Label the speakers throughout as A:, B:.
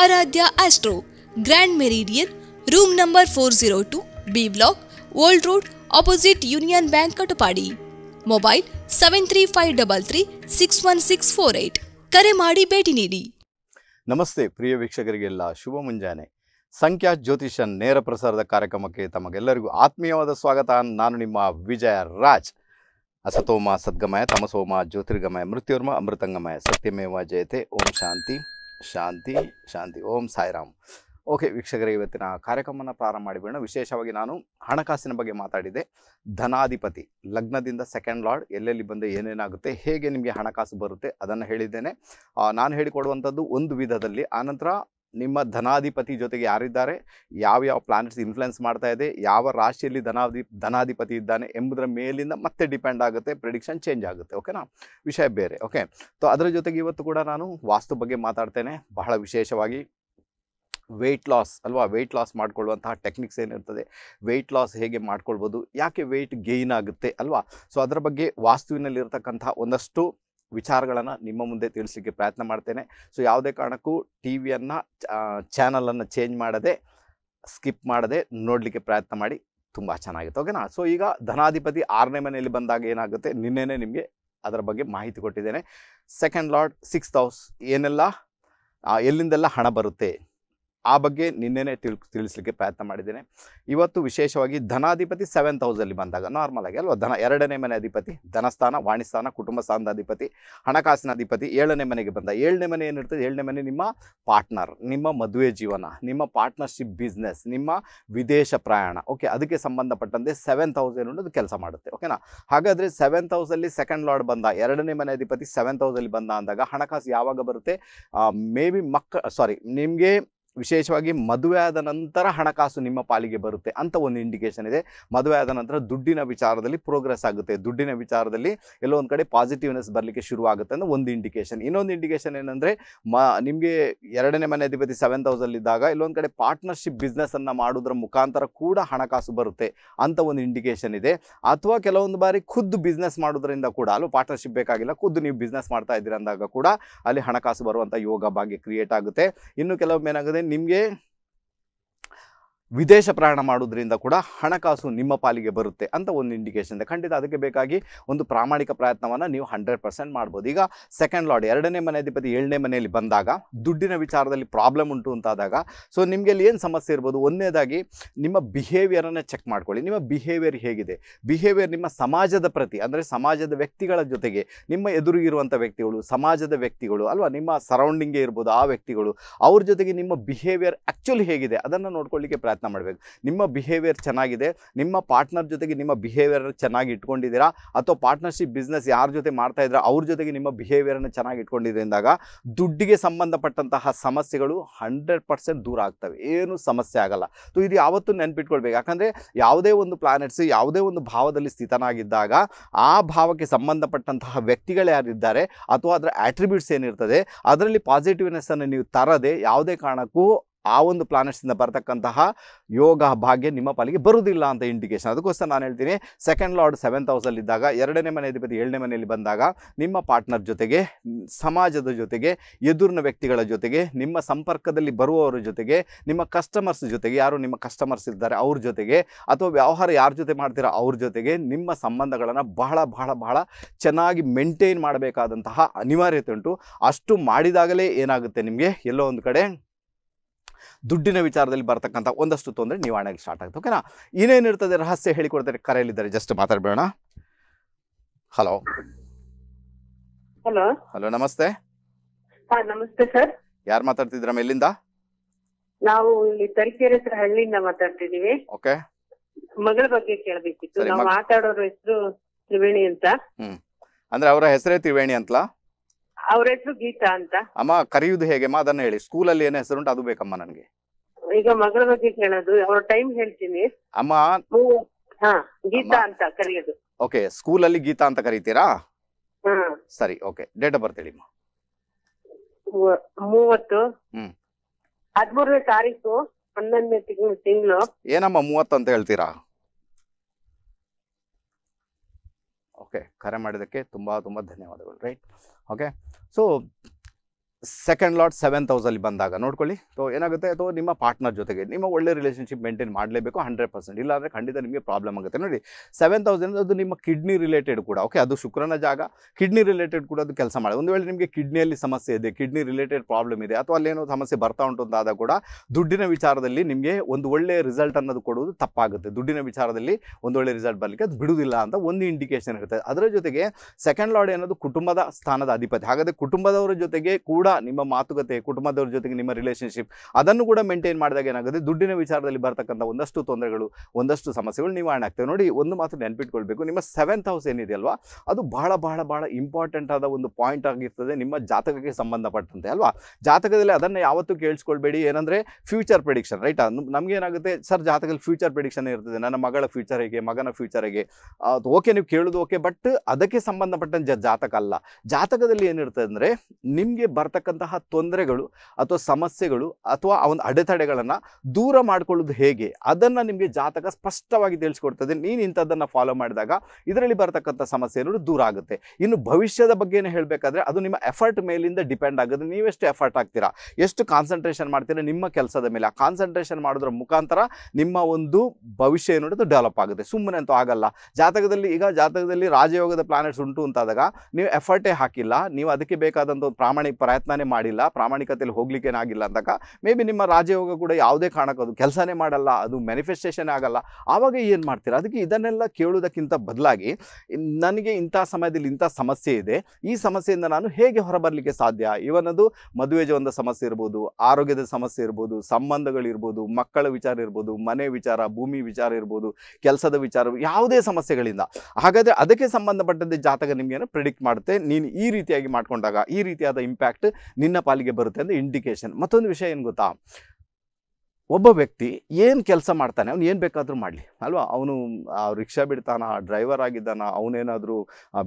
A: ಆರಾಧ್ಯ astro grand meridian room number four zero two B block old road opposite union bank Katapadi mobile seven three five double three six one six four eight ಕರೆ ಮಾಡಿ ಭೇಟಿ ನೀಡಿ
B: ನಮಸ್ತೆ ಪ್ರಿಯ ವೀಕ್ಷಕರಿಗೆಲ್ಲ ಶುಭ ಮುಂಜಾನೆ ಸಂಖ್ಯಾ ಜ್ಯೋತಿಷನ್ ನೇರ ಪ್ರಸಾರದ ಕಾರ್ಯಕ್ರಮಕ್ಕೆ ತಮಗೆಲ್ಲರಿಗೂ ಆತ್ಮೀಯವಾದ ಸ್ವಾಗತ ನಾನು ನಿಮ್ಮ ವಿಜಯ ರಾಜ್ ಅಸತೋಮ ಸದ್ಗಮಯ ತಮಸೋಮ ಜ್ಯೋತಿರ್ಗಮಯ ಮೃತ್ಯುರ್ಮ ಅಮೃತಂಗಮಯ ಸತ್ಯಮೇವ ಜಯತೆ ಓಂ ಶಾಂತಿ ಶಾಂತಿ ಶಾಂತಿ ಓಂ ಸಾಯಿರಾಮ್ ಓಕೆ ವೀಕ್ಷಕರೇ ಇವತ್ತಿನ ಕಾರ್ಯಕ್ರಮವನ್ನು ಪ್ರಾರಂಭ ಮಾಡಿಬಿಡೋಣ ವಿಶೇಷವಾಗಿ ನಾನು ಹಣಕಾಸಿನ ಬಗ್ಗೆ ಮಾತಾಡಿದೆ ಧನಾಧಿಪತಿ ಲಗ್ನದಿಂದ ಸೆಕೆಂಡ್ ಲಾರ್ಡ್ ಎಲ್ಲೆಲ್ಲಿ ಬಂದು ಏನೇನಾಗುತ್ತೆ ಹೇಗೆ ನಿಮಗೆ ಹಣಕಾಸು ಬರುತ್ತೆ ಅದನ್ನು ಹೇಳಿದ್ದೇನೆ ನಾನು ಹೇಳಿಕೊಡುವಂಥದ್ದು ಒಂದು ವಿಧದಲ್ಲಿ ಆನಂತರ ನಿಮ್ಮ ಧನಾಧಿಪತಿ ಜೊತೆಗೆ ಯಾರಿದ್ದಾರೆ ಯಾವ ಯಾವ ಪ್ಲಾನೆಟ್ಸ್ ಇನ್ಫ್ಲುಯೆನ್ಸ್ ಮಾಡ್ತಾ ಇದೆ ಯಾವ ರಾಶಿಯಲ್ಲಿ ಧನಾಧಿ ಧನಾಧಿಪತಿ ಇದ್ದಾನೆ ಎಂಬುದರ ಮೇಲಿಂದ ಮತ್ತೆ ಡಿಪೆಂಡ್ ಆಗುತ್ತೆ ಪ್ರಿಡಿಕ್ಷನ್ ಚೇಂಜ್ ಆಗುತ್ತೆ ಓಕೆನಾ ವಿಷಯ ಬೇರೆ ಓಕೆ ಸೊ ಅದರ ಜೊತೆಗೆ ಇವತ್ತು ಕೂಡ ನಾನು ವಾಸ್ತು ಬಗ್ಗೆ ಮಾತಾಡ್ತೇನೆ ಬಹಳ ವಿಶೇಷವಾಗಿ ವೆಯ್ಟ್ ಲಾಸ್ ಅಲ್ವಾ ವೆಯ್ಟ್ ಲಾಸ್ ಮಾಡ್ಕೊಳ್ಳುವಂತಹ ಟೆಕ್ನಿಕ್ಸ್ ಏನಿರ್ತದೆ ವೆಯ್ಟ್ ಲಾಸ್ ಹೇಗೆ ಮಾಡ್ಕೊಳ್ಬೋದು ಯಾಕೆ ವೆಯ್ಟ್ ಗೈನ್ ಆಗುತ್ತೆ ಅಲ್ವಾ ಸೊ ಅದರ ಬಗ್ಗೆ ವಾಸ್ತುವಿನಲ್ಲಿರ್ತಕ್ಕಂಥ ಒಂದಷ್ಟು ವಿಚಾರಗಳನ್ನು ನಿಮ್ಮ ಮುಂದೆ ತಿಳಿಸಲಿಕ್ಕೆ ಪ್ರಯತ್ನ ಮಾಡ್ತೇನೆ ಸೊ ಯಾವುದೇ ಕಾರಣಕ್ಕೂ ಟಿ ವಿಯನ್ನು ಚಾನಲನ್ನು ಚೇಂಜ್ ಮಾಡದೆ ಸ್ಕಿಪ್ ಮಾಡದೆ ನೋಡಲಿಕ್ಕೆ ಪ್ರಯತ್ನ ಮಾಡಿ ತುಂಬ ಚೆನ್ನಾಗಿತ್ತು ಓಕೆನಾ ಸೊ ಈಗ ಧನಾಧಿಪತಿ ಆರನೇ ಮನೆಯಲ್ಲಿ ಬಂದಾಗ ಏನಾಗುತ್ತೆ ನಿನ್ನೆನೇ ನಿಮಗೆ ಅದರ ಬಗ್ಗೆ ಮಾಹಿತಿ ಕೊಟ್ಟಿದ್ದೇನೆ ಸೆಕೆಂಡ್ ಲಾರ್ಡ್ ಸಿಕ್ಸ್ತ್ ಹೌಸ್ ಏನೆಲ್ಲ ಎಲ್ಲಿಂದೆಲ್ಲ ಹಣ ಬರುತ್ತೆ ಆ ಬಗ್ಗೆ ನಿನ್ನೆನೇ ತಿಳ್ ತಿಳಿಸ್ಲಿಕ್ಕೆ ಪ್ರಯತ್ನ ಮಾಡಿದ್ದೇನೆ ಇವತ್ತು ವಿಶೇಷವಾಗಿ ಧನಾಧಿಪತಿ ಸೆವೆಂತ್ ಥೌಸಲ್ಲಿ ಬಂದಾಗ ನಾರ್ಮಲ್ ಆಗಿ ಅಲ್ವಾ ಧನ ಎರಡನೇ ಮನೆ ಅಧಿಪತಿ ಧನಸ್ಥಾನ ವಾಣಿಸ್ಥಾನ ಕುಟುಂಬ ಸ್ಥಾನದ ಅಧಿಪತಿ ಹಣಕಾಸಿನ ಅಧಿಪತಿ ಏಳನೇ ಮನೆಗೆ ಬಂದ ಏಳನೇ ಮನೆ ಏನಿರ್ತದೆ ಏಳನೇ ಮನೆ ನಿಮ್ಮ ಪಾರ್ಟ್ನರ್ ನಿಮ್ಮ ಮದುವೆ ಜೀವನ ನಿಮ್ಮ ಪಾರ್ಟ್ನರ್ಶಿಪ್ ಬಿಸ್ನೆಸ್ ನಿಮ್ಮ ವಿದೇಶ ಪ್ರಯಾಣ ಓಕೆ ಅದಕ್ಕೆ ಸಂಬಂಧಪಟ್ಟಂತೆ ಸೆವೆನ್ ಉಂಟು ಅನ್ನೋದು ಕೆಲಸ ಮಾಡುತ್ತೆ ಓಕೆನಾ ಹಾಗಾದರೆ ಸೆವೆಂತ್ ಥೌಸಲ್ಲಿ ಸೆಕೆಂಡ್ ಲಾರ್ಡ್ ಬಂದ ಎರಡನೇ ಮನೆ ಅಧಿಪತಿ ಸೆವೆನ್ ಥೌಸಲ್ಲಿ ಬಂದ ಅಂದಾಗ ಹಣಕಾಸು ಯಾವಾಗ ಬರುತ್ತೆ ಮೇ ಬಿ ಮಕ್ಕ ಸಾರಿ ನಿಮಗೆ ವಿಶೇಷವಾಗಿ ಮದುವೆ ಆದ ನಂತರ ಹಣಕಾಸು ನಿಮ್ಮ ಪಾಲಿಗೆ ಬರುತ್ತೆ ಅಂತ ಒಂದು ಇಂಡಿಕೇಶನ್ ಇದೆ ಮದುವೆ ಆದ ನಂತರ ದುಡ್ಡಿನ ವಿಚಾರದಲ್ಲಿ ಪ್ರೋಗ್ರೆಸ್ ಆಗುತ್ತೆ ದುಡ್ಡಿನ ವಿಚಾರದಲ್ಲಿ ಎಲ್ಲೋ ಒಂದು ಕಡೆ ಪಾಸಿಟಿವ್ನೆಸ್ ಬರಲಿಕ್ಕೆ ಶುರುವಾಗುತ್ತೆ ಅನ್ನೋ ಒಂದು ಇಂಡಿಕೇಶನ್ ಇನ್ನೊಂದು ಇಂಡಿಕೇಶನ್ ಏನಂದರೆ ಮ ನಿಮಗೆ ಎರಡನೇ ಮನೆ ಅಧಿಪತಿ ಸೆವೆನ್ ತೌಸಲ್ಲಿದ್ದಾಗ ಎಲ್ಲೊಂದು ಕಡೆ ಪಾರ್ಟ್ನರ್ಶಿಪ್ ಬಿಸ್ನೆಸ್ಸನ್ನು ಮಾಡೋದ್ರ ಮುಖಾಂತರ ಕೂಡ ಹಣಕಾಸು ಬರುತ್ತೆ ಅಂತ ಒಂದು ಇಂಡಿಕೇಶನ್ ಇದೆ ಅಥವಾ ಕೆಲವೊಂದು ಬಾರಿ ಖುದ್ದು ಬಿಸ್ನೆಸ್ ಮಾಡೋದ್ರಿಂದ ಕೂಡ ಅಲ್ಲೂ ಪಾರ್ಟ್ನರ್ಶಿಪ್ ಬೇಕಾಗಿಲ್ಲ ಖುದ್ದು ನೀವು ಬಿಸ್ನೆಸ್ ಮಾಡ್ತಾ ಇದ್ದೀರ ಅಂದಾಗ ಕೂಡ ಅಲ್ಲಿ ಹಣಕಾಸು ಬರುವಂಥ ಯೋಗ ಭಾಗ್ಯ ಕ್ರಿಯೇಟ್ ಆಗುತ್ತೆ ಇನ್ನು ಕೆಲವೊಮ್ಮೆ ಏನಾಗುತ್ತೆ ನಿಮಗೆ ವಿದೇಶ ಪ್ರಯಾಣ ಮಾಡೋದ್ರಿಂದ ಕೂಡ ಹಣಕಾಸು ನಿಮ್ಮ ಪಾಲಿಗೆ ಬರುತ್ತೆ ಅಂತ ಒಂದು ಇಂಡಿಕೇಶನ್ ಇದೆ ಖಂಡಿತ ಅದಕ್ಕೆ ಬೇಕಾಗಿ ಒಂದು ಪ್ರಾಮಾಣಿಕ ಪ್ರಯತ್ನವನ್ನು ನೀವು ಹಂಡ್ರೆಡ್ ಪರ್ಸೆಂಟ್ ಮಾಡ್ಬೋದು ಈಗ ಸೆಕೆಂಡ್ ಲಾಡ್ ಎರಡನೇ ಮನೆ ಅಧಿಪತಿ ಏಳನೇ ಮನೆಯಲ್ಲಿ ಬಂದಾಗ ದುಡ್ಡಿನ ವಿಚಾರದಲ್ಲಿ ಪ್ರಾಬ್ಲಮ್ ಉಂಟು ಅಂತಾದಾಗ ಸೊ ನಿಮಗೆ ಅಲ್ಲಿ ಏನು ಸಮಸ್ಯೆ ಇರ್ಬೋದು ಒಂದನೇದಾಗಿ ನಿಮ್ಮ ಬಿಹೇವಿಯರನ್ನು ಚೆಕ್ ಮಾಡ್ಕೊಳ್ಳಿ ನಿಮ್ಮ ಬಿಹೇವಿಯರ್ ಹೇಗಿದೆ ಬಿಹೇವಿಯರ್ ನಿಮ್ಮ ಸಮಾಜದ ಪ್ರತಿ ಅಂದರೆ ಸಮಾಜದ ವ್ಯಕ್ತಿಗಳ ಜೊತೆಗೆ ನಿಮ್ಮ ಎದುರಿಗಿರುವಂಥ ವ್ಯಕ್ತಿಗಳು ಸಮಾಜದ ವ್ಯಕ್ತಿಗಳು ಅಲ್ವಾ ನಿಮ್ಮ ಸರೌಂಡಿಂಗೇ ಇರ್ಬೋದು ಆ ವ್ಯಕ್ತಿಗಳು ಅವ್ರ ಜೊತೆಗೆ ನಿಮ್ಮ ಬಿಹೇವಿಯರ್ ಆ್ಯಕ್ಚುಲಿ ಹೇಗಿದೆ ಅದನ್ನು ನೋಡ್ಕೊಳ್ಳಿಕ್ಕೆ ಪ್ರಯತ್ನ ಪ್ರಯತ್ನ ಮಾಡಬೇಕು ನಿಮ್ಮ ಬಿಹೇವಿಯರ್ ಚೆನ್ನಾಗಿದೆ ನಿಮ್ಮ ಪಾರ್ಟ್ನರ್ ಜೊತೆಗೆ ನಿಮ್ಮ ಬಿಹೇವಿಯರ್ ಚೆನ್ನಾಗಿ ಇಟ್ಕೊಂಡಿದ್ದೀರಾ ಅಥವಾ ಪಾರ್ಟ್ನರ್ಶಿಪ್ ಬಿಸ್ನೆಸ್ ಯಾರ ಜೊತೆ ಮಾಡ್ತಾ ಇದ್ದೀರಾ ಅವ್ರ ಜೊತೆಗೆ ನಿಮ್ಮ ಬಿಹೇವಿಯರನ್ನು ಚೆನ್ನಾಗಿ ಇಟ್ಕೊಂಡಿದ್ರಿಂದಾಗ ದುಡ್ಡಿಗೆ ಸಂಬಂಧಪಟ್ಟಂತಹ ಸಮಸ್ಯೆಗಳು ಹಂಡ್ರೆಡ್ ಪರ್ಸೆಂಟ್ ದೂರ ಆಗ್ತವೆ ಏನು ಸಮಸ್ಯೆ ಆಗಲ್ಲ ಸೊ ಇದು ಯಾವತ್ತೂ ನೆನ್ಪಿಟ್ಕೊಳ್ಬೇಕು ಯಾಕಂದರೆ ಯಾವುದೇ ಒಂದು ಪ್ಲಾನೆಟ್ಸ್ ಯಾವುದೇ ಒಂದು ಭಾವದಲ್ಲಿ ಸ್ಥಿತನಾಗಿದ್ದಾಗ ಆ ಭಾವಕ್ಕೆ ಸಂಬಂಧಪಟ್ಟಂತಹ ವ್ಯಕ್ತಿಗಳು ಯಾರಿದ್ದಾರೆ ಅಥವಾ ಅದರ ಆಟ್ರಿಬ್ಯೂಟ್ಸ್ ಏನಿರ್ತದೆ ಅದರಲ್ಲಿ ಅನ್ನು ನೀವು ತರದೆ ಯಾವುದೇ ಕಾರಣಕ್ಕೂ ಆ ಒಂದು ಪ್ಲಾನೆಟ್ಸಿಂದ ಬರತಕ್ಕಂತಹ ಯೋಗ ಭಾಗ್ಯ ನಿಮ್ಮ ಪಾಲಿಗೆ ಬರುವುದಿಲ್ಲ ಅಂತ ಇಂಡಿಕೇಶನ್ ಅದಕ್ಕೋಸ್ಕರ ನಾನು ಹೇಳ್ತೀನಿ ಸೆಕೆಂಡ್ ಲಾರ್ಡ್ ಸೆವೆಂತ್ ಹೌಸಲ್ಲಿದ್ದಾಗ ಎರಡನೇ ಮನೆ ಅಧಿಪತಿ ಏಳನೇ ಮನೆಯಲ್ಲಿ ಬಂದಾಗ ನಿಮ್ಮ ಪಾರ್ಟ್ನರ್ ಜೊತೆಗೆ ಸಮಾಜದ ಜೊತೆಗೆ ಎದುರಿನ ವ್ಯಕ್ತಿಗಳ ಜೊತೆಗೆ ನಿಮ್ಮ ಸಂಪರ್ಕದಲ್ಲಿ ಬರುವವರ ಜೊತೆಗೆ ನಿಮ್ಮ ಕಸ್ಟಮರ್ಸ್ ಜೊತೆಗೆ ಯಾರು ನಿಮ್ಮ ಕಸ್ಟಮರ್ಸ್ ಇದ್ದಾರೆ ಅವ್ರ ಜೊತೆಗೆ ಅಥವಾ ವ್ಯವಹಾರ ಯಾರ ಜೊತೆ ಮಾಡ್ತೀರಾ ಅವ್ರ ಜೊತೆಗೆ ನಿಮ್ಮ ಸಂಬಂಧಗಳನ್ನು ಬಹಳ ಬಹಳ ಬಹಳ ಚೆನ್ನಾಗಿ ಮೇಂಟೈನ್ ಮಾಡಬೇಕಾದಂತಹ ಅನಿವಾರ್ಯತೆ ಉಂಟು ಅಷ್ಟು ಮಾಡಿದಾಗಲೇ ಏನಾಗುತ್ತೆ ನಿಮಗೆ ಎಲ್ಲೋ ಒಂದು ಕಡೆ ದುಡ್ಡಿನ ವಿಚಾರದಲ್ಲಿ ಬರ್ತಕ್ಕಂಥ ಒಂದಷ್ಟು ತೊಂದರೆ ನಿವಾರಣೆಗೆ ಸ್ಟಾರ್ಟ್ ಆಗುತ್ತೆ ಓಕೆನಾ ಇನ್ನೇನಿರ್ತದೆ ರಹಸ್ಯ ಹೇಳಿಕೊಡ್ತಾರೆ ಕರೆಯಲಿದ್ದಾರೆ ಜಸ್ಟ್ ಮಾತಾಡಬೇಡ ಹಲೋ ಹಲೋ ಹಲೋ ನಮಸ್ತೆ ನಮಸ್ತೆ ಸರ್ ಯಾರು ಮಾತಾಡ್ತಿದ್ರ ಎಲ್ಲಿಂದ
C: ನಾವು ಇಲ್ಲಿ ತರೀಕೆರೆ ಹತ್ರ ಹಳ್ಳಿಯಿಂದ ಮಾತಾಡ್ತಿದೀವಿ ಓಕೆ ಮಗಳ ಬಗ್ಗೆ ಕೇಳಬೇಕಿತ್ತು ನಾವು ಮಾತಾಡೋರ ಹೆಸರು ತ್ರಿವೇಣಿ ಅಂತ
B: ಅಂದ್ರೆ ಅವರ ಹೆಸರೇ ತ್ರಿವೇಣಿ ಅಂತಲಾ
C: ಅವ್ರ ಹೆಸರು ಗೀತಾ ಅಂತ
B: ಅಮ್ಮ ಕರೆಯುವುದು ಹೇಗೆಮ್ಮ ಅದನ್ನ ಹೇಳಿ ಸ್ಕೂಲ್ ಸ್ಕೂಲಲ್ಲಿ ಹೆಸರು ಹೆಸರುಂಟು ಅದು ಬೇಕಮ್ಮ ನನಗೆ
C: ಈಗ ಮಗಳ ಬಗ್ಗೆ ಕೇಳೋದು ಅವ್ರ ಟೈಮ್ ಹೇಳ್ತೀನಿ ಅಮ್ಮ ಹಾ ಗೀತಾ ಅಂತ ಕರೆಯೋದು
B: ಓಕೆ ಸ್ಕೂಲ್ ಅಲ್ಲಿ ಗೀತಾ ಅಂತ ಕರೀತೀರಾ ಹ್ಮ್ ಸರಿ ಓಕೆ ಡೇಟ್ ಆಫ್ ಬರ್ತ್ ಹೇಳಿ ಮೂವತ್ತು ಹ್ಮ್.
C: ಹದಿಮೂರನೇ ತಾರೀಕು ಹನ್ನೊಂದನೇ ತಿಂಗಳು ತಿಂಗಳು
B: ಏನಮ್ಮ ಮೂವತ್ತು ಅಂತ ಹೇಳ್ತೀರಾ ಓಕೆ ಕರೆ ಮಾಡಿದ್ದಕ್ಕೆ ತುಂಬ ತುಂಬ ಧನ್ಯವಾದಗಳು right okay so second lord seven ತೌಸಲ್ಲಿ ಬಂದಾಗ ನೋಡ್ಕೊಳ್ಳಿ ಸೊ ಏನಾಗುತ್ತೆ ಅಥವಾ ನಿಮ್ಮ ಪಾರ್ಟ್ನರ್ ಜೊತೆಗೆ ನಿಮ್ಮ ಒಳ್ಳೆ ರಿಲೇಷನ್ಶಿಪ್ ಮೇಂಟೈನ್ ಮಾಡಲೇಬೇಕು ಹಂಡ್ರೆಡ್ ಪರ್ಸೆಂಟ್ ಇಲ್ಲಾಂದರೆ ಖಂಡಿತ ನಿಮಗೆ ಪ್ರಾಬ್ಲಮ್ ಆಗುತ್ತೆ ನೋಡಿ ಸೆವೆನ್ ತೌಸಂಡ್ ಅದು ನಿಮ್ಮ ಕಿಡ್ನಿ ರಿಲೇಟೆಡ್ ಕೂಡ ಓಕೆ ಅದು ಶುಕ್ರನ ಜಾಗ ಕಿಡ್ನಿ ರಿಲೇಟೆಡ್ ಕೂಡ ಅದು ಕೆಲಸ ಮಾಡಿ ಒಂದು ವೇಳೆ ನಿಮಗೆ ಕಿಡ್ನಿಯಲ್ಲಿ ಸಮಸ್ಯೆ ಇದೆ ಕಿಡ್ನಿ ರಿಲೇಟೆಡ್ ಪ್ರಾಬ್ಲಮ್ ಇದೆ ಅಥವಾ ಅಲ್ಲೇನೋ ಸಮಸ್ಯೆ ಬರ್ತಾ ಉಂಟು ಅಂತಾದ ಕೂಡ ದುಡ್ಡಿನ ವಿಚಾರದಲ್ಲಿ ನಿಮಗೆ ಒಂದು ಒಳ್ಳೆಯ ರಿಸಲ್ಟ್ ಅನ್ನೋದು ಕೊಡುವುದು ತಪ್ಪಾಗುತ್ತೆ ದುಡ್ಡಿನ ವಿಚಾರದಲ್ಲಿ ಒಂದು ಒಳ್ಳೆ ರಿಸಲ್ಟ್ ಬರಲಿಕ್ಕೆ ಅದು ಬಿಡುವುದಿಲ್ಲ ಅಂತ ಒಂದು ಇಂಡಿಕೇಶನ್ ಇರುತ್ತೆ ಅದರ ಜೊತೆಗೆ ಸೆಕೆಂಡ್ ಲಾಡ್ ಅನ್ನೋದು ಕುಟುಂಬದ ಸ್ಥಾನದ ಅಧಿಪತಿ ಹಾಗಾದರೆ ಕುಟುಂಬದವರ ಜೊತೆಗೆ ಕೂಡ ನಿಮ್ಮ ಮಾತುಕತೆ ಕುಟುಂಬದವ್ರ ಜೊತೆಗೆ ನಿಮ್ಮ ರಿಲೇಷನ್ಶಿಪ್ ಅದನ್ನು ಕೂಡ ಮೇಂಟೈನ್ ಮಾಡಿದಾಗ ಏನಾಗುತ್ತೆ ದುಡ್ಡಿನ ವಿಚಾರದಲ್ಲಿ ಬರ್ತಕ್ಕಂಥ ಒಂದಷ್ಟು ತೊಂದರೆಗಳು ಒಂದಷ್ಟು ಸಮಸ್ಯೆಗಳು ನಿವಾರಣೆ ಆಗ್ತವೆ ನೋಡಿ ಒಂದು ಮಾತು ನೆನ್ಪಿಟ್ಕೊಳ್ಬೇಕು ನಿಮ್ಮ ಸೆವೆಂತ್ ಹೌಸ್ ಅಲ್ವಾ ಅದು ಬಹಳ ಬಹಳ ಬಹಳ ಇಂಪಾರ್ಟೆಂಟ್ ಆದ ಒಂದು ಪಾಯಿಂಟ್ ಆಗಿರ್ತದೆ ನಿಮ್ಮ ಜಾತಕಕ್ಕೆ ಸಂಬಂಧಪಟ್ಟಂತೆ ಅಲ್ವಾ ಜಾತಕದಲ್ಲಿ ಅದನ್ನು ಯಾವತ್ತೂ ಕೇಳಿಸ್ಕೊಳ್ಬೇಡಿ ಏನಂದರೆ ಫ್ಯೂಚರ್ ಪ್ರಿಡಿಕ್ಷನ್ ರೈಟ್ ನಮ್ಗೆ ಏನಾಗುತ್ತೆ ಸರ್ ಜಾತಕದಲ್ಲಿ ಫ್ಯೂಚರ್ ಪ್ರಿಡಿಕ್ಷನ್ ಇರ್ತದೆ ನನ್ನ ಮಗಳ ಫ್ಯೂಚರ್ ಹೇಗೆ ಮಗನ ಫ್ಯೂಚರ್ ಹೇಗೆ ಅದು ಓಕೆ ನೀವು ಕೇಳೋದು ಓಕೆ ಬಟ್ ಅದಕ್ಕೆ ಸಂಬಂಧಪಟ್ಟ ಜಾತಕ ಅಲ್ಲ ಜಾತಕದಲ್ಲಿ ಏನಿರ್ತದೆ ಅಂದರೆ ನಿಮಗೆ ಬರ್ತಕ್ಕ ಇರ್ತಕ್ಕಂತಹ ತೊಂದರೆಗಳು ಅಥವಾ ಸಮಸ್ಯೆಗಳು ಅಥವಾ ಆ ಒಂದು ಅಡೆತಡೆಗಳನ್ನು ದೂರ ಮಾಡಿಕೊಳ್ಳೋದು ಹೇಗೆ ಅದನ್ನು ನಿಮಗೆ ಜಾತಕ ಸ್ಪಷ್ಟವಾಗಿ ತಿಳಿಸ್ಕೊಡ್ತದೆ ನೀನು ಇಂಥದ್ದನ್ನು ಫಾಲೋ ಮಾಡಿದಾಗ ಇದರಲ್ಲಿ ಬರತಕ್ಕಂಥ ಸಮಸ್ಯೆಗಳು ದೂರ ಆಗುತ್ತೆ ಇನ್ನು ಭವಿಷ್ಯದ ಬಗ್ಗೆ ಏನು ಹೇಳಬೇಕಾದ್ರೆ ಅದು ನಿಮ್ಮ ಎಫರ್ಟ್ ಮೇಲಿಂದ ಡಿಪೆಂಡ್ ಆಗುತ್ತೆ ನೀವೆಷ್ಟು ಎಫರ್ಟ್ ಆಗ್ತೀರಾ ಎಷ್ಟು ಕಾನ್ಸಂಟ್ರೇಷನ್ ಮಾಡ್ತೀರಾ ನಿಮ್ಮ ಕೆಲಸದ ಮೇಲೆ ಆ ಕಾನ್ಸಂಟ್ರೇಷನ್ ಮಾಡೋದ್ರ ಮುಖಾಂತರ ನಿಮ್ಮ ಒಂದು ಭವಿಷ್ಯ ನೋಡೋದು ಡೆವಲಪ್ ಆಗುತ್ತೆ ಸುಮ್ಮನೆ ಅಂತೂ ಆಗಲ್ಲ ಜಾತಕದಲ್ಲಿ ಈಗ ಜಾತಕದಲ್ಲಿ ರಾಜಯೋಗದ ಪ್ಲಾನೆಟ್ಸ್ ಉಂಟು ಅಂತಾದಾಗ ನೀವು ಎಫರ್ಟೇ ಹಾಕಿಲ್ಲ ನೀವು ಅದಕ್ಕೆ ಬೇಕಾದಂಥ ಪ್ರಾಮಾಣಿಕ ಪ್ರಯತ್ನ ಪ್ರಯತ್ನನೇ ಮಾಡಿಲ್ಲ ಪ್ರಾಮಾಣಿಕತೆಯಲ್ಲಿ ಹೋಗ್ಲಿಕ್ಕೇನಾಗಿಲ್ಲ ಅಂದಾಗ ಅಂತಕ ಮೇ ಬಿ ನಿಮ್ಮ ರಾಜಯೋಗ ಕೂಡ ಯಾವುದೇ ಕಾರಣಕ್ಕದು ಕೆಲಸನೇ ಮಾಡಲ್ಲ ಅದು ಮ್ಯಾನಿಫೆಸ್ಟೇಷನ್ ಆಗಲ್ಲ ಆವಾಗ ಏನು ಮಾಡ್ತೀರಾ ಅದಕ್ಕೆ ಇದನ್ನೆಲ್ಲ ಕೇಳುವುದಕ್ಕಿಂತ ಬದಲಾಗಿ ನನಗೆ ಇಂಥ ಸಮಯದಲ್ಲಿ ಇಂಥ ಸಮಸ್ಯೆ ಇದೆ ಈ ಸಮಸ್ಯೆಯಿಂದ ನಾನು ಹೇಗೆ ಹೊರಬರಲಿಕ್ಕೆ ಸಾಧ್ಯ ಇವನ್ ಅದು ಮದುವೆ ಜೀವನದ ಸಮಸ್ಯೆ ಇರ್ಬೋದು ಆರೋಗ್ಯದ ಸಮಸ್ಯೆ ಇರ್ಬೋದು ಸಂಬಂಧಗಳಿರ್ಬೋದು ಮಕ್ಕಳ ವಿಚಾರ ಇರ್ಬೋದು ಮನೆ ವಿಚಾರ ಭೂಮಿ ವಿಚಾರ ಇರ್ಬೋದು ಕೆಲಸದ ವಿಚಾರ ಯಾವುದೇ ಸಮಸ್ಯೆಗಳಿಂದ ಹಾಗಾದರೆ ಅದಕ್ಕೆ ಸಂಬಂಧಪಟ್ಟಂತೆ ಜಾತಕ ನಿಮಗೇನು ಪ್ರಿಡಿಕ್ಟ್ ಮಾಡುತ್ತೆ ನೀನು ಈ ರೀತಿಯಾಗಿ ಮಾಡಿಕೊಂಡಾಗ ಈ ರೀತಿಯಾದ ಇಂಪ್ಯಾಕ್ಟ್ ನಿನ್ನ ಪಾಲಿಗೆ ಬರುತ್ತೆ ಅಂತ ಇಂಡಿಕೇಶನ್ ಮತ್ತೊಂದು ವಿಷಯ ಏನು ಗೊತ್ತಾ ಒಬ್ಬ ವ್ಯಕ್ತಿ ಏನು ಕೆಲಸ ಮಾಡ್ತಾನೆ ಅವ್ನು ಏನು ಬೇಕಾದರೂ ಮಾಡಲಿ ಅಲ್ವಾ ಅವನು ರಿಕ್ಷಾ ಬಿಡ್ತಾನ ಡ್ರೈವರ್ ಆಗಿದ್ದಾನ ಅವನೇನಾದರೂ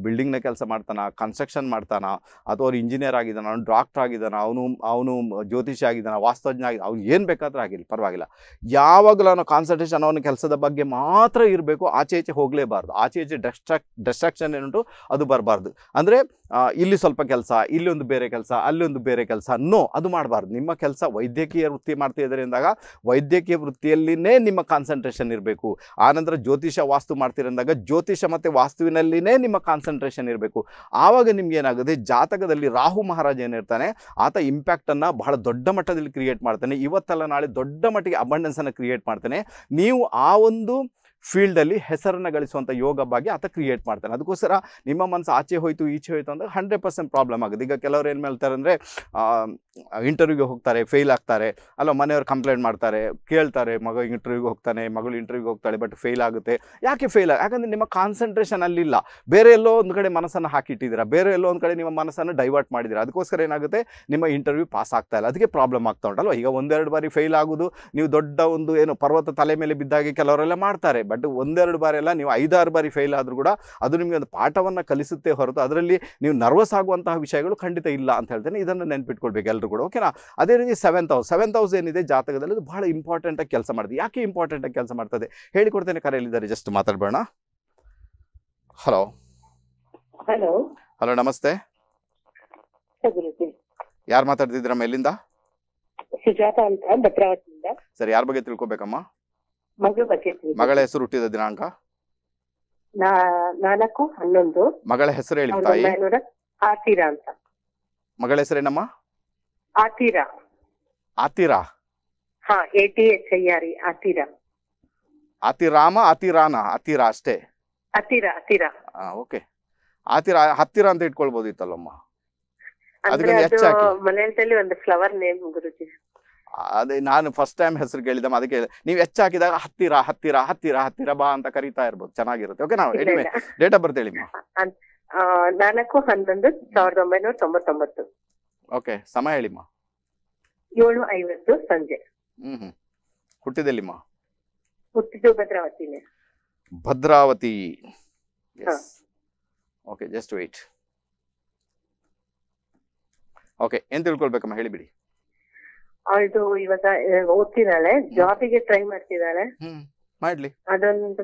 B: ಬಿಲ್ಡಿಂಗ್ನ ಕೆಲಸ ಮಾಡ್ತಾನ ಕನ್ಸ್ಟ್ರಕ್ಷನ್ ಮಾಡ್ತಾನ ಅಥವಾ ಅವ್ರು ಇಂಜಿನಿಯರ್ ಆಗಿದ್ದಾನ ಅವ್ನು ಡಾಕ್ಟ್ರ್ ಆಗಿದ್ದಾನ ಅವನು ಅವನು ಜ್ಯೋತಿಷ್ಯ ಆಗಿದ್ದಾನ ವಾಸ್ತವಜ್ಞ ಆಗಿದ್ದ ಅವ್ನು ಏನು ಬೇಕಾದರೂ ಆಗಿರಲಿ ಪರವಾಗಿಲ್ಲ ಯಾವಾಗಲೂ ಅವನು ಕಾನ್ಸಂಟ್ರೇಷನ್ ಅವನ ಕೆಲಸದ ಬಗ್ಗೆ ಮಾತ್ರ ಇರಬೇಕು ಆಚೆ ಈಚೆ ಹೋಗಲೇಬಾರ್ದು ಆಚೆ ಈಚೆ ಡೆಸ್ಟ್ರಕ್ ಡೆಸ್ಟ್ರಕ್ಷನ್ ಏನುಂಟು ಅದು ಬರಬಾರ್ದು ಅಂದರೆ ಇಲ್ಲಿ ಸ್ವಲ್ಪ ಕೆಲಸ ಇಲ್ಲೊಂದು ಬೇರೆ ಕೆಲಸ ಅಲ್ಲಿ ಒಂದು ಬೇರೆ ಕೆಲಸ ನೋ ಅದು ಮಾಡಬಾರ್ದು ನಿಮ್ಮ ಕೆಲಸ ವೈದ್ಯಕೀಯ ವೃತ್ತಿ ಮಾಡ್ತಾ ಇದ್ದಾರೆ ವೈದ್ಯಕೀಯ ವೃತ್ತಿಯಲ್ಲಿನೇ ನಿಮ್ಮ ಕಾನ್ಸಂಟ್ರೇಷನ್ ಇರಬೇಕು ಆನಂತರ ಜ್ಯೋತಿಷ ವಾಸ್ತು ಮಾಡ್ತಿರಂದಾಗ ಜ್ಯೋತಿಷ ಮತ್ತು ವಾಸ್ತುವಿನಲ್ಲಿನೇ ನಿಮ್ಮ ಕಾನ್ಸಂಟ್ರೇಷನ್ ಇರಬೇಕು ಆವಾಗ ನಿಮ್ಗೆ ಏನಾಗುತ್ತೆ ಜಾತಕದಲ್ಲಿ ರಾಹು ಮಹಾರಾಜ ಏನಿರ್ತಾನೆ ಆತ ಇಂಪ್ಯಾಕ್ಟನ್ನು ಬಹಳ ದೊಡ್ಡ ಮಟ್ಟದಲ್ಲಿ ಕ್ರಿಯೇಟ್ ಮಾಡ್ತಾನೆ ಇವತ್ತಲ್ಲ ನಾಳೆ ದೊಡ್ಡ ಮಟ್ಟಿಗೆ ಅಬಂಡೆನ್ಸನ್ನು ಕ್ರಿಯೇಟ್ ಮಾಡ್ತಾನೆ ನೀವು ಆ ಒಂದು ಫೀಲ್ಡಲ್ಲಿ ಹೆಸರನ್ನು ಗಳಿಸುವಂಥ ಯೋಗ ಬಗ್ಗೆ ಆತ ಕ್ರಿಯೇಟ್ ಮಾಡ್ತಾನೆ ಅದಕ್ಕೋಸ್ಕರ ನಿಮ್ಮ ಮನಸ್ಸು ಆಚೆ ಹೋಯಿತು ಈಚೆ ಹೋಯಿತು ಅಂದರೆ ಹಂಡ್ರೆಡ್ ಪರ್ಸೆಂಟ್ ಪ್ರಾಬ್ಲಮ್ ಆಗುತ್ತೆ ಈಗ ಕೆಲವರು ಏನು ಹೇಳ್ತಾರೆ ಅಂದರೆ ಇಂಟರ್ವ್ಯೂಗೆ ಹೋಗ್ತಾರೆ ಫೇಲ್ ಆಗ್ತಾರೆ ಅಲ್ಲ ಮನೆಯವ್ರು ಕಂಪ್ಲೇಂಟ್ ಮಾಡ್ತಾರೆ ಕೇಳ್ತಾರೆ ಮಗ ಇಂಟರ್ವ್ಯೂಗೆ ಹೋಗ್ತಾನೆ ಮಗಳು ಇಂಟರ್ವ್ಯೂಗೆ ಹೋಗ್ತಾಳೆ ಬಟ್ ಫೇಲ್ ಆಗುತ್ತೆ ಯಾಕೆ ಫೇಲ್ ಆಗ ಯಾಕಂದರೆ ನಿಮ್ಮ ಕಾನ್ಸಂಟ್ರೇಷನ್ ಅಲ್ಲಿಲ್ಲ ಬೇರೆ ಎಲ್ಲೋ ಒಂದು ಕಡೆ ಮನಸ್ಸನ್ನು ಹಾಕಿಟ್ಟಿದ್ದೀರಾ ಬೇರೆ ಎಲ್ಲೋ ಒಂದು ಕಡೆ ನಿಮ್ಮ ಮನಸ್ಸನ್ನು ಡೈವರ್ಟ್ ಮಾಡಿದ್ದೀರಾ ಅದಕ್ಕೋಸ್ಕರ ಏನಾಗುತ್ತೆ ನಿಮ್ಮ ಇಂಟರ್ವ್ಯೂ ಪಾಸ್ ಆಗ್ತಾ ಇಲ್ಲ ಅದಕ್ಕೆ ಪ್ರಾಬ್ಲಮ್ ಆಗ್ತಾ ಉಂಟಲ್ವ ಈಗ ಒಂದೆರಡು ಬಾರಿ ಫೇಲ್ ಆಗೋದು ನೀವು ದೊಡ್ಡ ಒಂದು ಏನು ಪರ್ವತ ತಲೆ ಮೇಲೆ ಬಿದ್ದಾಗೆ ಕೆಲವರೆಲ್ಲ ಮಾಡ್ತಾರೆ ಬಟ್ ಒಂದೆರಡು ಬಾರಿ ಎಲ್ಲ ನೀವು ಐದಾರು ಬಾರಿ ಫೇಲ್ ಆದರೂ ಕೂಡ ಅದು ನಿಮಗೆ ಒಂದು ಪಾಠವನ್ನು ಕಲಿಸುತ್ತೆ ಹೊರತು ಅದರಲ್ಲಿ ನೀವು ನರ್ವಸ್ ಆಗುವಂತಹ ವಿಷಯಗಳು ಖಂಡಿತ ಇಲ್ಲ ಅಂತ ಹೇಳ್ತೇನೆ ಇದನ್ನು ನೆನ್ಪಿಟ್ಕೊಳ್ಬೇಕು ಎಲ್ಲರೂ ಕೂಡ ಓಕೆನಾ ಅದೇ ರೀತಿ ಸೆವೆಂತ್ ಹೌಸ್ ಸೆವೆಂತ್ ಹೌಸ್ ಏನಿದೆ ಜಾತಕದಲ್ಲಿ ಅದು ಬಹಳ ಆಗಿ ಕೆಲಸ ಮಾಡುತ್ತೆ ಯಾಕೆ ಇಂಪಾರ್ಟೆಂಟ್ ಆಗಿ ಕೆಲಸ ಮಾಡ್ತದೆ ಹೇಳಿಕೊಡ್ತೇನೆ ಕರೆಯಲ್ಲಿದ್ದಾರೆ ಜಸ್ಟ್ ಮಾತಾಡ್ಬೋಣ ಹಲೋ ಹಲೋ ಹಲೋ ನಮಸ್ತೆ ಯಾರು ಮಾತಾಡ್ತಿದ್ದೀರಮ್ಮ ಎಲ್ಲಿಂದ
C: ಸುಜಾತ ಅಂತ
B: ಯಾರ ಬಗ್ಗೆ ತಿಳ್ಕೊಬೇಕಮ್ಮ ಮಗಳ ಹೆಸರು ಹುಟ್ಟಿದ ದಿನಾಂಕ
C: ನಾಲ್ಕು ಹನ್ನೊಂದು
B: ಮಗಳ ಹೆಸರು ಹೇಳಿ ತಾಯಿ ಆತೀರಾ ಅಂತ ಮಗಳ ಹೆಸರೇನಮ್ಮ ಆತೀರಾ ಆತಿರಾ
C: ಹಾ A T H I R Athira
B: ಅತಿರಾಮ ಆತಿರಾನ ಅತಿರ ಅಷ್ಟೇ
C: ಅತಿರ ಅತಿರ
B: ಓಕೆ ಆತಿರಾ ಹತ್ತಿರ ಅಂತ ಇಟ್ಕೊಳ್ಬೋದಿತ್ತಲ್ಲಮ್ಮ
C: ಅದಕ್ಕೆ ಮನೆಯಲ್ಲಿ ಒಂದು ಫ್ಲವರ್ ನೇಮ್ ಗುರುಜಿ
B: ಅದೇ ನಾನು ಫಸ್ಟ್ ಟೈಮ್ ಹೆಸರು ಕೇಳಿದ್ದೆ ಅದಕ್ಕೆ ನೀವು ಹೆಚ್ಚಾಕಿದಾಗ ಹತ್ತಿರ ಹತ್ತಿರ ಹತ್ತಿರ ಹತ್ತಿರ ಬಾ ಅಂತ ಕರೀತಾ ಇರ್ಬೋದು ಚೆನ್ನಾಗಿರುತ್ತೆ ಓಕೆ ನಾವು ಎನಿವೆ ಡೇಟ್ ಆಫ್ ಬರ್ತ್ ಹೇಳಿ
C: ನಾಲ್ಕು ಹನ್ನೊಂದು ಸಾವಿರದ ಒಂಬೈನೂರ ತೊಂಬತ್ತೊಂಬತ್ತು
B: ಓಕೆ ಸಮಯ ಹೇಳಿಮ್ಮ
C: ಏಳು ಐವತ್ತು ಸಂಜೆ
B: ಹ್ಮ್ ಹ್ಮ್ ಹುಟ್ಟಿದೆಲ್ಲಿಮ್ಮ
C: ಹುಟ್ಟಿದ್ದು ಭದ್ರಾವತಿನೇ
B: Bhadravati okay just wait okay ಏನ್ ತಿಳ್ಕೊಳ್ಬೇಕಮ್ಮ ಹೇಳಿಬಿಡಿ
C: ಅವಳು ಇವಾಗ ಓದ್ತಿದ್ದಾಳೆ ಜಾಬಿಗೆ ಟ್ರೈ ಮಾಡ್ತಿದ್ದಾಳೆ ಮಾಡ್ಲಿ ಅದೊಂದು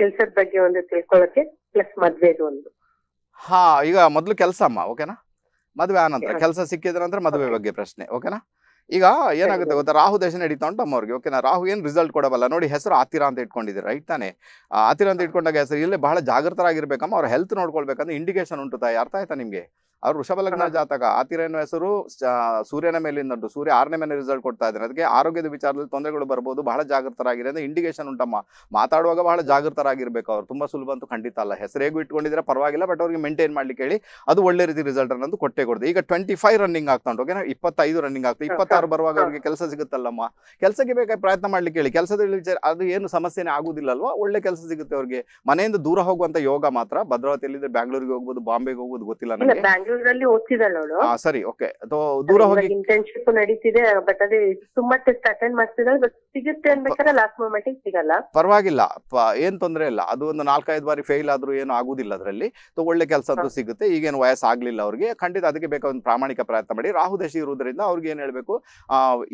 C: ಕೆಲಸದ ಬಗ್ಗೆ ಒಂದು ಪ್ಲಸ್ ಮದ್ವೆದು ಒಂದು
B: ಹಾ ಈಗ ಮೊದಲು ಕೆಲಸ ಅಮ್ಮ ಓಕೆನಾ ಮದುವೆ ಆನಂತರ ಕೆಲಸ ಸಿಕ್ಕಿದ ನಂತರ ಮದುವೆ ಬಗ್ಗೆ ಪ್ರಶ್ನೆ ಓಕೆನಾ ಈಗ ಏನಾಗುತ್ತೆ ಗೊತ್ತಾ ರಾಹು ದೇಶ ನಡೀತಾ ಉಂಟು ಅಮ್ಮವ್ರಿಗೆ ಓಕೆನಾ ರಾಹು ಏನು ರಿಸಲ್ಟ್ ಕೊಡಬಲ್ಲ ನೋಡಿ ಹೆಸರು ಆತಿರ ಅಂತ ಇಟ್ಕೊಂಡಿದ್ದೀರಿ ರೈಟ್ ತಾನೆ ಆತಿರ ಅಂತ ಇಟ್ಕೊಂಡಾಗ ಹೆಸರು ಇಲ್ಲಿ ಬಹಳ ಜಾಗೃತರಾಗಿರ್ಬೇಕಮ್ಮ ಅವ್ರ ಹೆಲ್ತ್ ನೋಡ್ಕೊಳ್ಬೇಕಂದ್ರೆ ಇಂಡಿಕೇಶನ್ ಉಂಟು ತಾಯಿ ಅರ್ಥ ಆಯ್ತಾ ನಿಮಗೆ ಅವ್ರು ವೃಷಭ ಜಾತಕ ಆತಿರ್ಯನ ಹೆಸರು ಸೂರ್ಯನ ಮೇಲಿಂದ ಸೂರ್ಯ ಆರನೇ ಮೇಲೆ ರಿಸಲ್ಟ್ ಕೊಡ್ತಾ ಇದ್ದಾರೆ ಅದಕ್ಕೆ ಆರೋಗ್ಯದ ವಿಚಾರದಲ್ಲಿ ತೊಂದರೆಗಳು ಬರ್ಬೋದು ಬಹಳ ಜಾಗೃತರಾಗಿರಿ ಅಂದ್ರೆ ಇಂಡಿಕೇಶನ್ ಉಂಟಮ್ಮ ಮಾತಾಡುವಾಗ ಬಹಳ ಜಾಗೃತರಾಗಿರ್ಬೇಕು ಅವ್ರು ತುಂಬಾ ಸುಲಭ ಅಂತೂ ಖಂಡಿತ ಅಲ್ಲ ಹೆಸರು ಹೇಗೂ ಇಟ್ಕೊಂಡಿದ್ರೆ ಪರವಾಗಿಲ್ಲ ಬಟ್ ಅವ್ರಿಗೆ ಮೇಂಟೈನ್ ಮಾಡ್ಲಿಕ್ಕೆ ಹೇಳಿ ಅದು ಒಳ್ಳೆ ರೀತಿ ರಿಸಲ್ಟ್ ಅನ್ನೋದು ಕೊಟ್ಟೆ ಕೊಡ್ತೀವಿ ಈಗ ಟ್ವೆಂಟಿ ಫೈವ್ ರನ್ನಿಂಗ್ ಆಗ್ತಾ ಉಂಟು ಓಕೆನಾ ಇಪ್ಪತ್ತೈದು ರನ್ನಿಂಗ್ ಆಗ್ತದೆ ಇಪ್ಪತ್ತಾರು ಬರುವಾಗ ಅವ್ರಿಗೆ ಕೆಲಸ ಸಿಗುತ್ತಲ್ಲಮ್ಮ ಕೆಲಸಕ್ಕೆ ಬೇಕಾಗಿ ಪ್ರಯತ್ನ ಮಾಡ್ಲಿಕ್ಕೆ ಹೇಳಿ ಕೆಲಸದಲ್ಲಿ ವಿಚಾರ ಅದು ಏನು ಸಮಸ್ಯೆನೇ ಆಗುದಿಲ್ಲ ಅಲ್ವಾ ಒಳ್ಳೆ ಕೆಲಸ ಸಿಗುತ್ತೆ ಅವ್ರಿಗೆ ಮನೆಯಿಂದ ದೂರ ಹೋಗುವಂತ ಯೋಗ ಮಾತ್ರ ಭದ್ರಾವತಿಯಲ್ಲಿ ಬ್ಯಾಂಗ್ಳೂರಿಗೆ ಹೋಗ್ಬೋದು ಬಾಂಬೆಗೆ ಹೋಗೋದು ಗೊತ್ತಿಲ್ಲ ನನಗೆ
C: ಬೆಂಗಳೂರಲ್ಲಿ ಓದ್ತಿದ್ದಾಳೆ
B: ಸರಿ ಓಕೆ ಏನ್ ತೊಂದರೆ ಇಲ್ಲ ಅದು ಒಂದು ನಾಲ್ಕೈದು ಬಾರಿ ಫೇಲ್ ಆದ್ರೂ ಏನು ಆಗುದಿಲ್ಲ ಅದರಲ್ಲಿ ಒಳ್ಳೆ ಕೆಲಸ ಅಂತೂ ಸಿಗುತ್ತೆ ಈಗೇನು ವಯಸ್ಸು ಆಗ್ಲಿಲ್ಲ ಅವ್ರಿಗೆ ಖಂಡಿತ ಅದಕ್ಕೆ ಬೇಕಾದ ಒಂದು ಪ್ರಾಮಾಣಿಕ ಪ್ರಯತ್ನ ಮಾಡಿ ರಾಹು ದಶಿ ಇರುವುದರಿಂದ ಅವ್ರಿಗೆ ಏನ್ ಹೇಳ್ಬೇಕು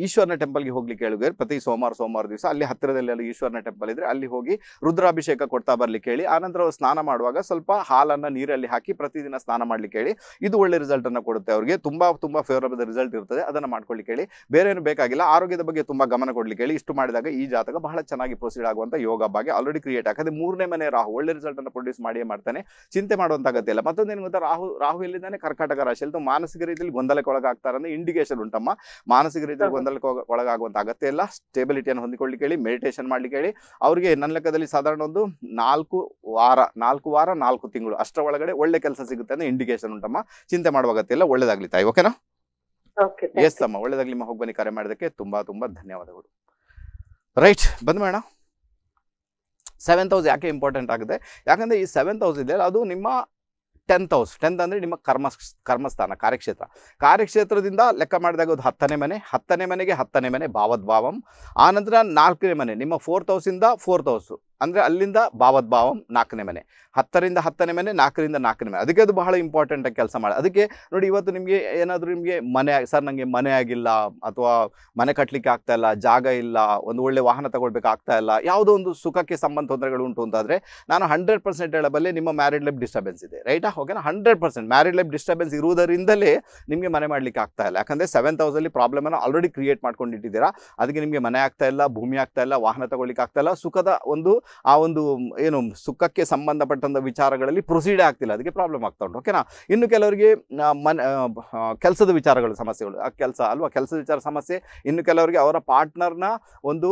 B: ಈಶ್ವರನ ಟೆಂಪಲ್ಗೆ ಹೋಗ್ಲಿಕ್ಕೆ ಹೇಳಿದ್ರೆ ಪ್ರತಿ ಸೋಮವಾರ ಸೋಮವಾರ ದಿವಸ ಅಲ್ಲಿ ಹತ್ತಿರದಲ್ಲಿ ಅಲ್ಲಿ ಈಶ್ವರನ ಟೆಂಪಲ್ ಇದ್ರೆ ಅಲ್ಲಿ ಹೋಗಿ ರುದ್ರಾಭಿಷೇಕ ಕೊಡ್ತಾ ಬರ್ಲಿಕ್ಕೆ ಹೇಳಿ ಆನಂತರ ಸ್ನಾನ ಮಾಡುವಾಗ ಸ್ವಲ್ಪ ಹಾಲನ್ನ ನೀರಲ್ಲಿ ಹಾಕಿ ಪ್ರತಿದಿನ ಸ್ನಾನ ಮಾಡ್ಲಿಕ್ಕೆ ಹೇಳಿ ಇದು ಒಳ್ಳೆ ರಿಸಲ್ಟ್ ಅನ್ನು ಕೊಡುತ್ತೆ ಅವರಿಗೆ ತುಂಬಾ ತುಂಬಾ ಫೇವರಬಲ್ ರಿಸಲ್ಟ್ ಇರ್ತದೆ ಅದನ್ನು ಮಾಡ್ಕೊಳ್ಳಿ ಕೇಳಿ ಬೇರೆ ಏನು ಬೇಕಾಗಿಲ್ಲ ಆರೋಗ್ಯದ ಬಗ್ಗೆ ತುಂಬಾ ಗಮನ ಕೊಡ್ಲಿಕ್ಕೆ ಹೇಳಿ ಇಷ್ಟು ಮಾಡಿದಾಗ ಈ ಜಾತಕ ಬಹಳ ಚೆನ್ನಾಗಿ ಪ್ರೊಸೀಡ್ ಆಗುವಂತ ಯೋಗ ಬಗ್ಗೆ ಆಲ್ರೆಡಿ ಕ್ರಿಯೇಟ್ ಆಗದೆ ಮೂರನೇ ಮನೆ ರಾಹು ಒಳ್ಳೆ ರಿಸಲ್ಟ್ ಅನ್ನು ಪ್ರೊಡ್ಯೂಸ್ ಮಾಡಿಯೇ ಮಾಡ್ತಾನೆ ಚಿಂತೆ ಮಾಡುವಂತ ಅಗತ್ಯ ಇಲ್ಲ ಮತ್ತೊಂದು ಏನು ಗೊತ್ತಾ ರಾಹು ರಾಹು ಎಲ್ಲಿದ್ದಾನೆ ಕರ್ಕಾಟಕ ರಾಶಿಯಲ್ಲಿ ಮಾನಸಿಕ ರೀತಿಯಲ್ಲಿ ಗೊಂದಲಕ್ಕೆ ಒಳಗಾಗ್ತಾರೆ ಅಂದ್ರೆ ಇಂಡಿಕೇಶನ್ ಉಂಟಮ್ಮ ಮಾನಸಿಕ ರೀತಿಯಲ್ಲಿ ಗೊಂದಲಕ್ಕೆ ಒಳಗಾಗುವಂತ ಅಗತ್ಯ ಇಲ್ಲ ಸ್ಟೇಬಿಲಿಟಿಯನ್ನು ಹೊಂದಿಕೊಳ್ಳಿ ಕೇಳಿ ಮೆಡಿಟೇಷನ್ ಮಾಡ್ಲಿಕ್ಕೆ ಹೇಳಿ ಅವರಿಗೆ ನನ್ನ ಲೆಕ್ಕದಲ್ಲಿ ಸಾಧಾರಣ ಒಂದು ನಾಲ್ಕು ವಾರ ನಾಲ್ಕು ವಾರ ನಾಲ್ಕು ತಿಂಗಳು ಅಷ್ಟರ ಒಳಗಡೆ ಒಳ್ಳೆ ಕೆಲಸ ಸಿಗುತ್ತೆ ಅಂದ್ರೆ ಇಂಡಿಕೇಶನ್ ಉಂಟಮ್ಮ ಚಿಂತೆ ಮಾಡುವ ಅಗತ್ಯ ಇಲ್ಲ ಒಳ್ಳೇದಾಗ್ಲಿ ತಾಯಿ ಓಕೆನಾ ಎಸ್ ಅಮ್ಮ ಒಳ್ಳೇದಾಗ್ಲಿ ಹೋಗಿ ಬನ್ನಿ ಕರೆ ಮಾಡೋದಕ್ಕೆ ತುಂಬಾ ತುಂಬಾ ಧನ್ಯವಾದಗಳು ರೈಟ್ ಬಂದ್ ಮೇಡಮ್ ಸೆವೆಂತ್ ಹೌಸ್ ಯಾಕೆ ಇಂಪಾರ್ಟೆಂಟ್ ಆಗುತ್ತೆ ಯಾಕಂದ್ರೆ ಈ ಸೆವೆಂತ್ ಹೌಸ್ ಇದೆ ಅದು ನಿಮ್ಮ ಟೆಂತ್ ಹೌಸ್ ಟೆಂತ್ ಅಂದ್ರೆ ನಿಮ್ಮ ಕರ್ಮ ಕರ್ಮಸ್ಥಾನ ಕಾರ್ಯಕ್ಷೇತ್ರ ಕಾರ್ಯಕ್ಷೇತ್ರದಿಂದ ಲೆಕ್ಕ ಮಾಡಿದಾಗ ಅದು ಹತ್ತನೇ ಮನೆ ಹತ್ತನೇ ಮನೆಗೆ ಹತ್ತನೇ ಮನೆ ಭಾವದ್ಭಾವಂ ಆನಂತರ ನಾಲ್ಕನೇ ಮನೆ ನಿಮ್ಮ ಫೋರ್ತ್ ಇಂದ ಫೋರ್ತ್ ಹೌಸು ಅಂದರೆ ಅಲ್ಲಿಂದ ಭಾವದ್ಭಾವಂ ಭಾವಂ ನಾಲ್ಕನೇ ಮನೆ ಹತ್ತರಿಂದ ಹತ್ತನೇ ಮನೆ ನಾಲ್ಕರಿಂದ ನಾಲ್ಕನೇ ಮನೆ ಅದಕ್ಕೆ ಅದು ಬಹಳ ಇಂಪಾರ್ಟೆಂಟಾಗಿ ಕೆಲಸ ಮಾಡಿ ಅದಕ್ಕೆ ನೋಡಿ ಇವತ್ತು ನಿಮಗೆ ಏನಾದರೂ ನಿಮಗೆ ಮನೆ ಸರ್ ನನಗೆ ಮನೆ ಆಗಿಲ್ಲ ಅಥವಾ ಮನೆ ಕಟ್ಟಲಿಕ್ಕೆ ಆಗ್ತಾ ಇಲ್ಲ ಜಾಗ ಇಲ್ಲ ಒಂದು ಒಳ್ಳೆ ವಾಹನ ತಗೊಳ್ಬೇಕಾಗ್ತಾ ಇಲ್ಲ ಯಾವುದೋ ಒಂದು ಸುಖಕ್ಕೆ ಸಂಬಂಧ ತೊಂದರೆಗಳು ಉಂಟು ಅಂತಾದರೆ ನಾನು ಹಂಡ್ರೆಡ್ ಪರ್ಸೆಂಟ್ ಹೇಳಬಲ್ಲೆ ನಿಮ್ಮ ಮ್ಯಾರಿಡ್ ಲೈಫ್ ಡಿಸ್ಟರ್ಬೆನ್ಸ್ ಇದೆ ರೈಟಾ ಓಕೆನಾ hundred percent married life disturbance ಇರುವುದರಿಂದಲೇ ನಿಮಗೆ ಮನೆ ಮಾಡಲಿಕ್ಕೆ ಆಗ್ತಾ ಇಲ್ಲ ಯಾಕಂದರೆ ಸೆವೆನ್ ತೌಸಲ್ಲಿ ಪ್ರಾಬ್ಲಮನ್ನು ಆಲ್ರೆಡಿ ಕ್ರಿಯೇಟ್ ಮಾಡ್ಕೊಂಡಿಟ್ಟಿದ್ದೀರಾ ಅದಕ್ಕೆ ನಿಮಗೆ ಮನೆ ಆಗ್ತಾ ಇಲ್ಲ ಭೂಮಿ ಆಗ್ತಾ ಇಲ್ಲ ವಾಹನ ತಗೊಳ್ಳಿಕ್ಕೆ ಆಗ್ತಾ ಇಲ್ಲ ಸುಖದ ಒಂದು ಆ ಒಂದು ಏನು ಸುಖಕ್ಕೆ ಸಂಬಂಧಪಟ್ಟಂಥ ವಿಚಾರಗಳಲ್ಲಿ ಪ್ರೊಸೀಡ್ ಆಗ್ತಿಲ್ಲ ಅದಕ್ಕೆ ಪ್ರಾಬ್ಲಮ್ ಆಗ್ತಾ ಉಂಟು ಓಕೆನಾ ಇನ್ನು ಕೆಲವರಿಗೆ ಮನ್ ಕೆಲಸದ ವಿಚಾರಗಳು ಸಮಸ್ಯೆಗಳು ಆ ಕೆಲಸ ಅಲ್ವಾ ಕೆಲಸದ ವಿಚಾರ ಸಮಸ್ಯೆ ಇನ್ನು ಕೆಲವರಿಗೆ ಅವರ ಪಾರ್ಟ್ನರ್ನ ಒಂದು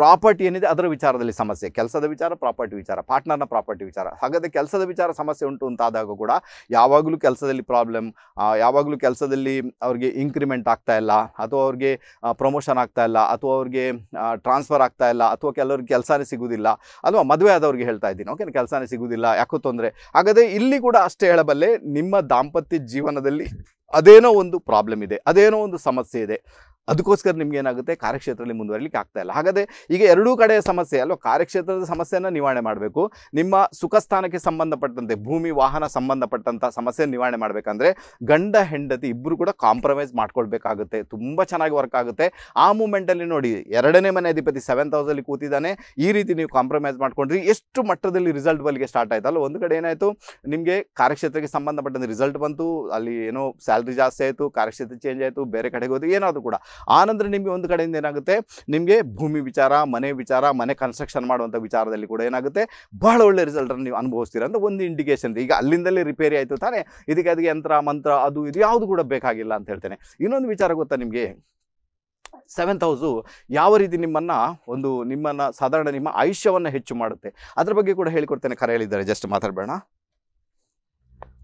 B: ಪ್ರಾಪರ್ಟಿ ಏನಿದೆ ಅದರ ವಿಚಾರದಲ್ಲಿ ಸಮಸ್ಯೆ ಕೆಲಸದ ವಿಚಾರ ಪ್ರಾಪರ್ಟಿ ವಿಚಾರ ಪಾರ್ಟ್ನರ್ನ ಪ್ರಾಪರ್ಟಿ ವಿಚಾರ ಹಾಗಾದರೆ ಕೆಲಸದ ವಿಚಾರ ಸಮಸ್ಯೆ ಉಂಟು ಅಂತಾದಾಗ ಕೂಡ ಯಾವಾಗಲೂ ಕೆಲಸದಲ್ಲಿ ಪ್ರಾಬ್ಲಮ್ ಯಾವಾಗಲೂ ಕೆಲಸದಲ್ಲಿ ಅವ್ರಿಗೆ ಇನ್ಕ್ರಿಮೆಂಟ್ ಆಗ್ತಾ ಇಲ್ಲ ಅಥವಾ ಅವ್ರಿಗೆ ಪ್ರಮೋಷನ್ ಆಗ್ತಾ ಇಲ್ಲ ಅಥವಾ ಅವ್ರಿಗೆ ಟ್ರಾನ್ಸ್ಫರ್ ಆಗ್ತಾ ಇಲ್ಲ ಅಥವಾ ಕೆಲವ್ರಿಗೆ ಕೆಲಸನೇ ಸಿಗುವುದಿಲ್ಲ ಸಿಗುವುದಿಲ್ಲ ಅಥವಾ ಮದುವೆ ಆದವ್ರಿಗೆ ಹೇಳ್ತಾ ಇದ್ದೀನಿ ಓಕೆ ಕೆಲಸನೇ ಸಿಗುವುದಿಲ್ಲ ಯಾಕೋ ತೊಂದರೆ ಹಾಗಾದರೆ ಇಲ್ಲಿ ಕೂಡ ಅಷ್ಟೇ ಹೇಳಬಲ್ಲೆ ನಿಮ್ಮ ದಾಂಪತ್ಯ ಜೀವನದಲ್ಲಿ ಅದೇನೋ ಒಂದು ಪ್ರಾಬ್ಲಮ್ ಇದೆ ಅದೇನೋ ಒಂದು ಸಮಸ್ಯೆ ಇದೆ ಅದಕ್ಕೋಸ್ಕರ ನಿಮ್ಗೆ ಏನಾಗುತ್ತೆ ಕಾರ್ಯಕ್ಷೇತ್ರದಲ್ಲಿ ಮುಂದುವರಿಲಿಕ್ಕೆ ಆಗ್ತಾ ಇಲ್ಲ ಹಾಗಾದರೆ ಈಗ ಎರಡೂ ಕಡೆಯ ಸಮಸ್ಯೆ ಅಲ್ವಾ ಕಾರ್ಯಕ್ಷೇತ್ರದ ಸಮಸ್ಯೆಯನ್ನು ನಿವಾರಣೆ ಮಾಡಬೇಕು ನಿಮ್ಮ ಸುಖ ಸ್ಥಾನಕ್ಕೆ ಸಂಬಂಧಪಟ್ಟಂತೆ ಭೂಮಿ ವಾಹನ ಸಂಬಂಧಪಟ್ಟಂಥ ಸಮಸ್ಯೆ ನಿವಾರಣೆ ಮಾಡಬೇಕಂದ್ರೆ ಗಂಡ ಹೆಂಡತಿ ಇಬ್ಬರು ಕೂಡ ಕಾಂಪ್ರಮೈಸ್ ಮಾಡ್ಕೊಳ್ಬೇಕಾಗುತ್ತೆ ತುಂಬ ಚೆನ್ನಾಗಿ ವರ್ಕ್ ಆಗುತ್ತೆ ಆ ಮೂಮೆಂಟಲ್ಲಿ ನೋಡಿ ಎರಡನೇ ಮನೆ ಅಧಿಪತಿ ಸೆವೆನ್ ತೌಸಲ್ಲಿ ಕೂತಿದ್ದಾನೆ ಈ ರೀತಿ ನೀವು ಕಾಂಪ್ರಮೈಸ್ ಮಾಡ್ಕೊಂಡ್ರಿ ಎಷ್ಟು ಮಟ್ಟದಲ್ಲಿ ರಿಸಲ್ಟ್ ಬಲಿಗೆ ಸ್ಟಾರ್ಟ್ ಆಯ್ತಲ್ಲ ಒಂದು ಕಡೆ ಏನಾಯಿತು ನಿಮಗೆ ಕಾರ್ಯಕ್ಷೇತ್ರಕ್ಕೆ ಸಂಬಂಧಪಟ್ಟಂತೆ ರಿಸಲ್ಟ್ ಬಂತು ಅಲ್ಲಿ ಏನೋ ಸ್ಯಾಲ್ರಿ ಜಾಸ್ತಿ ಆಯಿತು ಕಾರ್ಯಕ್ಷೇತ್ರ ಚೇಂಜ್ ಆಯಿತು ಬೇರೆ ಕಡೆಗೆ ಹೋದ್ರೆ ಏನಾದರೂ ಕೂಡ ಆನಂತರ ನಿಮಗೆ ಒಂದು ಕಡೆಯಿಂದ ಏನಾಗುತ್ತೆ ನಿಮಗೆ ಭೂಮಿ ವಿಚಾರ ಮನೆ ವಿಚಾರ ಮನೆ ಕನ್ಸ್ಟ್ರಕ್ಷನ್ ಮಾಡುವಂಥ ವಿಚಾರದಲ್ಲಿ ಕೂಡ ಏನಾಗುತ್ತೆ ಬಹಳ ಒಳ್ಳೆ ರಿಸಲ್ಟನ್ನು ನೀವು ಅನುಭವಿಸ್ತೀರ ಅಂತ ಒಂದು ಇಂಡಿಕೇಶನ್ ಈಗ ಅಲ್ಲಿಂದಲೇ ರಿಪೇರಿ ಆಯಿತು ತಾನೇ ಇದಕ್ಕೆ ಅದಕ್ಕೆ ಯಂತ್ರ ಮಂತ್ರ ಅದು ಇದು ಯಾವುದು ಕೂಡ ಬೇಕಾಗಿಲ್ಲ ಅಂತ ಹೇಳ್ತೇನೆ ಇನ್ನೊಂದು ವಿಚಾರ ಗೊತ್ತಾ ನಿಮಗೆ ಸೆವೆಂತ್ ಹೌಸು ಯಾವ ರೀತಿ ನಿಮ್ಮನ್ನು ಒಂದು ನಿಮ್ಮನ್ನು ಸಾಧಾರಣ ನಿಮ್ಮ ಆಯುಷ್ಯವನ್ನು ಹೆಚ್ಚು ಮಾಡುತ್ತೆ ಅದ್ರ ಬಗ್ಗೆ ಕೂಡ ಹೇಳಿಕೊಡ್ತೇನೆ ಕರೆ ಹೇಳಿದ್ದಾರೆ ಜಸ್ಟ್ ಮಾತಾಡಬೇಡ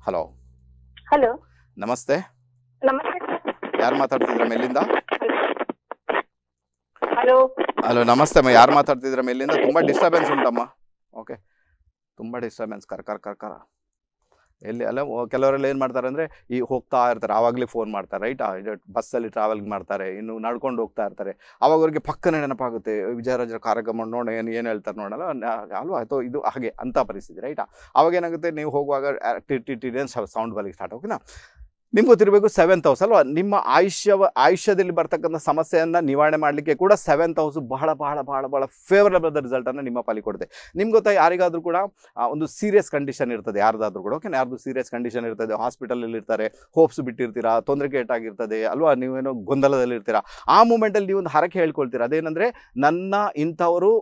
B: ಹಲೋ ಹಲೋ ನಮಸ್ತೆ ನಮಸ್ತೆ ಯಾರು ಮಾತಾಡ್ತಿದ್ರ ಮೇಲಿಂದ ಹಲೋ ನಮಸ್ತೆ ಅಮ್ಮ ಯಾರು ಮಾತಾಡ್ತಿದ್ರ ಮೇಲಿಂದ ತುಂಬಾ ಡಿಸ್ಟರ್ಬೆನ್ಸ್ ಉಂಟಮ್ಮ ಓಕೆ ತುಂಬಾ ಡಿಸ್ಟರ್ಬೆನ್ಸ್ ಕರ್ಕರ್ ಕರ್ಕರ ಎಲ್ಲಿ ಅಲ್ಲ ಕೆಲವರೆಲ್ಲ ಏನು ಮಾಡ್ತಾರೆ ಅಂದ್ರೆ ಈ ಹೋಗ್ತಾ ಇರ್ತಾರೆ ಆವಾಗಲೇ ಫೋನ್ ಮಾಡ್ತಾರೆ ರೈಟ್ ಬಸ್ಸಲ್ಲಿ ಟ್ರಾವೆಲ್ ಮಾಡ್ತಾರೆ ಇನ್ನು ನಡ್ಕೊಂಡು ಹೋಗ್ತಾ ಇರ್ತಾರೆ ಅವಾಗ ಅವರಿಗೆ ಪಕ್ಕನೆ ನೆನಪಾಗುತ್ತೆ ವಿಜಯರಾಜರ ಕಾರ್ಯಕ್ರಮ ನೋಡೋಣ ಏನು ಏನು ಹೇಳ್ತಾರೆ ನೋಡಲ್ಲ ಅಲ್ವಾ ಅಥವಾ ಇದು ಹಾಗೆ ಅಂತ ಪರಿಸ್ಥಿತಿ ರೈಟ್ ಅವಾಗ ಏನಾಗುತ್ತೆ ನೀವು ಹೋಗುವಾಗ ಟಿ ಟಿ ಟಿ ಸೌಂಡ್ ಬಲಿಗೆ ಸ್ಟಾರ್ಟ್ ಓಕೆನಾ ನಿಮ್ಗೆ ಗೊತ್ತಿರಬೇಕು ಸೆವೆಂತ್ ಹೌಸ್ ಅಲ್ವಾ ನಿಮ್ಮ ಆಯುಷ್ಯ ಆಯುಷ್ಯದಲ್ಲಿ ಬರ್ತಕ್ಕಂಥ ಸಮಸ್ಯೆಯನ್ನು ನಿವಾರಣೆ ಮಾಡಲಿಕ್ಕೆ ಕೂಡ ಸೆವೆಂತ್ ಹೌಸ್ ಬಹಳ ಬಹಳ ಬಹಳ ಬಹಳ ಫೇವರಬಲ್ ರಿಸಲ್ಟನ್ನು ನಿಮ್ಮ ಪಾಲಿ ಕೊಡುತ್ತೆ ನಿಮ್ಗೆ ಗೊತ್ತಾ ಯಾರಿಗಾದರೂ ಕೂಡ ಒಂದು ಸೀರಿಯಸ್ ಕಂಡೀಷನ್ ಇರ್ತದೆ ಯಾರ್ದಾದ್ರೂ ಕೂಡ ಓಕೆ ಯಾರ್ದು ಸೀರಿಯಸ್ ಕಂಡೀಷನ್ ಇರ್ತದೆ ಹಾಸ್ಪಿಟಲಲ್ಲಿ ಇರ್ತಾರೆ ಹೋಪ್ಸ್ ಬಿಟ್ಟಿರ್ತೀರಾ ತೊಂದರೆ ಆಗಿರ್ತದೆ ಅಲ್ವಾ ನೀವೇನೋ ಗೊಂದಲದಲ್ಲಿ ಇರ್ತೀರಾ ಆ ಮೂಮೆಂಟಲ್ಲಿ ನೀವು ಒಂದು ಹರಕೆ ಹೇಳ್ಕೊಳ್ತೀರಾ ಅದೇನಂದ್ರೆ ನನ್ನ ಇಂಥವರು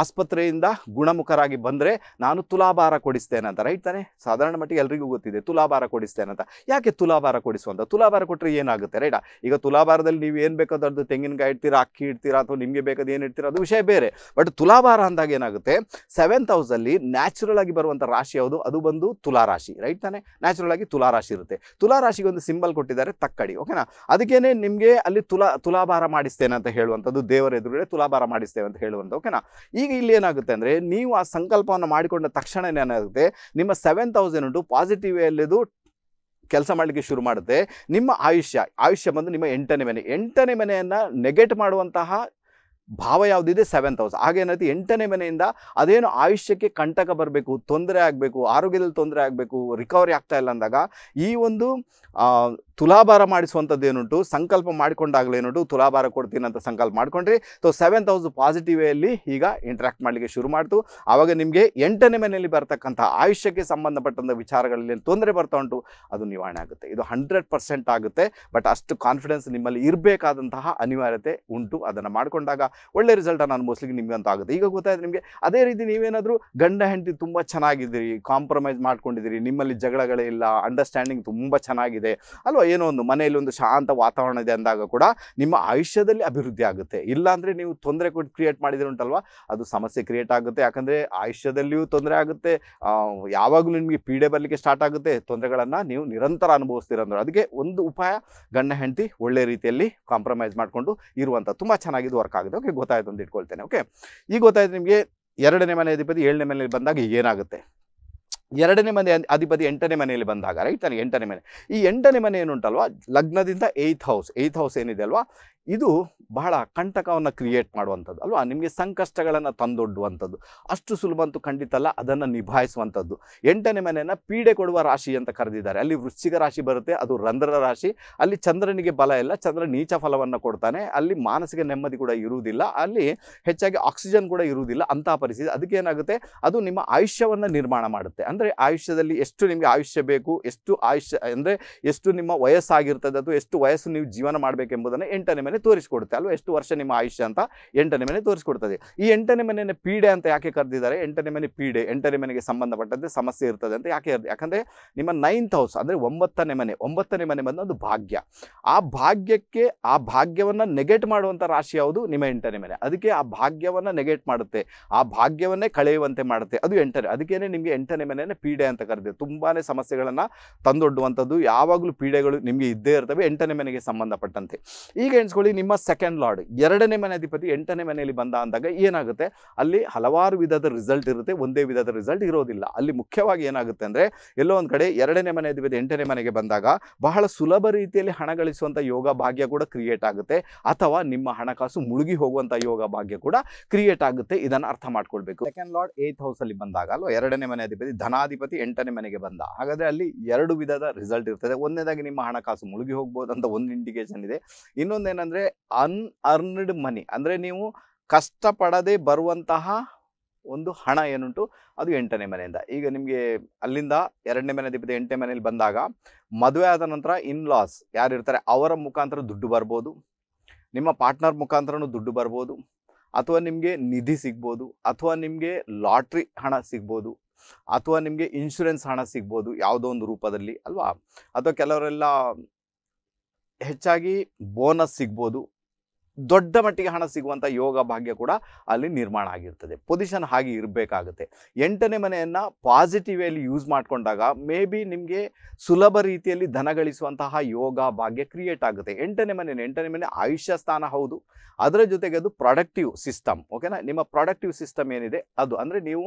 B: ಆಸ್ಪತ್ರೆಯಿಂದ ಗುಣಮುಖರಾಗಿ ಬಂದರೆ ನಾನು ತುಲಾಭಾರ ಕೊಡಿಸ್ತೇನೆ ಅಂತ ರೈಟ್ ತಾನೆ ಸಾಧಾರಣ ಮಟ್ಟಿಗೆ ಎಲ್ರಿಗೂ ಗೊತ್ತಿದೆ ತುಲಾಭಾರ ಕೊಡಿಸ್ತೇನೆ ಅಂತ ಯಾಕೆ ತುಲಾಭಾರ ಕೊಡಿಸುವಂತ ತುಲಾಭಾರ ಕೊಟ್ಟರೆ ಏನಾಗುತ್ತೆ ರೈಟಾ ಈಗ ತುಲಾಭಾರದಲ್ಲಿ ನೀವು ಏನು ಬೇಕಾದದ್ದು ತೆಂಗಿನಕಾಯಿ ಇಡ್ತೀರಾ ಅಕ್ಕಿ ಇಡ್ತೀರಾ ಅಥವಾ ನಿಮಗೆ ಬೇಕಾದ ಏನು ಇಡ್ತೀರಾ ಅದು ವಿಷಯ ಬೇರೆ ಬಟ್ ತುಲಾಭಾರ ಅಂದಾಗ ಏನಾಗುತ್ತೆ ಸೆವೆಂತ್ ಹೌಸಲ್ಲಿ ನ್ಯಾಚುರಲ್ ಆಗಿ ಬರುವಂಥ ರಾಶಿ ಯಾವುದು ಅದು ಬಂದು ತುಲಾರಾಶಿ ರೈಟ್ ತಾನೆ ನ್ಯಾಚುರಲ್ ಆಗಿ ತುಲಾರಾಶಿ ಇರುತ್ತೆ ತುಲಾರಾಶಿಗೆ ಒಂದು ಸಿಂಬಲ್ ಕೊಟ್ಟಿದ್ದಾರೆ ತಕ್ಕಡಿ ಓಕೆನಾ ಅದಕ್ಕೇನೆ ನಿಮಗೆ ಅಲ್ಲಿ ತುಲಾ ತುಲಾಭಾರ ಮಾಡಿಸ್ತೇನೆ ಅಂತ ಹೇಳುವಂಥದ್ದು ದೇವರ ಎದುರುಗಡೆ ತುಲಾಭಾರ ಮಾಡಿಸ್ತೇವೆ ಅಂತ ಹೇಳುವಂಥ ಓಕೆನಾ ಈಗ ಇಲ್ಲಿ ಏನಾಗುತ್ತೆ ಅಂದರೆ ನೀವು ಆ ಸಂಕಲ್ಪವನ್ನು ಮಾಡಿಕೊಂಡ ತಕ್ಷಣ ಏನಾಗುತ್ತೆ ನಿಮ್ಮ ಸೆವೆನ್ ತೌಸಂಡ್ ಉಂಟು ಪಾಸಿಟಿವ್ ಅಲ್ಲಿದು ಕೆಲಸ ಮಾಡಲಿಕ್ಕೆ ಶುರು ಮಾಡುತ್ತೆ ನಿಮ್ಮ ಆಯುಷ್ಯ ಆಯುಷ್ಯ ಬಂದು ನಿಮ್ಮ ಎಂಟನೇ ಮನೆ ಎಂಟನೇ ಮನೆಯನ್ನು ನೆಗೆಟ್ ಮಾಡುವಂತಹ ಭಾವ ಯಾವುದಿದೆ ಸೆವೆನ್ ತೌಸಂಡ್ ಹಾಗೇನಾಯ್ತು ಎಂಟನೇ ಮನೆಯಿಂದ ಅದೇನು ಆಯುಷ್ಯಕ್ಕೆ ಕಂಟಕ ಬರಬೇಕು ತೊಂದರೆ ಆಗಬೇಕು ಆರೋಗ್ಯದಲ್ಲಿ ತೊಂದರೆ ಆಗಬೇಕು ರಿಕವರಿ ಆಗ್ತಾ ಇಲ್ಲ ಅಂದಾಗ ಈ ಒಂದು ತುಲಾಭಾರ ಮಾಡಿಸುವಂಥದ್ದು ಏನುಂಟು ಸಂಕಲ್ಪ ಮಾಡಿಕೊಂಡಾಗಲೇನುಂಟು ತುಲಾಭಾರ ಕೊಡ್ತೀನಿ ಅಂತ ಸಂಕಲ್ಪ ಮಾಡಿಕೊಂಡ್ರಿ ಸೊ ಸೆವೆನ್ ತೌಸಂಡ್ ಪಾಸಿಟಿವ್ ವೇಯಲ್ಲಿ ಈಗ ಇಂಟ್ರಾಕ್ಟ್ ಮಾಡಲಿಕ್ಕೆ ಶುರು ಮಾಡ್ತು ಆವಾಗ ನಿಮಗೆ ಎಂಟನೇ ಮನೆಯಲ್ಲಿ ಬರ್ತಕ್ಕಂಥ ಆಯುಷ್ಯಕ್ಕೆ ಸಂಬಂಧಪಟ್ಟಂಥ ವಿಚಾರಗಳಲ್ಲಿ ತೊಂದರೆ ಬರ್ತಾ ಉಂಟು ಅದು ನಿವಾರಣೆ ಆಗುತ್ತೆ ಇದು ಹಂಡ್ರೆಡ್ ಪರ್ಸೆಂಟ್ ಆಗುತ್ತೆ ಬಟ್ ಅಷ್ಟು ಕಾನ್ಫಿಡೆನ್ಸ್ ನಿಮ್ಮಲ್ಲಿ ಇರಬೇಕಾದಂತಹ ಅನಿವಾರ್ಯತೆ ಉಂಟು ಅದನ್ನು ಮಾಡಿಕೊಂಡಾಗ ಒಳ್ಳೆ ನಾನು ಅನುಭವಿಸ್ಲಿಕ್ಕೆ ನಿಮಗಂತೂ ಆಗುತ್ತೆ ಈಗ ಗೊತ್ತಾಯ್ತು ನಿಮಗೆ ಅದೇ ರೀತಿ ನೀವೇನಾದರೂ ಗಂಡ ಹೆಂಡತಿ ತುಂಬ ಚೆನ್ನಾಗಿದ್ದೀರಿ ಕಾಂಪ್ರಮೈಸ್ ಮಾಡ್ಕೊಂಡಿದ್ದೀರಿ ನಿಮ್ಮಲ್ಲಿ ಜಗಳಗಳೇ ಇಲ್ಲ ಅಂಡರ್ಸ್ಟ್ಯಾಂಡಿಂಗ್ ತುಂಬ ಚೆನ್ನಾಗಿದೆ ಅಲ್ವಾ ಏನೋ ಒಂದು ಮನೆಯಲ್ಲಿ ಒಂದು ಶಾಂತ ವಾತಾವರಣ ಇದೆ ಅಂದಾಗ ಕೂಡ ನಿಮ್ಮ ಆಯುಷ್ಯದಲ್ಲಿ ಅಭಿವೃದ್ಧಿ ಆಗುತ್ತೆ ಇಲ್ಲಾಂದರೆ ನೀವು ತೊಂದರೆ ಕೊಟ್ಟು ಕ್ರಿಯೇಟ್ ಮಾಡಿದ್ರೆ ಉಂಟಲ್ವ ಅದು ಸಮಸ್ಯೆ ಕ್ರಿಯೇಟ್ ಆಗುತ್ತೆ ಯಾಕಂದರೆ ಆಯುಷ್ಯದಲ್ಲಿಯೂ ತೊಂದರೆ ಆಗುತ್ತೆ ಯಾವಾಗಲೂ ನಿಮಗೆ ಪೀಡೆ ಬರಲಿಕ್ಕೆ ಸ್ಟಾರ್ಟ್ ಆಗುತ್ತೆ ತೊಂದರೆಗಳನ್ನು ನೀವು ನಿರಂತರ ಅನುಭವಿಸ್ತೀರಂದ್ರೆ ಅದಕ್ಕೆ ಒಂದು ಉಪಾಯ ಗಂಡ ಹೆಂಡತಿ ಒಳ್ಳೆ ರೀತಿಯಲ್ಲಿ ಕಾಂಪ್ರಮೈಸ್ ಮಾಡಿಕೊಂಡು ಇರುವಂಥ ತುಂಬ ಚೆನ್ನಾಗಿದ್ದು ವರ್ಕ್ ಆಗುತ್ತೆ ಓಕೆ ಗೊತ್ತಾಯ್ತು ಅಂತ ಇಟ್ಕೊಳ್ತೇನೆ ಓಕೆ ಈಗ ಗೊತ್ತಾಯ್ತು ನಿಮಗೆ ಎರಡನೇ ಮನೆ ಅಧಿಪತಿ ಏಳನೇ ಮನೆಯಲ್ಲಿ ಬಂದಾಗ ಏನಾಗುತ್ತೆ ಎರಡನೇ ಮನೆ ಅಧಿಪತಿ ಎಂಟನೇ ಮನೆಯಲ್ಲಿ ಬಂದಾಗ ರೈಟ್ ನನಗೆ ಎಂಟನೇ ಮನೆ ಈ ಎಂಟನೇ ಮನೆ ಏನುಂಟಲ್ವಾ ಲಗ್ನದಿಂದ ಏಯ್ತ್ ಹೌಸ್ ಏಯ್ತ್ ಹೌಸ್ ಏನಿದೆ ಅಲ್ವಾ ಇದು ಬಹಳ ಕಂಟಕವನ್ನು ಕ್ರಿಯೇಟ್ ಮಾಡುವಂಥದ್ದು ಅಲ್ವಾ ನಿಮಗೆ ಸಂಕಷ್ಟಗಳನ್ನು ತಂದೊಡ್ಡುವಂಥದ್ದು ಅಷ್ಟು ಸುಲಭ ಅಂತೂ ಖಂಡಿತ ಅದನ್ನು ನಿಭಾಯಿಸುವಂಥದ್ದು ಎಂಟನೇ ಮನೆಯನ್ನು ಪೀಡೆ ಕೊಡುವ ರಾಶಿ ಅಂತ ಕರೆದಿದ್ದಾರೆ ಅಲ್ಲಿ ವೃಶ್ಚಿಕ ರಾಶಿ ಬರುತ್ತೆ ಅದು ರಂಧ್ರ ರಾಶಿ ಅಲ್ಲಿ ಚಂದ್ರನಿಗೆ ಬಲ ಇಲ್ಲ ಚಂದ್ರ ನೀಚ ಫಲವನ್ನು ಕೊಡ್ತಾನೆ ಅಲ್ಲಿ ಮಾನಸಿಕ ನೆಮ್ಮದಿ ಕೂಡ ಇರುವುದಿಲ್ಲ ಅಲ್ಲಿ ಹೆಚ್ಚಾಗಿ ಆಕ್ಸಿಜನ್ ಕೂಡ ಇರುವುದಿಲ್ಲ ಅಂತಹ ಪರಿಸ್ಥಿತಿ ಅದಕ್ಕೆ ಏನಾಗುತ್ತೆ ಅದು ನಿಮ್ಮ ಆಯುಷ್ಯವನ್ನು ನಿರ್ಮಾಣ ಮಾಡುತ್ತೆ ಅಂದರೆ ಆಯುಷ್ಯದಲ್ಲಿ ಎಷ್ಟು ನಿಮಗೆ ಆಯುಷ್ಯ ಬೇಕು ಎಷ್ಟು ಆಯುಷ್ಯ ಅಂದರೆ ಎಷ್ಟು ನಿಮ್ಮ ವಯಸ್ಸಾಗಿರ್ತದೆ ಅಥವಾ ಎಷ್ಟು ವಯಸ್ಸು ನೀವು ಜೀವನ ಮಾಡಬೇಕೆಂಬುದನ್ನು ಎಂಟನೇ ಮನೆ ಮನೆ ತೋರಿಸಿಕೊಡುತ್ತೆ ಅಲ್ವಾ ಎಷ್ಟು ವರ್ಷ ನಿಮ್ಮ ಆಯುಷ್ಯ ಅಂತ ಎಂಟನೇ ಮನೆ ತೋರಿಸಿಕೊಡ್ತದೆ ಈ ಎಂಟನೇ ಮನೆಯನ್ನು ಪೀಡೆ ಅಂತ ಯಾಕೆ ಕರೆದಿದ್ದಾರೆ ಎಂಟನೇ ಮನೆ ಪೀಡೆ ಎಂಟನೇ ಮನೆಗೆ ಸಂಬಂಧಪಟ್ಟಂತೆ ಸಮಸ್ಯೆ ಇರ್ತದೆ ಅಂತ ಯಾಕೆ ಯಾಕಂದರೆ ನಿಮ್ಮ ನೈನ್ತ್ ಹೌಸ್ ಅಂದರೆ ಒಂಬತ್ತನೇ ಮನೆ ಒಂಬತ್ತನೇ ಮನೆ ಬಂದ ಒಂದು ಭಾಗ್ಯ ಆ ಭಾಗ್ಯಕ್ಕೆ ಆ ಭಾಗ್ಯವನ್ನು ನೆಗೆಟ್ ಮಾಡುವಂಥ ರಾಶಿ ಯಾವುದು ನಿಮ್ಮ ಎಂಟನೇ ಮನೆ ಅದಕ್ಕೆ ಆ ಭಾಗ್ಯವನ್ನು ನೆಗೆಟ್ ಮಾಡುತ್ತೆ ಆ ಭಾಗ್ಯವನ್ನೇ ಕಳೆಯುವಂತೆ ಮಾಡುತ್ತೆ ಅದು ಎಂಟನೇ ಅದಕ್ಕೇನೆ ನಿಮಗೆ ಎಂಟನೇ ಮನೆಯನ್ನು ಪೀಡೆ ಅಂತ ಕರೆದಿದೆ ತುಂಬಾ ಸಮಸ್ಯೆಗಳನ್ನು ತಂದೊಡ್ಡುವಂಥದ್ದು ಯಾವಾಗಲೂ ಪೀಡೆಗಳು ನಿಮಗೆ ಇದ್ದೇ ಇರ್ತವೆ ಎಂಟನೇ ಮನೆಗೆ ಸಂಬಂಧಪಟ್ಟಂತೆ ಈಗ ಎಣಿಸ್ಕೊಳ್ಳಿ ನಿಮ್ಮ ಸೆಕೆಂಡ್ ಲಾರ್ಡ್ ಎರಡನೇ ಮನೆ ಅಧಿಪತಿ ಎಂಟನೇ ಮನೆಯಲ್ಲಿ ಬಂದ ಅಂದಾಗ ಏನಾಗುತ್ತೆ ಅಲ್ಲಿ ಹಲವಾರು ವಿಧದ ರಿಸಲ್ಟ್ ಇರುತ್ತೆ ಒಂದೇ ವಿಧದ ರಿಸಲ್ಟ್ ಇರೋದಿಲ್ಲ ಅಲ್ಲಿ ಮುಖ್ಯವಾಗಿ ಏನಾಗುತ್ತೆ ಅಂದರೆ ಎಲ್ಲೋ ಒಂದು ಕಡೆ ಎರಡನೇ ಮನೆ ಅಧಿಪತಿ ಎಂಟನೇ ಮನೆಗೆ ಬಂದಾಗ ಬಹಳ ಸುಲಭ ರೀತಿಯಲ್ಲಿ ಹಣ ಗಳಿಸುವಂಥ ಯೋಗ ಭಾಗ್ಯ ಕೂಡ ಕ್ರಿಯೇಟ್ ಆಗುತ್ತೆ ಅಥವಾ ನಿಮ್ಮ ಹಣಕಾಸು ಮುಳುಗಿ ಹೋಗುವಂಥ ಯೋಗ ಭಾಗ್ಯ ಕೂಡ ಕ್ರಿಯೇಟ್ ಆಗುತ್ತೆ ಇದನ್ನು ಅರ್ಥ ಮಾಡ್ಕೊಳ್ಬೇಕು ಸೆಕೆಂಡ್ ಲಾರ್ಡ್ ಏತ್ ಹೌಸಲ್ಲಿ ಬಂದಾಗ ಅಲ್ವಾ ಎರಡನೇ ಮನೆ ಅಧಿಪತಿ ಧನಾಧಿಪತಿ ಎಂಟನೇ ಮನೆಗೆ ಬಂದ ಹಾಗಾದರೆ ಅಲ್ಲಿ ಎರಡು ವಿಧದ ರಿಸಲ್ಟ್ ಇರ್ತದೆ ಒಂದನೇದಾಗಿ ನಿಮ್ಮ ಹಣಕಾಸು ಮುಳುಗಿ ಹೋಗ್ಬೋದು ಅಂತ ಒಂದು ಇಂಡಿಕೇಶನ್ ಇದೆ ಏನಂದ್ರೆ ಅಂದರೆ ಅನ್ಅರ್ನ್ಡ್ ಮನಿ ಅಂದರೆ ನೀವು ಕಷ್ಟಪಡದೆ ಬರುವಂತಹ ಒಂದು ಹಣ ಏನುಂಟು ಅದು ಎಂಟನೇ ಮನೆಯಿಂದ ಈಗ ನಿಮಗೆ ಅಲ್ಲಿಂದ ಎರಡನೇ ಮನೆ ದೀಪದ ಎಂಟನೇ ಮನೆಯಲ್ಲಿ ಬಂದಾಗ ಮದುವೆ ಆದ ನಂತರ ಇನ್ ಲಾಸ್ ಯಾರಿರ್ತಾರೆ ಅವರ ಮುಖಾಂತರ ದುಡ್ಡು ಬರ್ಬೋದು ನಿಮ್ಮ ಪಾರ್ಟ್ನರ್ ಮುಖಾಂತರನೂ ದುಡ್ಡು ಬರ್ಬೋದು ಅಥವಾ ನಿಮಗೆ ನಿಧಿ ಸಿಗ್ಬೋದು ಅಥವಾ ನಿಮಗೆ ಲಾಟ್ರಿ ಹಣ ಸಿಗ್ಬೋದು ಅಥವಾ ನಿಮಗೆ ಇನ್ಶೂರೆನ್ಸ್ ಹಣ ಸಿಗ್ಬೋದು ಯಾವುದೋ ಒಂದು ರೂಪದಲ್ಲಿ ಅಲ್ವಾ ಅಥವಾ ಕೆಲವರೆಲ್ಲ ಹೆಚ್ಚಾಗಿ ಬೋನಸ್ ಸಿಗ್ಬೋದು ದೊಡ್ಡ ಮಟ್ಟಿಗೆ ಹಣ ಸಿಗುವಂಥ ಯೋಗ ಭಾಗ್ಯ ಕೂಡ ಅಲ್ಲಿ ನಿರ್ಮಾಣ ಆಗಿರ್ತದೆ ಪೊಸಿಷನ್ ಹಾಗೆ ಇರಬೇಕಾಗುತ್ತೆ ಎಂಟನೇ ಮನೆಯನ್ನು ಅಲ್ಲಿ ಯೂಸ್ ಮಾಡಿಕೊಂಡಾಗ ಮೇ ಬಿ ನಿಮಗೆ ಸುಲಭ ರೀತಿಯಲ್ಲಿ ಧನ ಗಳಿಸುವಂತಹ ಯೋಗ ಭಾಗ್ಯ ಕ್ರಿಯೇಟ್ ಆಗುತ್ತೆ ಎಂಟನೇ ಮನೆಯನ್ನು ಎಂಟನೇ ಮನೆ ಆಯುಷ್ಯ ಸ್ಥಾನ ಹೌದು ಅದರ ಜೊತೆಗೆ ಅದು ಪ್ರೊಡಕ್ಟಿವ್ ಸಿಸ್ಟಮ್ ಓಕೆನಾ ನಿಮ್ಮ ಪ್ರೊಡಕ್ಟಿವ್ ಸಿಸ್ಟಮ್ ಏನಿದೆ ಅದು ಅಂದರೆ ನೀವು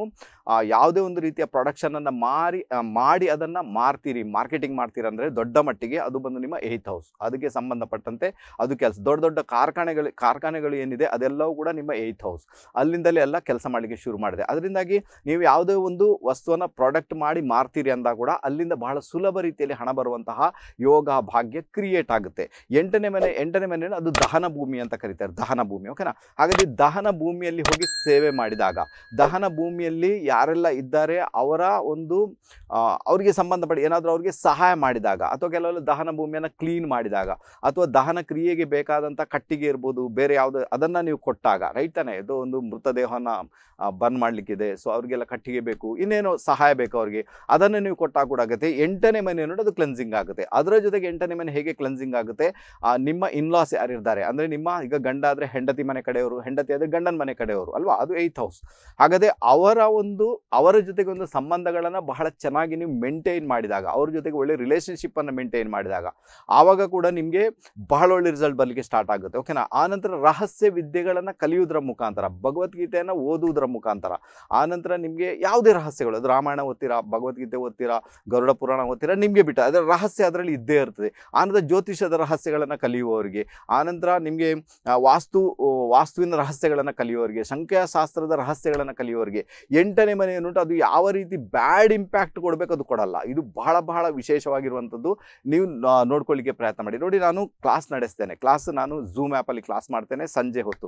B: ಯಾವುದೇ ಒಂದು ರೀತಿಯ ಪ್ರೊಡಕ್ಷನನ್ನು ಮಾರಿ ಮಾಡಿ ಅದನ್ನು ಮಾರ್ತೀರಿ ಮಾರ್ಕೆಟಿಂಗ್ ಮಾಡ್ತೀರಂದರೆ ದೊಡ್ಡ ಮಟ್ಟಿಗೆ ಅದು ಬಂದು ನಿಮ್ಮ ಏಯ್ತ್ ಹೌಸ್ ಅದಕ್ಕೆ ಸಂಬಂಧಪಟ್ಟಂತೆ ಅದು ಕೆಲಸ ದೊಡ್ಡ ದೊಡ್ಡ ಕಾರ್ಖಾನೆ ಕಾರ್ಖಾನೆಗಳು ಕಾರ್ಖಾನೆಗಳು ಏನಿದೆ ಅದೆಲ್ಲವೂ ಕೂಡ ನಿಮ್ಮ ಏಯ್ತ್ ಹೌಸ್ ಅಲ್ಲಿಂದಲೇ ಎಲ್ಲ ಕೆಲಸ ಮಾಡಲಿಕ್ಕೆ ಶುರು ಮಾಡಿದೆ ಅದರಿಂದಾಗಿ ನೀವು ಯಾವುದೇ ಒಂದು ವಸ್ತುವನ್ನು ಪ್ರಾಡಕ್ಟ್ ಮಾಡಿ ಮಾರ್ತೀರಿ ಅಂದಾಗ ಕೂಡ ಅಲ್ಲಿಂದ ಬಹಳ ಸುಲಭ ರೀತಿಯಲ್ಲಿ ಹಣ ಬರುವಂತಹ ಯೋಗ ಭಾಗ್ಯ ಕ್ರಿಯೇಟ್ ಆಗುತ್ತೆ ಎಂಟನೇ ಮನೆ ಎಂಟನೇ ಮನೆ ಅದು ದಹನ ಭೂಮಿ ಅಂತ ಕರೀತಾರೆ ದಹನ ಭೂಮಿ ಓಕೆನಾ ಹಾಗಾಗಿ ದಹನ ಭೂಮಿಯಲ್ಲಿ ಹೋಗಿ ಸೇವೆ ಮಾಡಿದಾಗ ದಹನ ಭೂಮಿಯಲ್ಲಿ ಯಾರೆಲ್ಲ ಇದ್ದಾರೆ ಅವರ ಒಂದು ಅವರಿಗೆ ಸಂಬಂಧಪಟ್ಟ ಏನಾದರೂ ಅವರಿಗೆ ಸಹಾಯ ಮಾಡಿದಾಗ ಅಥವಾ ಕೆಲವೊಂದು ದಹನ ಭೂಮಿಯನ್ನು ಕ್ಲೀನ್ ಮಾಡಿದಾಗ ಅಥವಾ ದಹನ ಕ್ರಿಯೆಗೆ ಬೇಕಾದಂಥ ಕಟ್ಟಿಗೆ ಇರ್ಬೋದು ಆಗಿರ್ಬೋದು ಬೇರೆ ಯಾವುದೇ ಅದನ್ನು ನೀವು ಕೊಟ್ಟಾಗ ರೈಟ್ ತಾನೆ ಇದು ಒಂದು ಮೃತದೇಹನ ಬರ್ನ್ ಮಾಡಲಿಕ್ಕಿದೆ ಸೊ ಅವರಿಗೆಲ್ಲ ಕಟ್ಟಿಗೆ ಬೇಕು ಇನ್ನೇನು ಸಹಾಯ ಬೇಕು ಅವ್ರಿಗೆ ಅದನ್ನು ನೀವು ಕೊಟ್ಟಾಗ ಕೂಡ ಆಗುತ್ತೆ ಎಂಟನೇ ಮನೆ ನೋಡಿ ಅದು ಕ್ಲೆನ್ಸಿಂಗ್ ಆಗುತ್ತೆ ಅದರ ಜೊತೆಗೆ ಎಂಟನೇ ಮನೆ ಹೇಗೆ ಕ್ಲೆನ್ಸಿಂಗ್ ಆಗುತ್ತೆ ನಿಮ್ಮ ಇನ್ಲಾಸ್ ಯಾರಿದ್ದಾರೆ ಅಂದರೆ ನಿಮ್ಮ ಈಗ ಗಂಡ ಆದರೆ ಹೆಂಡತಿ ಮನೆ ಕಡೆಯವರು ಹೆಂಡತಿ ಆದರೆ ಗಂಡನ ಮನೆ ಕಡೆಯವರು ಅಲ್ವಾ ಅದು ಏಯ್ತ್ ಹೌಸ್ ಹಾಗಾದರೆ ಅವರ ಒಂದು ಅವರ ಜೊತೆಗೆ ಒಂದು ಸಂಬಂಧಗಳನ್ನು ಬಹಳ ಚೆನ್ನಾಗಿ ನೀವು ಮೇಂಟೈನ್ ಮಾಡಿದಾಗ ಅವ್ರ ಜೊತೆಗೆ ಒಳ್ಳೆ ರಿಲೇಷನ್ಶಿಪ್ಪನ್ನು ಮೇಂಟೈನ್ ಮಾಡಿದಾಗ ಆವಾಗ ಕೂಡ ನಿಮಗೆ ಬಹಳ ಒಳ್ಳೆ ರಿಸಲ್ಟ್ ಬರಲಿಕ್ಕೆ ಸ್ಟಾರ್ಟ್ ಆಗುತ್ತೆ ಓಕೆನಾ ಆನಂತರ ರಹಸ್ಯ ವಿದ್ಯೆಗಳನ್ನು ಕಲಿಯೋದ್ರ ಮುಖಾಂತರ ಭಗವದ್ಗೀತೆಯನ್ನು ಓದುವುದರ ಮುಖಾಂತರ ಆನಂತರ ನಿಮಗೆ ಯಾವುದೇ ರಹಸ್ಯಗಳು ಅದು ರಾಮಾಯಣ ಓದ್ತೀರಾ ಭಗವದ್ಗೀತೆ ಓದ್ತೀರಾ ಗರುಡ ಪುರಾಣ ಓದ್ತೀರಾ ನಿಮಗೆ ಬಿಟ್ಟ ಅದರ ರಹಸ್ಯ ಅದರಲ್ಲಿ ಇದ್ದೇ ಇರ್ತದೆ ಆನಂತರ ಜ್ಯೋತಿಷದ ರಹಸ್ಯಗಳನ್ನು ಕಲಿಯುವವರಿಗೆ ಆನಂತರ ನಿಮಗೆ ವಾಸ್ತು ವಾಸ್ತುವಿನ ರಹಸ್ಯಗಳನ್ನು ಕಲಿಯುವವರಿಗೆ ಸಂಖ್ಯಾಶಾಸ್ತ್ರದ ರಹಸ್ಯಗಳನ್ನು ಕಲಿಯುವವರಿಗೆ ಎಂಟನೇ ಮನೆ ಏನುಂಟು ಅದು ಯಾವ ರೀತಿ ಬ್ಯಾಡ್ ಇಂಪ್ಯಾಕ್ಟ್ ಕೊಡಬೇಕು ಅದು ಕೊಡಲ್ಲ ಇದು ಬಹಳ ಬಹಳ ವಿಶೇಷವಾಗಿರುವಂಥದ್ದು ನೀವು ನೋಡ್ಕೊಳ್ಳಿಕ್ಕೆ ಪ್ರಯತ್ನ ಮಾಡಿ ನೋಡಿ ನಾನು ಕ್ಲಾಸ್ ನಡೆಸ್ತೇನೆ ಕ್ಲಾಸ್ ನಾನು ಝೂಮ್ ಆ್ಯಪಲ್ಲಿ ಕ್ಲಾಸ್ ಮಾಡ್ತೇನೆ ಸಂಜೆ ಹೊತ್ತು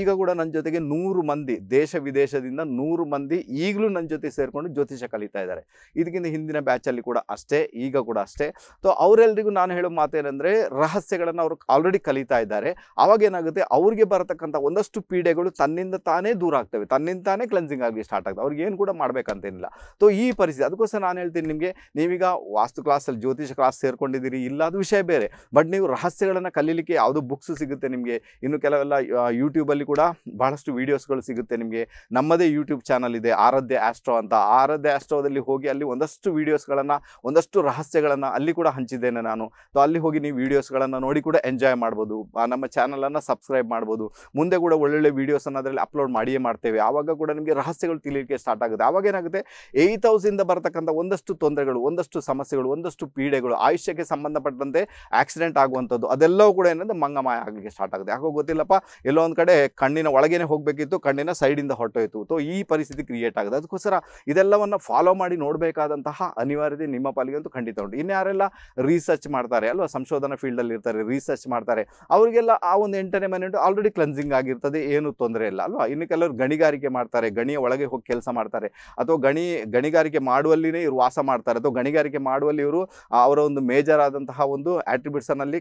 B: ಈಗ ಕೂಡ ನನ್ನ ಜೊತೆಗೆ ನೂರು ಮಂದಿ ದೇಶ ವಿದೇಶದಿಂದ ನೂರು ಮಂದಿ ಈಗಲೂ ನನ್ನ ಜೊತೆ ಸೇರಿಕೊಂಡು ಜ್ಯೋತಿಷ ಕಲಿತಾ ಇದ್ದಾರೆ ಇದಕ್ಕಿಂತ ಹಿಂದಿನ ಬ್ಯಾಚಲ್ಲಿ ಕೂಡ ಅಷ್ಟೇ ಈಗ ಕೂಡ ಅಷ್ಟೇ ಸೊ ಅವರೆಲ್ಲರಿಗೂ ನಾನು ಹೇಳೋ ಮಾತೇನೆಂದರೆ ರಹಸ್ಯಗಳನ್ನು ಅವರು ಆಲ್ರೆಡಿ ಕಲಿತಾ ಇದ್ದಾರೆ ಅವಾಗ ಏನಾಗುತ್ತೆ ಅವ್ರಿಗೆ ಬರತಕ್ಕಂಥ ಒಂದಷ್ಟು ಪೀಡೆಗಳು ತನ್ನಿಂದ ತಾನೇ ದೂರ ಆಗ್ತವೆ ತನ್ನಿಂದ ತಾನೇ ಕ್ಲೆನ್ಸಿಂಗ್ ಆಗಲಿ ಸ್ಟಾರ್ಟ್ ಆಗ್ತದೆ ಅವ್ರಿಗೆ ಏನು ಕೂಡ ಮಾಡಬೇಕಂತೇನಿಲ್ಲ ಸೊ ಈ ಪರಿಸ್ಥಿತಿ ಅದಕ್ಕೋಸ್ಕರ ನಾನು ಹೇಳ್ತೀನಿ ನಿಮಗೆ ನೀವೀಗ ವಾಸ್ತು ಕ್ಲಾಸಲ್ಲಿ ಜ್ಯೋತಿಷ ಕ್ಲಾಸ್ ಸೇರ್ಕೊಂಡಿದ್ದೀರಿ ಇಲ್ಲ ಅದು ವಿಷಯ ಬೇರೆ ಬಟ್ ನೀವು ರಹಸ್ಯಗಳನ್ನು ಕಲೀಲಿಕ್ಕೆ ಯಾವುದು ಬುಕ್ಸ್ ಸಿಗುತ್ತೆ ನಿಮಗೆ ನಿಮಗೆ ಇನ್ನು ಕೆಲವೆಲ್ಲ ಯೂಟ್ಯೂಬಲ್ಲಿ ಕೂಡ ಬಹಳಷ್ಟು ವೀಡಿಯೋಸ್ಗಳು ಸಿಗುತ್ತೆ ನಿಮಗೆ ನಮ್ಮದೇ ಯೂಟ್ಯೂಬ್ ಚಾನಲ್ ಇದೆ ಆರಾಧ್ಯ ಆಸ್ಟ್ರೋ ಅಂತ ಆರಾಧ್ಯ ಆಸ್ಟ್ರೋದಲ್ಲಿ ಹೋಗಿ ಅಲ್ಲಿ ಒಂದಷ್ಟು ವೀಡಿಯೋಸ್ಗಳನ್ನು ಒಂದಷ್ಟು ರಹಸ್ಯಗಳನ್ನು ಅಲ್ಲಿ ಕೂಡ ಹಂಚಿದ್ದೇನೆ ನಾನು ಸೊ ಅಲ್ಲಿ ಹೋಗಿ ನೀವು ವೀಡಿಯೋಸ್ಗಳನ್ನು ನೋಡಿ ಕೂಡ ಎಂಜಾಯ್ ಮಾಡ್ಬೋದು ನಮ್ಮ ಚಾನಲನ್ನು ಸಬ್ಸ್ಕ್ರೈಬ್ ಮಾಡ್ಬೋದು ಮುಂದೆ ಕೂಡ ಒಳ್ಳೊಳ್ಳೆ ವೀಡಿಯೋಸನ್ನು ಅದರಲ್ಲಿ ಅಪ್ಲೋಡ್ ಮಾಡಿಯೇ ಮಾಡ್ತೇವೆ ಆವಾಗ ಕೂಡ ನಿಮಗೆ ರಹಸ್ಯಗಳು ತಿಳಿಯಲಿಕ್ಕೆ ಸ್ಟಾರ್ಟ್ ಆಗುತ್ತೆ ಆವಾಗ ಏನಾಗುತ್ತೆ ಏಯ್ಟ್ ಹೌಸಿಂದ ಬರತಕ್ಕಂಥ ಒಂದಷ್ಟು ತೊಂದರೆಗಳು ಒಂದಷ್ಟು ಸಮಸ್ಯೆಗಳು ಒಂದಷ್ಟು ಪೀಡೆಗಳು ಆಯುಷ್ಯಕ್ಕೆ ಸಂಬಂಧಪಟ್ಟಂತೆ ಆಕ್ಸಿಡೆಂಟ್ ಆಗುವಂಥದ್ದು ಅದೆಲ್ಲವೂ ಕೂಡ ಏನಂದ್ರೆ ಮಂಗಮಾಯ ಆಗಲಿಕ್ಕೆ ಸ್ಟಾರ್ಟ್ ಆಗುತ್ತೆ ಆಗುತ್ತೆ ಯಾಕೋ ಗೊತ್ತಿಲ್ಲಪ್ಪ ಎಲ್ಲೋ ಒಂದು ಕಡೆ ಕಣ್ಣಿನ ಒಳಗೇನೆ ಹೋಗಬೇಕಿತ್ತು ಕಣ್ಣಿನ ಸೈಡಿಂದ ಹೊಟ್ಟೋಯ್ತು ಸೊ ಈ ಪರಿಸ್ಥಿತಿ ಕ್ರಿಯೇಟ್ ಆಗುತ್ತೆ ಅದಕ್ಕೋಸ್ಕರ ಇದೆಲ್ಲವನ್ನು ಫಾಲೋ ಮಾಡಿ ನೋಡಬೇಕಾದಂತಹ ಅನಿವಾರ್ಯತೆ ನಿಮ್ಮ ಪಾಲಿಗಂತೂ ಖಂಡಿತ ಉಂಟು ಇನ್ನು ಯಾರೆಲ್ಲ ರಿಸರ್ಚ್ ಮಾಡ್ತಾರೆ ಅಲ್ವಾ ಸಂಶೋಧನಾ ಫೀಲ್ಡಲ್ಲಿ ಇರ್ತಾರೆ ರಿಸರ್ಚ್ ಮಾಡ್ತಾರೆ ಅವರಿಗೆಲ್ಲ ಆ ಒಂದು ಎಂಟನೇ ಉಂಟು ಆಲ್ರೆಡಿ ಕ್ಲೆನ್ಸಿಂಗ್ ಆಗಿರ್ತದೆ ಏನು ತೊಂದರೆ ಇಲ್ಲ ಅಲ್ವಾ ಇನ್ನು ಕೆಲವರು ಗಣಿಗಾರಿಕೆ ಮಾಡ್ತಾರೆ ಗಣಿಯ ಒಳಗೆ ಹೋಗಿ ಕೆಲಸ ಮಾಡ್ತಾರೆ ಅಥವಾ ಗಣಿ ಗಣಿಗಾರಿಕೆ ಮಾಡುವಲ್ಲಿನೇ ಇವರು ವಾಸ ಮಾಡ್ತಾರೆ ಅಥವಾ ಗಣಿಗಾರಿಕೆ ಮಾಡುವಲ್ಲಿ ಇವರು ಅವರ ಒಂದು ಮೇಜರ್ ಆದಂತಹ ಒಂದು ಆಟ್ರಿಬ್ಯೂಟ್ಸ್ನಲ್ಲಿ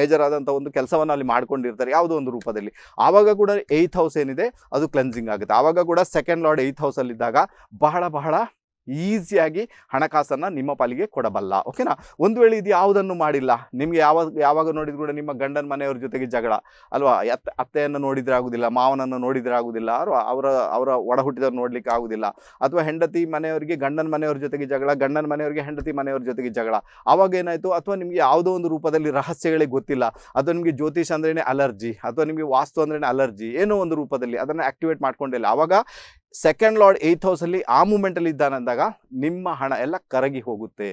B: ಮೇಜರ್ ಆದಂತಹ ಒಂದು ಕೆಲಸವನ್ನು ಅಲ್ಲಿ ಮಾಡ್ಕೊಂಡಿರ್ತಾರೆ ಯಾವುದೋ ಒಂದು ರೂಪದಲ್ಲಿ ಆವಾಗ ಕೂಡ ಏಯ್ತ್ ಹೌಸ್ ಏನಿದೆ ಅದು ಕ್ಲೆನ್ಸಿಂಗ್ ಆಗುತ್ತೆ ಆವಾಗ ಕೂಡ ಸೆಕೆಂಡ್ ಲಾರ್ಡ್ ಏಯ್ತ್ ಇದ್ದಾಗ ಬಹಳ ಬಹಳ ಈಸಿಯಾಗಿ ಹಣಕಾಸನ್ನು ನಿಮ್ಮ ಪಾಲಿಗೆ ಕೊಡಬಲ್ಲ ಓಕೆನಾ ಒಂದು ವೇಳೆ ಇದು ಯಾವುದನ್ನು ಮಾಡಿಲ್ಲ ನಿಮಗೆ ಯಾವಾಗ ಯಾವಾಗ ನೋಡಿದ್ರು ಕೂಡ ನಿಮ್ಮ ಗಂಡನ ಮನೆಯವ್ರ ಜೊತೆಗೆ ಜಗಳ ಅಲ್ವಾ ಅತ್ತೆಯನ್ನು ನೋಡಿದರೆ ಆಗೋದಿಲ್ಲ ಮಾವನನ್ನು ನೋಡಿದರೆ ಆಗೋದಿಲ್ಲ ಅಥವಾ ಅವರ ಅವರ ಒಡ ಹುಟ್ಟಿದವ್ರು ನೋಡಲಿಕ್ಕೆ ಆಗೋದಿಲ್ಲ ಅಥವಾ ಹೆಂಡತಿ ಮನೆಯವರಿಗೆ ಗಂಡನ ಮನೆಯವ್ರ ಜೊತೆಗೆ ಜಗಳ ಗಂಡನ ಮನೆಯವರಿಗೆ ಹೆಂಡತಿ ಮನೆಯವ್ರ ಜೊತೆಗೆ ಜಗಳ ಅವಾಗ ಏನಾಯ್ತು ಅಥವಾ ನಿಮಗೆ ಯಾವುದೋ ಒಂದು ರೂಪದಲ್ಲಿ ರಹಸ್ಯಗಳೇ ಗೊತ್ತಿಲ್ಲ ಅಥವಾ ನಿಮಗೆ ಜ್ಯೋತಿಷ್ ಅಂದ್ರೇನೆ ಅಲರ್ಜಿ ಅಥವಾ ನಿಮಗೆ ವಾಸ್ತು ಅಂದ್ರೇನೆ ಅಲರ್ಜಿ ಏನೋ ಒಂದು ರೂಪದಲ್ಲಿ ಅದನ್ನು ಆಕ್ಟಿವೇಟ್ ಮಾಡ್ಕೊಂಡಿಲ್ಲ ಅವಾಗ ಸೆಕೆಂಡ್ ಲಾರ್ಡ್ ಹೌಸ್ ಹೌಸಲ್ಲಿ ಆ ಮೂಮೆಂಟಲ್ಲಿ ಇದ್ದಾನಂದಾಗ ನಿಮ್ಮ ಹಣ ಎಲ್ಲ ಕರಗಿ ಹೋಗುತ್ತೆ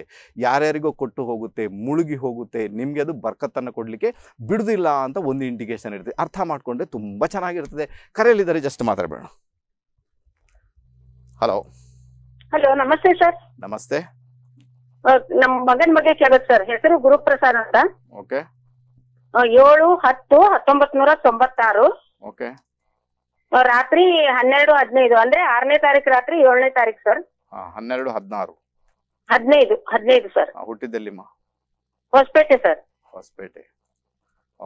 B: ಯಾರ್ಯಾರಿಗೋ ಕೊಟ್ಟು ಹೋಗುತ್ತೆ ಮುಳುಗಿ ಹೋಗುತ್ತೆ ನಿಮಗೆ ಅದು ಬರ್ಕತ್ತನ್ನು ಕೊಡ್ಲಿಕ್ಕೆ ಬಿಡುದಿಲ್ಲ ಅಂತ ಒಂದು ಇಂಡಿಕೇಶನ್ ಇರ್ತದೆ ಅರ್ಥ ಮಾಡಿಕೊಂಡ್ರೆ ತುಂಬಾ ಚೆನ್ನಾಗಿರ್ತದೆ ಕರೆಯಲ್ಲಿದ್ದಾರೆ ಜಸ್ಟ್ ಮಾತಾಡಬೇಡ ಹಲೋ
C: ಹಲೋ ನಮಸ್ತೆ ಸರ್ ನಮಸ್ತೆ ನಮ್ಮ ಮಗನ್ ಬಗ್ಗೆ ಕೇಳುತ್ತೆ ಸರ್ ಹೆಸರು ಗುರುಪ್ರಸಾದ್ ಅಂತ ಓಕೆ ಏಳು ಹತ್ತು ಹತ್ತೊಂಬತ್ ನೂರ ತೊಂಬತ್ತಾರು ಓಕೆ ರಾತ್ರಿ ಹನ್ನೆರಡು ಹದಿನೈದು ಅಂದ್ರೆ ಆರನೇ ತಾರೀಕು ರಾತ್ರಿ ಏಳನೇ ತಾರೀಕು ಸರ್
B: ಹನ್ನೆರಡು ಹದಿನಾರು
C: ಹದಿನೈದು ಹದಿನೈದು ಸರ್ ಹುಟ್ಟಿದ್ದೆಲ್ಲಿಮ್ಮ ಹೊಸಪೇಟೆ ಸರ್
B: ಹೊಸಪೇಟೆ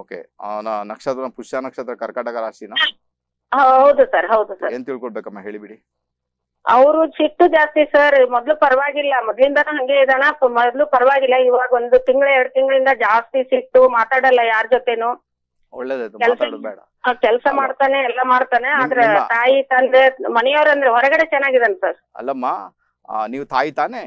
B: ಓಕೆ ನಕ್ಷತ್ರ ಪುಷ್ಯ ನಕ್ಷತ್ರ ಕರ್ಕಾಟಕ ರಾಶಿನ
C: ಹೌದು ಸರ್ ಹೌದು ಸರ್
B: ಏನ್ ತಿಳ್ಕೊಡ್ಬೇಕಮ್ಮ ಹೇಳಿಬಿಡಿ
C: ಅವರು ಸಿಟ್ಟು ಜಾಸ್ತಿ ಸರ್ ಮೊದ್ಲು ಪರವಾಗಿಲ್ಲ ಮೊದ್ಲಿಂದ ಹಂಗೆ ಇದಾನ ಮೊದ್ಲು ಪರವಾಗಿಲ್ಲ ಇವಾಗ ಒಂದು ತಿಂಗಳ ಎರಡ್ ತಿಂಗಳಿಂದ ಜಾಸ್ತಿ ಸಿಟ್ಟು ಮಾತಾಡಲ್ಲ ಯಾರ ಜೊತೆನು
B: ಒಳ್ಳೇದಾಯ್ತು ಬೇಡ
C: ಕೆಲಸ ಮಾಡ್ತಾನೆ ಎಲ್ಲ ಮಾಡ್ತಾನೆ ಆದ್ರೆ ತಾಯಿ ತಂದೆ ಮನೆಯವ್ರಂದ್ರೆ ಹೊರಗಡೆ ಚೆನ್ನಾಗಿದೆ ಸರ್ ಅಲ್ಲಮ್ಮ ನೀವು ತಾಯಿ ತಾನೆ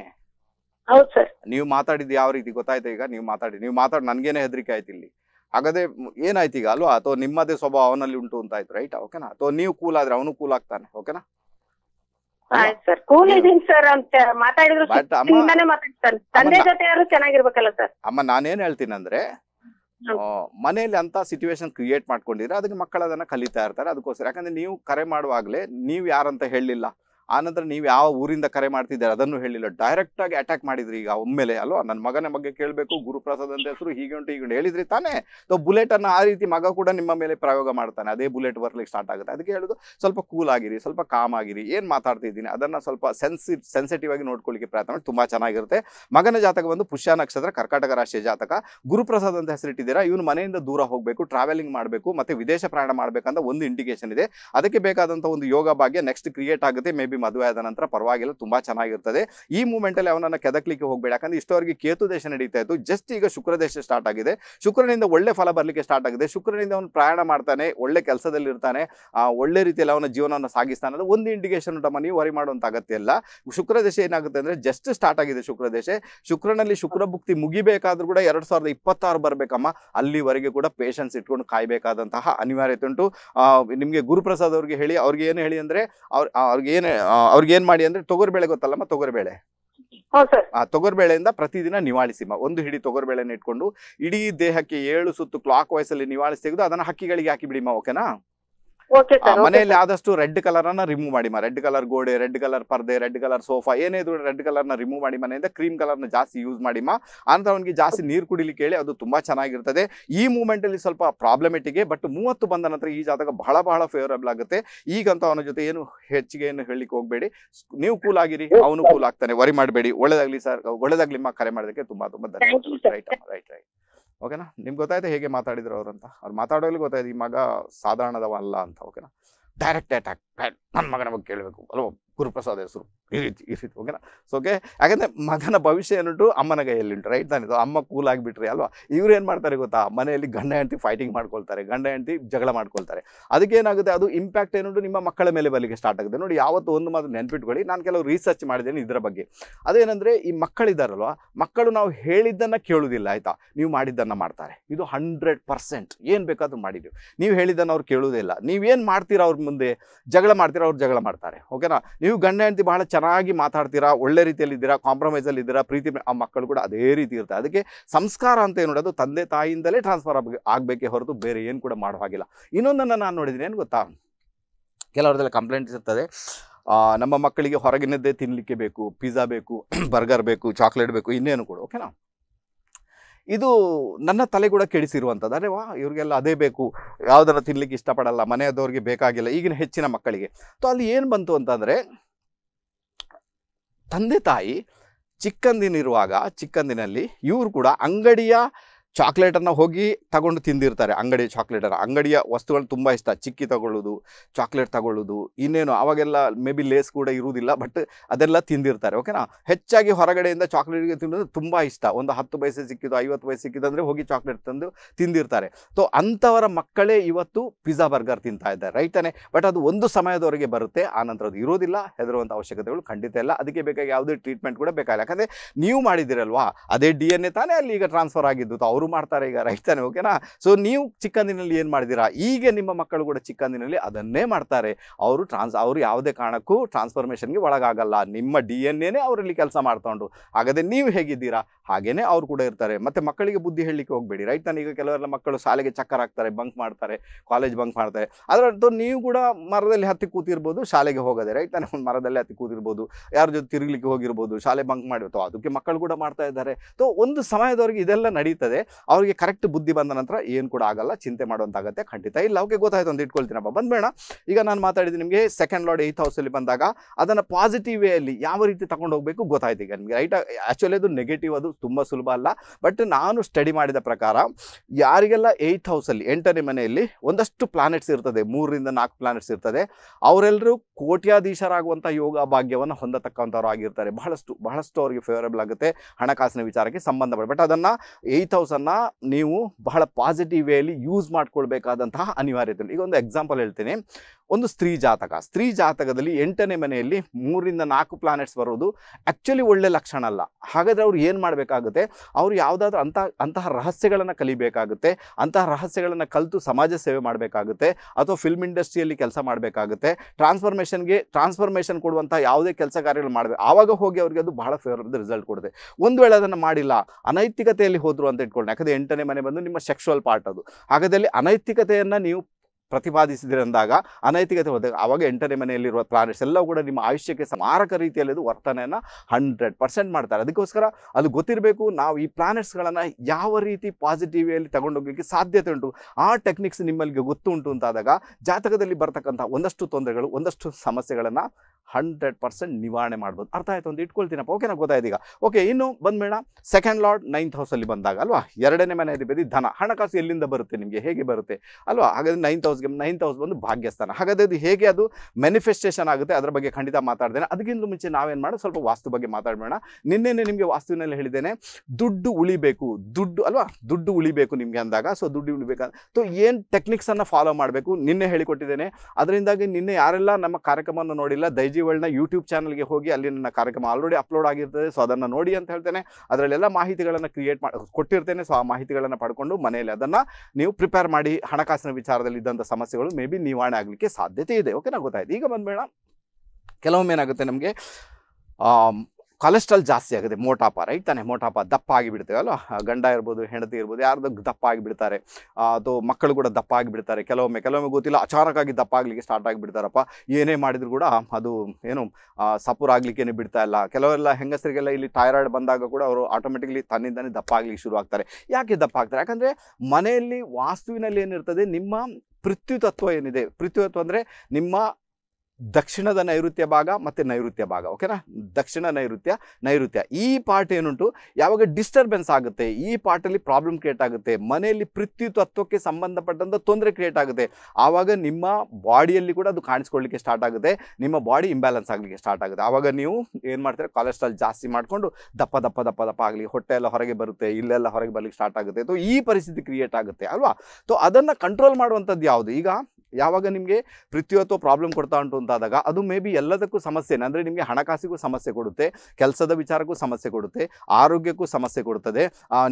B: ಹೌದ್ ಸರ್ ನೀವು ಮಾತಾಡಿದ್ ಯಾವ ರೀತಿ ಗೊತ್ತಾಯ್ತು ಈಗ ನೀವು ಮಾತಾಡಿ ನೀವು ಮಾತಾಡಿ ನನ್ಗೇನೆ ಹೆದರಿಕೆ ಆಯ್ತು ಇಲ್ಲಿ ಹಾಗಾದ್ರೆ ಏನಾಯ್ತು ಈಗ ಅಲ್ವಾ ಅಥವಾ ನಿಮ್ಮದೇ ಸ್ವಭಾವ ಅವನಲ್ಲಿ ಉಂಟು ಅಂತ ಆಯ್ತು ರೈಟ್ ಓಕೆನಾ ಅಥವಾ ನೀವು ಕೂಲ್ ಆದ್ರೆ ಅವನು ಕೂಲ್ ಆಗ್ತಾನೆ ಓಕೆನಾ ಆಯ್ತ್ ಸರ್ ಕೂಲ್ ಇದೀನಿ
C: ಸರ್ ಅಂತ ಮಾತಾಡಿದ್ರು
B: ಅಮ್ಮ ನಾನೇನ್ ಹೇಳ್ತೀನಿ ಅಂದ್ರೆ ಮನೆಯಲ್ಲಿ ಅಂತ ಸಿಚುವೇಶನ್ ಕ್ರಿಯೇಟ್ ಮಾಡ್ಕೊಂಡಿದ್ರೆ ಅದಕ್ಕೆ ಮಕ್ಕಳು ಅದನ್ನ ಕಲಿತಾ ಇರ್ತಾರೆ ಅದಕ್ಕೋಸ್ಕರ ಯಾಕಂದ್ರೆ ನೀವು ಕರೆ ಮಾಡುವಾಗಲೇ ನೀವು ಯಾರಂತ ಹೇಳಲಿಲ್ಲ ಆನಂತರ ನೀವು ಯಾವ ಊರಿಂದ ಕರೆ ಮಾಡ್ತಿದ್ದಾರೆ ಅದನ್ನು ಹೇಳಿಲ್ಲ ಡೈರೆಕ್ಟ್ ಆಗಿ ಅಟ್ಯಾಕ್ ಮಾಡಿದ್ರಿ ಈಗ ಒಮ್ಮೆಲೆ ಅಲ್ವಾ ನನ್ನ ಮಗನ ಬಗ್ಗೆ ಕೇಳಬೇಕು ಗುರುಪ್ರಸಾದ್ ಅಂತ ಹೆಸರು ಹೀಗೆ ಉಂಟು ಹೇಳಿದ್ರಿ ತಾನೇ ಸೊ ಬುಲೆಟ್ ಅನ್ನು ಆ ರೀತಿ ಮಗ ಕೂಡ ನಿಮ್ಮ ಮೇಲೆ ಪ್ರಯೋಗ ಮಾಡ್ತಾನೆ ಅದೇ ಬುಲೆಟ್ ಬರ್ಲಿಕ್ಕೆ ಸ್ಟಾರ್ಟ್ ಆಗುತ್ತೆ ಅದಕ್ಕೆ ಹೇಳೋದು ಸ್ವಲ್ಪ ಕೂಲ್ ಆಗಿರಿ ಸ್ವಲ್ಪ ಕಾಮ್ ಆಗಿರಿ ಏನು ಮಾತಾಡ್ತಿದ್ದೀನಿ ಅದನ್ನು ಸ್ವಲ್ಪ ಸೆನ್ಸಿ ಸೆನ್ಸಿಟಿವ್ ಆಗಿ ನೋಡ್ಕೊಳ್ಳಿಕ್ಕೆ ಪ್ರಯತ್ನ ಮಾಡಿ ತುಂಬಾ ಚೆನ್ನಾಗಿರುತ್ತೆ ಮಗನ ಜಾತಕ ಬಂದು ಪುಷ್ಯ ನಕ್ಷತ್ರ ಕರ್ಕಾಟಕ ರಾಶಿಯ ಜಾತಕ ಗುರುಪ್ರಸಾದ್ ಅಂತ ಹೆಸರಿಟ್ಟಿದ್ದೀರಾ ಇವನು ಮನೆಯಿಂದ ದೂರ ಹೋಗಬೇಕು ಟ್ರಾವೆಲಿಂಗ್ ಮಾಡಬೇಕು ಮತ್ತೆ ವಿದೇಶ ಪ್ರಯಾಣ ಮಾಡಬೇಕಂತ ಒಂದು ಇಂಡಿಕೇಶನ್ ಇದೆ ಅದಕ್ಕೆ ಬೇಕಾದಂಥ ಒಂದು ಯೋಗ ಭಾಗ್ಯ ನೆಕ್ಸ್ಟ್ ಕ್ರಿಯೇಟ್ ಆಗುತ್ತೆ ಮೇ ಬಿ ಮದುವೆ ಆದ ನಂತರ ಪರವಾಗಿಲ್ಲ ತುಂಬಾ ಚೆನ್ನಾಗಿರ್ತದೆ ಈ ಮೂಮೆಂಟ್ ಅಲ್ಲಿ ಅವನನ್ನ ಕೆದಕ್ಲಿಕ್ಕೆ ಹೋಗ್ಬೇಡ ಯಾಕಂದ್ರೆ ಇಷ್ಟವರೆಗೆ ಕೇತು ದೇಶ ನಡೀತಾ ಇತ್ತು ಜಸ್ಟ್ ಈಗ ಶುಕ್ರ ದೇಶ ಸ್ಟಾರ್ಟ್ ಆಗಿದೆ ಶುಕ್ರನಿಂದ ಒಳ್ಳೆ ಫಲ ಬರಲಿಕ್ಕೆ ಸ್ಟಾರ್ಟ್ ಆಗಿದೆ ಶುಕ್ರನಿಂದ ಅವನು ಪ್ರಯಾಣ ಮಾಡ್ತಾನೆ ಒಳ್ಳೆ ಕೆಲಸದಲ್ಲಿ ಇರ್ತಾನೆ ಒಳ್ಳೆ ರೀತಿಯಲ್ಲಿ ಅವನ ಜೀವನವನ್ನು ಸಾಗಿಸ್ತಾನೆ ಅದು ಒಂದು ಇಂಡಿಕೇಶನ್ ಉಂಟಮ್ಮ ನೀವು ವರಿ ಮಾಡುವಂತ ಅಗತ್ಯ ಇಲ್ಲ ಶುಕ್ರ ದೇಶ ಏನಾಗುತ್ತೆ ಅಂದ್ರೆ ಜಸ್ಟ್ ಸ್ಟಾರ್ಟ್ ಆಗಿದೆ ಶುಕ್ರ ದೇಶ ಶುಕ್ರನಲ್ಲಿ ಶುಕ್ರ ಭುಕ್ತಿ ಮುಗಿಬೇಕಾದ್ರೂ ಕೂಡ ಎರಡ್ ಸಾವಿರದ ಇಪ್ಪತ್ತಾರು ಬರಬೇಕಮ್ಮ ಅಲ್ಲಿವರೆಗೆ ಕೂಡ ಪೇಷನ್ಸ್ ಇಟ್ಕೊಂಡು ಕಾಯಬೇಕಾದಂತಹ ಅನಿವಾರ್ಯತೆ ಉಂಟು ನಿಮಗೆ ಗುರುಪ್ರಸಾದ್ ಅವ್ರಿಗೆ ಹೇಳಿ ಅವ್ರಿಗೆ ಏನು ಹೇಳಿ ಅಂದ್ರೆ ಅವ್ರ ಅವ್ರಿಗೆ ಏನು ಏನ್ ಮಾಡಿ ಅಂದ್ರೆ ತೊಗರಿ ಬೇಳೆ ಗೊತ್ತಲ್ಲಮ್ಮ ತೊಗರಿ ಬೇಳೆ ಆ ತೊಗರ್ಬೇಳೆಯಿಂದ ಪ್ರತಿದಿನ ನಿವಾಳಿಸಿಮ್ಮ ಒಂದು ಹಿಡಿ ಬೇಳೆನ ಇಟ್ಕೊಂಡು ಇಡೀ ದೇಹಕ್ಕೆ ಏಳು ಸುತ್ತು ಕ್ಲಾಕ್ ವೈಸ್ ಅಲ್ಲಿ ನಿವಾಳಿಸಿ ತೆಗೆದು ಅದನ್ನ ಹಕ್ಕಿಗಳಿಗೆ ಹಾಕಿ ಬಿಡಿಮ್ಮ ಓಕೆನಾ ಮನೆಯಲ್ಲಿ ಆದಷ್ಟು ರೆಡ್ ಕಲರ್ ಅನ್ನ ರಿಮೂವ್ ಮಾಡಿ ರೆಡ್ ಕಲರ್ ಗೋಡೆ ರೆಡ್ ಕಲರ್ ಪರ್ದೆ ರೆಡ್ ಕಲರ್ ಸೋಫಾ ಏನೇ ಇದ್ರು ರೆಡ್ ಕಲರ್ ನ ರಿಮೂವ್ ಮಾಡಿ ಮನೆಯಿಂದ ಕ್ರೀಮ್ ಕಲರ್ ನ ಜಾಸ್ತಿ ಯೂಸ್ ಮಾಡಿ ಮಾ ಅಂತ ಅವನಿಗೆ ಜಾಸ್ತಿ ನೀರು ಕುಡಿಲಿಕ್ಕೆ ಹೇಳಿ ಅದು ತುಂಬಾ ಚೆನ್ನಾಗಿರ್ತದೆ ಈ ಮೂಮೆಂಟ್ ಅಲ್ಲಿ ಸ್ವಲ್ಪ ಪ್ರಾಬ್ಲಮೆಟಿಗೆ ಬಟ್ ಮೂವತ್ತು ಬಂದ ನಂತರ ಈ ಜಾತಕ ಬಹಳ ಬಹಳ ಫೇವರಬಲ್ ಆಗುತ್ತೆ ಈಗಂತ ಅವನ ಜೊತೆ ಏನು ಹೆಚ್ಚಿಗೆ ಏನು ಹೇಳಿಕ್ಕೆ ಹೋಗ್ಬೇಡಿ ನೀವು ಕೂಲ್ ಆಗಿರಿ ಅವನು ಕೂಲ್ ಆಗ್ತಾನೆ ವರಿ ಮಾಡಬೇಡಿ ಒಳ್ಳೇದಾಗ್ಲಿ ಸರ್ ಒಳ್ಳೇದಾಗ್ಲಿ ಮಾ ಕರೆ ಮಾಡೋದಕ್ಕೆ ತುಂಬಾ ತುಂಬಾ ಧನ್ಯವಾದ ರೈಟ್ ರೈಟ್ ಓಕೆನಾ ನಿಮ್ಗೆ ಗೊತ್ತಾಯ್ತು ಹೇಗೆ ಮಾತಾಡಿದ್ರು ಅವ್ರು ಅಂತ ಅವ್ರು ಮಾತಾಡೋಲಿ ಗೊತ್ತಾಯ್ತು ಈ ಮಗ ಸಾಧಾರಣದವ ಅಲ್ಲ ಅಂತ ಓಕೆನಾ ಡೈರೆಕ್ಟ್ ಅಟ್ಯಾಕ್ ನನ್ನ ಮಗನ ಬಗ್ಗೆ ಕೇಳಬೇಕು ಅಲ್ವ ಗುರುಪ್ರಸಾದ್ ಹೆಸರು ಈ ರೀತಿ ಓಕೆನಾ ಸೊ ಓಕೆ ಯಾಕಂದರೆ ಮಗನ ಭವಿಷ್ಯ ಏನುಂಟು ಅಮ್ಮನ ಕೈಯಲ್ಲಿ ಉಂಟು ರೈಟ್ ತಾನಿದು ಅಮ್ಮ ಕೂಲ್ ಆಗಿಬಿಟ್ರಿ ಅಲ್ವಾ ಇವ್ರು ಏನು ಮಾಡ್ತಾರೆ ಗೊತ್ತಾ ಮನೆಯಲ್ಲಿ ಗಂಡ ಹೆಂಡತಿ ಫೈಟಿಂಗ್ ಮಾಡ್ಕೊಳ್ತಾರೆ ಗಂಡ ಹೆಂಡತಿ ಜಗಳ ಮಾಡ್ಕೊಳ್ತಾರೆ ಅದಕ್ಕೆ ಏನಾಗುತ್ತೆ ಅದು ಇಂಪ್ಯಾಕ್ಟ್ ಏನುಂಟು ನಿಮ್ಮ ಮಕ್ಕಳ ಮೇಲೆ ಬಲಿಗೆ ಸ್ಟಾರ್ಟ್ ಆಗುತ್ತೆ ನೋಡಿ ಯಾವತ್ತು ಒಂದು ಮಾತು ನೆನ್ಪಿಟ್ಕೊಳ್ಳಿ ನಾನು ಕೆಲವು ರಿಸರ್ಚ್ ಮಾಡಿದ್ದೇನೆ ಇದರ ಬಗ್ಗೆ ಅದೇನೆಂದರೆ ಈ ಮಕ್ಕಳಿದ್ದಾರಲ್ವ ಮಕ್ಕಳು ನಾವು ಹೇಳಿದ್ದನ್ನು ಕೇಳುವುದಿಲ್ಲ ಆಯಿತಾ ನೀವು ಮಾಡಿದ್ದನ್ನು ಮಾಡ್ತಾರೆ ಇದು ಹಂಡ್ರೆಡ್ ಪರ್ಸೆಂಟ್ ಏನು ಬೇಕಾದರೂ ಮಾಡಿದ್ದೀವಿ ನೀವು ಹೇಳಿದ್ದನ್ನು ಅವ್ರು ಕೇಳುವುದಿಲ್ಲ ನೀವೇನು ಮಾಡ್ತೀರಾ ಅವ್ರ ಮುಂದೆ ಜಗಳ ಮಾಡ್ತೀರಾ ಅವ್ರು ಜಗಳ ಮಾಡ್ತಾರೆ ಓಕೆನಾ ನೀವು ಗಂಡ ಹೆಂಡತಿ ಬಹಳ ಚೆನ್ನಾಗಿ ಚೆನ್ನಾಗಿ ಮಾತಾಡ್ತೀರಾ ಒಳ್ಳೆ ರೀತಿಯಲ್ಲಿ ಇದ್ದೀರಾ ಕಾಂಪ್ರಮೈಸಲ್ಲಿ ಇದ್ದೀರಾ ಪ್ರೀತಿ ಆ ಮಕ್ಕಳು ಕೂಡ ಅದೇ ರೀತಿ ಇರುತ್ತೆ ಅದಕ್ಕೆ ಸಂಸ್ಕಾರ ಅಂತ ಏನು ನೋಡೋದು ತಂದೆ ತಾಯಿಯಿಂದಲೇ ಟ್ರಾನ್ಸ್ಫರ್ ಆಗ ಆಗಬೇಕೇ ಹೊರತು ಬೇರೆ ಏನು ಕೂಡ ಮಾಡೋ ಹಾಗಿಲ್ಲ ಇನ್ನೊಂದನ್ನು ನಾನು ನೋಡಿದ್ದೀನಿ ಏನು ಗೊತ್ತಾ ಕೆಲವರದೆಲ್ಲ ಕಂಪ್ಲೇಂಟ್ಸ್ ಇರ್ತದೆ ನಮ್ಮ ಮಕ್ಕಳಿಗೆ ಹೊರಗಿನದ್ದೇ ತಿನ್ನಲಿಕ್ಕೆ ಬೇಕು ಪಿಜ್ಜಾ ಬೇಕು ಬರ್ಗರ್ ಬೇಕು ಚಾಕ್ಲೇಟ್ ಬೇಕು ಇನ್ನೇನು ಕೂಡ ಓಕೆನಾ ಇದು ನನ್ನ ತಲೆ ಕೂಡ ಕೆಡಿಸಿರುವಂಥದ್ದು ಅರೆ ವಾ ಇವರಿಗೆಲ್ಲ ಅದೇ ಬೇಕು ಯಾವುದನ್ನು ತಿನ್ನಲಿಕ್ಕೆ ಇಷ್ಟಪಡಲ್ಲ ಮನೆಯದವ್ರಿಗೆ ಬೇಕಾಗಿಲ್ಲ ಈಗಿನ ಹೆಚ್ಚಿನ ಮಕ್ಕಳಿಗೆ ಸೊ ಅಲ್ಲಿ ಏನು ಬಂತು ಅಂತಂದರೆ ತಂದೆ ತಾಯಿ ಚಿಕ್ಕಂದಿನಿರುವಾಗ ಚಿಕ್ಕಂದಿನಲ್ಲಿ ಇವರು ಕೂಡ ಅಂಗಡಿಯ ಚಾಕ್ಲೇಟನ್ನು ಹೋಗಿ ತಗೊಂಡು ತಿಂದಿರ್ತಾರೆ ಅಂಗಡಿ ಚಾಕ್ಲೇಟನ್ನು ಅಂಗಡಿಯ ವಸ್ತುಗಳು ತುಂಬ ಇಷ್ಟ ಚಿಕ್ಕಿ ತಗೊಳ್ಳೋದು ಚಾಕ್ಲೇಟ್ ತಗೊಳ್ಳೋದು ಇನ್ನೇನು ಆವಾಗೆಲ್ಲ ಮೇ ಬಿ ಲೇಸ್ ಕೂಡ ಇರುವುದಿಲ್ಲ ಬಟ್ ಅದೆಲ್ಲ ತಿಂದಿರ್ತಾರೆ ಓಕೆನಾ ಹೆಚ್ಚಾಗಿ ಹೊರಗಡೆಯಿಂದ ಚಾಕ್ಲೇಟ್ಗೆ ತಿನ್ನೋದು ತುಂಬ ಇಷ್ಟ ಒಂದು ಹತ್ತು ಪೈಸೆ ಸಿಕ್ಕಿದ್ದು ಐವತ್ತು ಪೈಸೆ ಅಂದರೆ ಹೋಗಿ ಚಾಕ್ಲೇಟ್ ತಂದು ತಿಂದಿರ್ತಾರೆ ಸೊ ಅಂಥವರ ಮಕ್ಕಳೇ ಇವತ್ತು ಪಿಜ್ಜಾ ಬರ್ಗರ್ ತಿಂತಾ ಇದ್ದಾರೆ ರೈತಾನೆ ಬಟ್ ಅದು ಒಂದು ಸಮಯದವರೆಗೆ ಬರುತ್ತೆ ಆ ನಂತರ ಅದು ಇರೋದಿಲ್ಲ ಹೆದರುವಂಥ ಅವಶ್ಯಕತೆಗಳು ಖಂಡಿತ ಇಲ್ಲ ಅದಕ್ಕೆ ಬೇಕಾಗಿ ಯಾವುದೇ ಟ್ರೀಟ್ಮೆಂಟ್ ಕೂಡ ಬೇಕಾಗಿಲ್ಲ ಯಾಕಂದರೆ ನೀವು ಮಾಡಿದಿರಲ್ವಾ ಅದೇ ಡಿ ಎನ್ ಎ ತಾನೇ ಅಲ್ಲಿ ಈಗ ಟ್ರಾನ್ಸ್ಫರ್ ಆಗಿದ್ದು ಅವರು ಅವರು ಮಾಡ್ತಾರೆ ಈಗ ರೈತನೇ ಓಕೆನಾ ಸೊ ನೀವು ಚಿಕ್ಕಂದಿನಲ್ಲಿ ಏನು ಮಾಡಿದ್ದೀರಾ ಈಗ ನಿಮ್ಮ ಮಕ್ಕಳು ಕೂಡ ಚಿಕ್ಕಂದಿನಲ್ಲಿ ಅದನ್ನೇ ಮಾಡ್ತಾರೆ ಅವರು ಟ್ರಾನ್ಸ್ ಅವರು ಯಾವುದೇ ಕಾರಣಕ್ಕೂ ಟ್ರಾನ್ಸ್ಫಾರ್ಮೇಷನ್ಗೆ ಒಳಗಾಗಲ್ಲ ನಿಮ್ಮ ಡಿ ಎನ್ ಎನೇ ಅವರಲ್ಲಿ ಕೆಲಸ ಮಾಡ್ಕೊಂಡು ಹಾಗಾದ್ರೆ ನೀವು ಹೇಗಿದ್ದೀರಾ ಹಾಗೇನೇ ಅವ್ರು ಕೂಡ ಇರ್ತಾರೆ ಮತ್ತು ಮಕ್ಕಳಿಗೆ ಬುದ್ಧಿ ಹೇಳಲಿಕ್ಕೆ ಹೋಗಬೇಡಿ ರೈಟ್ ನಾನು ಈಗ ಕೆಲವೆಲ್ಲ ಮಕ್ಕಳು ಶಾಲೆಗೆ ಚಕ್ಕರ್ ಹಾಕ್ತಾರೆ ಬಂಕ್ ಮಾಡ್ತಾರೆ ಕಾಲೇಜ್ ಬಂಕ್ ಮಾಡ್ತಾರೆ ಅದರದ್ದು ನೀವು ಕೂಡ ಮರದಲ್ಲಿ ಹತ್ತಿ ಕೂತಿರ್ಬೋದು ಶಾಲೆಗೆ ಹೋಗದೆ ರೈಟ್ ಒಂದು ಮರದಲ್ಲಿ ಹತ್ತಿ ಕೂತಿರ್ಬೋದು ಯಾರ ಜೊತೆ ತಿರುಗಲಿಕ್ಕೆ ಹೋಗಿರ್ಬೋದು ಶಾಲೆ ಬಂಕ್ ಮಾಡಿರ್ತೋ ಅದಕ್ಕೆ ಮಕ್ಕಳು ಕೂಡ ಮಾಡ್ತಾ ಇದ್ದಾರೆ ಸೊ ಒಂದು ಸಮಯದವರೆಗೆ ಇದೆಲ್ಲ ನಡೀತದೆ ಅವರಿಗೆ ಕರೆಕ್ಟ್ ಬುದ್ಧಿ ಬಂದ ನಂತರ ಏನು ಕೂಡ ಆಗಲ್ಲ ಚಿಂತೆ ಮಾಡುವಂತಾಗತ್ತೆ ಖಂಡಿತ ಇಲ್ಲ ಓಕೆ ಗೊತ್ತಾಯ್ತು ಅಂತ ಇಟ್ಕೊಳ್ತೀನಪ್ಪ ಬಂದ್ಬೇಡ ಈಗ ನಾನು ಮಾತಾಡಿದ್ದೀನಿ ನಿಮಗೆ ಸೆಕೆಂಡ್ ಲಾರ್ಡ್ ಏಯ್ತ್ ಹೌಸಲ್ಲಿ ಬಂದಾಗ ಅದನ್ನು ಪಾಸಿಟಿವ್ ಅಲ್ಲಿ ಯಾವ ರೀತಿ ತಗೊಂಡು ಹೋಗಬೇಕು ಗೊತ್ತಾಯ್ತು ಈಗ ನಿಮಗೆ ರೈಟ್ ಆ್ಯಕ್ಚುಲಿ ಅದು ನೆಗೆಟಿವ್ ಅದು ತುಂಬ ಸುಲಭ ಅಲ್ಲ ಬಟ್ ನಾನು ಸ್ಟಡಿ ಮಾಡಿದ ಪ್ರಕಾರ ಯಾರಿಗೆಲ್ಲ ಏಯ್ತ್ ಹೌಸಲ್ಲಿ ಎಂಟನೇ ಮನೆಯಲ್ಲಿ ಒಂದಷ್ಟು ಪ್ಲಾನೆಟ್ಸ್ ಇರ್ತದೆ ಮೂರರಿಂದ ನಾಲ್ಕು ಪ್ಲಾನೆಟ್ಸ್ ಇರ್ತದೆ ಅವರೆಲ್ಲರೂ ಕೋಟ್ಯಾಧೀಶರಾಗುವಂಥ ಯೋಗ ಭಾಗ್ಯವನ್ನು ಹೊಂದತಕ್ಕಂಥವ್ರು ಆಗಿರ್ತಾರೆ ಬಹಳಷ್ಟು ಬಹಳಷ್ಟು ಅವರಿಗೆ ಫೇವರೇಬಲ್ ಆಗುತ್ತೆ ಹಣಕಾಸಿನ ವಿಚಾರಕ್ಕೆ ಸಂಬಂಧಪಟ್ಟ ಬಟ್ ಅದನ್ನು ಏಯ್ತ್ ಹೌಸ್ ನಾ ನೀವು ಬಹಳ ಪಾಸಿಟಿವ್ ವೇಲಿ ಯೂಸ್ ಮಾಡ್ಕೊಳ್ಬೇಕಾದಂತಹ ಅನಿವಾರ್ಯತೆ ಈಗ ಒಂದು ಎಕ್ಸಾಂಪಲ್ ಹೇಳ್ತೀನಿ ಒಂದು ಸ್ತ್ರೀ ಜಾತಕ ಸ್ತ್ರೀ ಜಾತಕದಲ್ಲಿ ಎಂಟನೇ ಮನೆಯಲ್ಲಿ ಮೂರಿಂದ ನಾಲ್ಕು ಪ್ಲಾನೆಟ್ಸ್ ಬರೋದು ಆ್ಯಕ್ಚುಲಿ ಒಳ್ಳೆ ಲಕ್ಷಣ ಅಲ್ಲ ಹಾಗಾದರೆ ಅವ್ರು ಏನು ಮಾಡಬೇಕಾಗುತ್ತೆ ಅವರು ಯಾವುದಾದ್ರೂ ಅಂತಹ ಅಂತಹ ರಹಸ್ಯಗಳನ್ನು ಕಲಿಬೇಕಾಗುತ್ತೆ ಅಂತಹ ರಹಸ್ಯಗಳನ್ನು ಕಲಿತು ಸಮಾಜ ಸೇವೆ ಮಾಡಬೇಕಾಗುತ್ತೆ ಅಥವಾ ಫಿಲ್ಮ್ ಇಂಡಸ್ಟ್ರಿಯಲ್ಲಿ ಕೆಲಸ ಮಾಡಬೇಕಾಗುತ್ತೆ ಟ್ರಾನ್ಸ್ಫಾರ್ಮೇಷನ್ಗೆ ಟ್ರಾನ್ಸ್ಫಾರ್ಮೇಷನ್ ಕೊಡುವಂಥ ಯಾವುದೇ ಕೆಲಸ ಕಾರ್ಯಗಳು ಮಾಡಬೇಕು ಆವಾಗ ಹೋಗಿ ಅವರಿಗೆ ಅದು ಬಹಳ ಫೇವರಬಲ್ ರಿಸಲ್ಟ್ ಕೊಡುತ್ತೆ ಒಂದು ವೇಳೆ ಅದನ್ನು ಮಾಡಿಲ್ಲ ಅನೈತಿಕತೆಯಲ್ಲಿ ಹೋದರು ಅಂತ ಇಟ್ಕೊಳ್ಳಿ ಯಾಕಂದರೆ ಎಂಟನೇ ಮನೆ ಬಂದು ನಿಮ್ಮ ಸೆಕ್ಷುವಲ್ ಪಾರ್ಟ್ ಅದು ಹಾಗಾದಲ್ಲಿ ಅನೈತಿಕತೆಯನ್ನು ನೀವು ಪ್ರತಿಪಾದಿಸಿದ್ರಂದಾಗ ಅನೈತಿಕತೆ ಹೋದಾಗ ಅವಾಗ ಎಂಟನೇ ಮನೆಯಲ್ಲಿರುವ ಪ್ಲಾನೆಟ್ಸ್ ಎಲ್ಲವೂ ಕೂಡ ನಿಮ್ಮ ಆಯುಷ್ಯಕ್ಕೆ ಸಮಾರಕ ರೀತಿಯಲ್ಲಿ ಅದು ವರ್ತನೆಯನ್ನು ಹಂಡ್ರೆಡ್ ಪರ್ಸೆಂಟ್ ಮಾಡ್ತಾರೆ ಅದಕ್ಕೋಸ್ಕರ ಅದು ಗೊತ್ತಿರಬೇಕು ನಾವು ಈ ಪ್ಲಾನೆಟ್ಸ್ಗಳನ್ನು ಯಾವ ರೀತಿ ಪಾಸಿಟಿವಿಯಲ್ಲಿ ತಗೊಂಡೋಗಲಿಕ್ಕೆ ಸಾಧ್ಯತೆ ಉಂಟು ಆ ಟೆಕ್ನಿಕ್ಸ್ ನಿಮ್ಮಲ್ಲಿಗೆ ಗೊತ್ತು ಉಂಟು ಅಂತಾದಾಗ ಜಾತಕದಲ್ಲಿ ಬರ್ತಕ್ಕಂಥ ಒಂದಷ್ಟು ತೊಂದರೆಗಳು ಒಂದಷ್ಟು ಸಮಸ್ಯೆಗಳನ್ನು ಹಂಡ್ರೆಡ್ ಪರ್ಸೆಂಟ್ ನಿವಾರಣೆ ಮಾಡ್ಬೋದು ಅರ್ಥ ಆಯಿತು ಅಂತ ಇಟ್ಕೊಳ್ತೀನಪ್ಪ ಓಕೆ ನಾವು ಈಗ ಓಕೆ ಇನ್ನು ಬಂದ್ಬೇಡ ಸೆಕೆಂಡ್ ಲಾರ್ಡ್ ನೈನ್ತ್ ಹೌಸಲ್ಲಿ ಬಂದಾಗ ಅಲ್ವಾ ಎರಡನೇ ಮನೆ ಅಧಿಪತಿ ಧನ ಹಣಕಾಸು ಎಲ್ಲಿಂದ ಬರುತ್ತೆ ನಿಮಗೆ ಹೇಗೆ ಬರುತ್ತೆ ಅಲ್ವಾ ಹಾಗಾದರೆ ನೈನ್ತ್ ಹೌಸ್ ಹೌಸ್ಗೆ ನೈನ್ತ್ ಹೌಸ್ ಬಂದು ಭಾಗ್ಯಸ್ಥಾನ ಹಾಗಾದ್ರೆ ಅದು ಹೇಗೆ ಅದು ಮ್ಯಾನಿಫೆಸ್ಟೇಷನ್ ಆಗುತ್ತೆ ಅದರ ಬಗ್ಗೆ ಖಂಡಿತ ಮಾತಾಡ್ತೇನೆ ಅದಕ್ಕಿಂತ ಮುಂಚೆ ನಾವೇನು ಮಾಡೋದು ಸ್ವಲ್ಪ ವಾಸ್ತು ಬಗ್ಗೆ ಮಾತಾಡೋಣ ನಿನ್ನೆ ನಿಮಗೆ ವಾಸ್ತುವಿನಲ್ಲಿ ಹೇಳಿದ್ದೇನೆ ದುಡ್ಡು ಉಳಿಬೇಕು ದುಡ್ಡು ಅಲ್ವಾ ದುಡ್ಡು ಉಳಿಬೇಕು ನಿಮಗೆ ಅಂದಾಗ ಸೊ ದುಡ್ಡು ಉಳಿಬೇಕು ಸೊ ಏನು ಟೆಕ್ನಿಕ್ಸನ್ನು ಫಾಲೋ ಮಾಡಬೇಕು ನಿನ್ನೆ ಹೇಳಿಕೊಟ್ಟಿದ್ದೇನೆ ಅದರಿಂದಾಗಿ ನಿನ್ನೆ ಯಾರೆಲ್ಲ ನಮ್ಮ ಕಾರ್ಯಕ್ರಮವನ್ನು ನೋಡಿಲ್ಲ ದೈಜಿ ವರ್ಲ್ಡ್ನ ಯೂಟ್ಯೂಬ್ ಚಾನಲ್ಗೆ ಹೋಗಿ ಅಲ್ಲಿ ನನ್ನ ಕಾರ್ಯಕ್ರಮ ಆಲ್ರೆಡಿ ಅಪ್ಲೋಡ್ ಆಗಿರ್ತದೆ ಸೊ ಅದನ್ನು ನೋಡಿ ಅಂತ ಹೇಳ್ತೇನೆ ಅದರಲ್ಲೆಲ್ಲ ಮಾಹಿತಿಗಳನ್ನು ಕ್ರಿಯೇಟ್ ಮಾಡಿ ಕೊಟ್ಟಿರ್ತೇನೆ ಸೊ ಆ ಮಾಹಿತಿಗಳನ್ನು ಪಡ್ಕೊಂಡು ಮನೆಯಲ್ಲಿ ಅದನ್ನು ನೀವು ಪ್ರಿಪೇರ್ ಮಾಡಿ ಹಣಕಾಸಿನ ವಿಚಾರದಲ್ಲಿ ಇದ್ದಂಥ ಸಮಸ್ಯೆಗಳು ಮೇ ಬಿ ನಿವಾರಣೆ ಆಗಲಿಕ್ಕೆ ಸಾಧ್ಯತೆ ಇದೆ ಓಕೆನಾ ಗೊತ್ತಾಯ್ತು ಈಗ ಬಂದ್ಬೇಡ ಕೆಲವೊಮ್ಮೆ ಏನಾಗುತ್ತೆ ನಮಗೆ ಕೊಲೆಸ್ಟ್ರಾಲ್ ಜಾಸ್ತಿ ಆಗುತ್ತೆ ಮೋಟಾಪ ರೈಟ್ ತಾನೇ ಮೋಟಾಪ ದಪ್ಪ ಆಗಿಬಿಡ್ತೇವಲ್ಲ ಗಂಡ ಇರ್ಬೋದು ಹೆಂಡತಿ ಇರ್ಬೋದು ಯಾರ್ದು ದಪ್ಪ ಆಗಿಬಿಡ್ತಾರೆ ಅದು ಮಕ್ಕಳು ಕೂಡ ದಪ್ಪ ಆಗಿಬಿಡ್ತಾರೆ ಕೆಲವೊಮ್ಮೆ ಕೆಲವೊಮ್ಮೆ ಗೊತ್ತಿಲ್ಲ ಅಚಾನಕ್ಕಾಗಿ ದಪ್ಪ ಆಗಲಿಕ್ಕೆ ಸ್ಟಾರ್ಟ್ ಆಗಿಬಿಡ್ತಾರಪ್ಪ ಏನೇ ಮಾಡಿದ್ರು ಕೂಡ ಅದು ಏನು ಸಪೂರ್ ಬಿಡ್ತಾಯಿಲ್ಲ ಬಿಡ್ತಾ ಇಲ್ಲ ಕೆಲವೆಲ್ಲ ಹೆಂಗಸರಿಗೆಲ್ಲ ಇಲ್ಲಿ ಥೈರಾಯ್ಡ್ ಬಂದಾಗ ಕೂಡ ಅವರು ಆಟೋಮೆಟಿಕ್ಲಿ ತನ್ನಿಂದಾನೆ ದಪ್ಪ ಆಗಲಿಕ್ಕೆ ಶುರು ಆಗ್ತಾರೆ ಯಾಕೆ ದಪ್ಪ ಆಗ್ತಾರೆ ಯಾಕಂದರೆ ಮನೆಯಲ್ಲಿ ವಾಸ್ತುವಿನಲ್ಲಿ ಏನಿರ್ತದೆ ನಿಮ್ಮ ಪೃಥ್ವಿ ತತ್ವ ಏನಿದೆ ಪೃಥ್ವಿ ತತ್ವ ಅಂದರೆ ನಿಮ್ಮ ದಕ್ಷಿಣದ ನೈಋತ್ಯ ಭಾಗ ಮತ್ತು ನೈಋತ್ಯ ಭಾಗ ಓಕೆನಾ ದಕ್ಷಿಣ ನೈಋತ್ಯ ನೈಋತ್ಯ ಈ ಪಾರ್ಟ್ ಏನುಂಟು ಯಾವಾಗ ಡಿಸ್ಟರ್ಬೆನ್ಸ್ ಆಗುತ್ತೆ ಈ ಪಾರ್ಟಲ್ಲಿ ಪ್ರಾಬ್ಲಮ್ ಕ್ರಿಯೇಟ್ ಆಗುತ್ತೆ ಮನೆಯಲ್ಲಿ ಪೃಥ್ವಿ ತತ್ವಕ್ಕೆ ಸಂಬಂಧಪಟ್ಟಂಥ ತೊಂದರೆ ಕ್ರಿಯೇಟ್ ಆಗುತ್ತೆ ಆವಾಗ ನಿಮ್ಮ ಬಾಡಿಯಲ್ಲಿ ಕೂಡ ಅದು ಕಾಣಿಸ್ಕೊಳ್ಳಿಕ್ಕೆ ಸ್ಟಾರ್ಟ್ ಆಗುತ್ತೆ ನಿಮ್ಮ ಬಾಡಿ ಇಂಬ್ಯಾಲೆನ್ಸ್ ಆಗಲಿಕ್ಕೆ ಸ್ಟಾರ್ಟ್ ಆಗುತ್ತೆ ಆವಾಗ ನೀವು ಏನು ಮಾಡ್ತೀರ ಕೊಲೆಸ್ಟ್ರಾಲ್ ಜಾಸ್ತಿ ಮಾಡಿಕೊಂಡು ದಪ್ಪ ದಪ್ಪ ದಪ್ಪ ದಪ್ಪ ಆಗಲಿ ಹೊಟ್ಟೆ ಎಲ್ಲ ಹೊರಗೆ ಬರುತ್ತೆ ಇಲ್ಲೆಲ್ಲ ಹೊರಗೆ ಬರಲಿಕ್ಕೆ ಸ್ಟಾರ್ಟ್ ಆಗುತ್ತೆ ಸೊ ಈ ಪರಿಸ್ಥಿತಿ ಕ್ರಿಯೇಟ್ ಆಗುತ್ತೆ ಅಲ್ವಾ ಸೊ ಅದನ್ನು ಕಂಟ್ರೋಲ್ ಮಾಡುವಂಥದ್ದು ಯಾವುದು ಈಗ ಯಾವಾಗ ನಿಮಗೆ ಪೃಥ್ವಿ ಅಥವಾ ಪ್ರಾಬ್ಲಮ್ ಕೊಡ್ತಾ ಉಂಟು ಅಂತ ಅಂತಾದಾಗ ಅದು ಮೇ ಬಿ ಎಲ್ಲದಕ್ಕೂ ಸಮಸ್ಯೆನೇ ಅಂದರೆ ನಿಮಗೆ ಹಣಕಾಸಿಗೂ ಸಮಸ್ಯೆ ಕೊಡುತ್ತೆ ಕೆಲಸದ ವಿಚಾರಕ್ಕೂ ಸಮಸ್ಯೆ ಕೊಡುತ್ತೆ ಆರೋಗ್ಯಕ್ಕೂ ಸಮಸ್ಯೆ ಕೊಡುತ್ತದೆ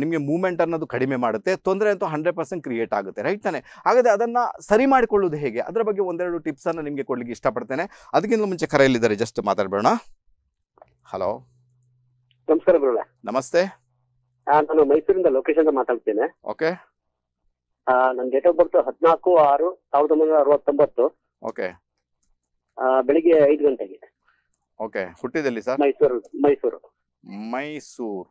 B: ನಿಮಗೆ ಮೂವ್ಮೆಂಟ್ ಅನ್ನೋದು ಕಡಿಮೆ ಮಾಡುತ್ತೆ ತೊಂದರೆ ಅಂತೂ ಹಂಡ್ರೆಡ್ ಪರ್ಸೆಂಟ್ ಕ್ರಿಯೇಟ್ ಆಗುತ್ತೆ ರೈಟ್ ತಾನೆ ಹಾಗಾದರೆ ಅದನ್ನು ಸರಿ ಮಾಡಿಕೊಳ್ಳೋದು ಹೇಗೆ ಅದರ ಬಗ್ಗೆ ಒಂದೆರಡು ಟಿಪ್ಸ್ ಟಿಪ್ಸನ್ನು ನಿಮಗೆ ಕೊಡಲಿಕ್ಕೆ ಇಷ್ಟಪಡ್ತೇನೆ ಅದಕ್ಕಿಂತ ಮುಂಚೆ ಕರೆಯಲ್ಲಿದ್ದಾರೆ ಜಸ್ಟ್ ಮಾತಾಡಬೇಡ ಹಲೋ ನಮಸ್ಕಾರ ಗುರುಳ ನಮಸ್ತೆ
C: ನಾನು ಮೈಸೂರಿಂದ ಲೊಕೇಶನ್ ಅಂತ ಮಾತಾಡ್ತೇನೆ ಓಕೆ ನನ್ನ ಡೇಟ್ ಆಫ್ ಬರ್ತ್ ಹದಿನಾಲ್ಕು ಆರು ಸಾವಿರದ ಒಂಬೈನೂರ ಅರವತ್ತೊಂಬತ್ತು ಓಕೆ ಬೆಳಿಗ್ಗೆ ಐದು ಗಂಟೆಗೆ
B: ಓಕೆ ಹುಟ್ಟಿದಲ್ಲಿ ಸರ್ ಮೈಸೂರು ಮೈಸೂರು ಮೈಸೂರು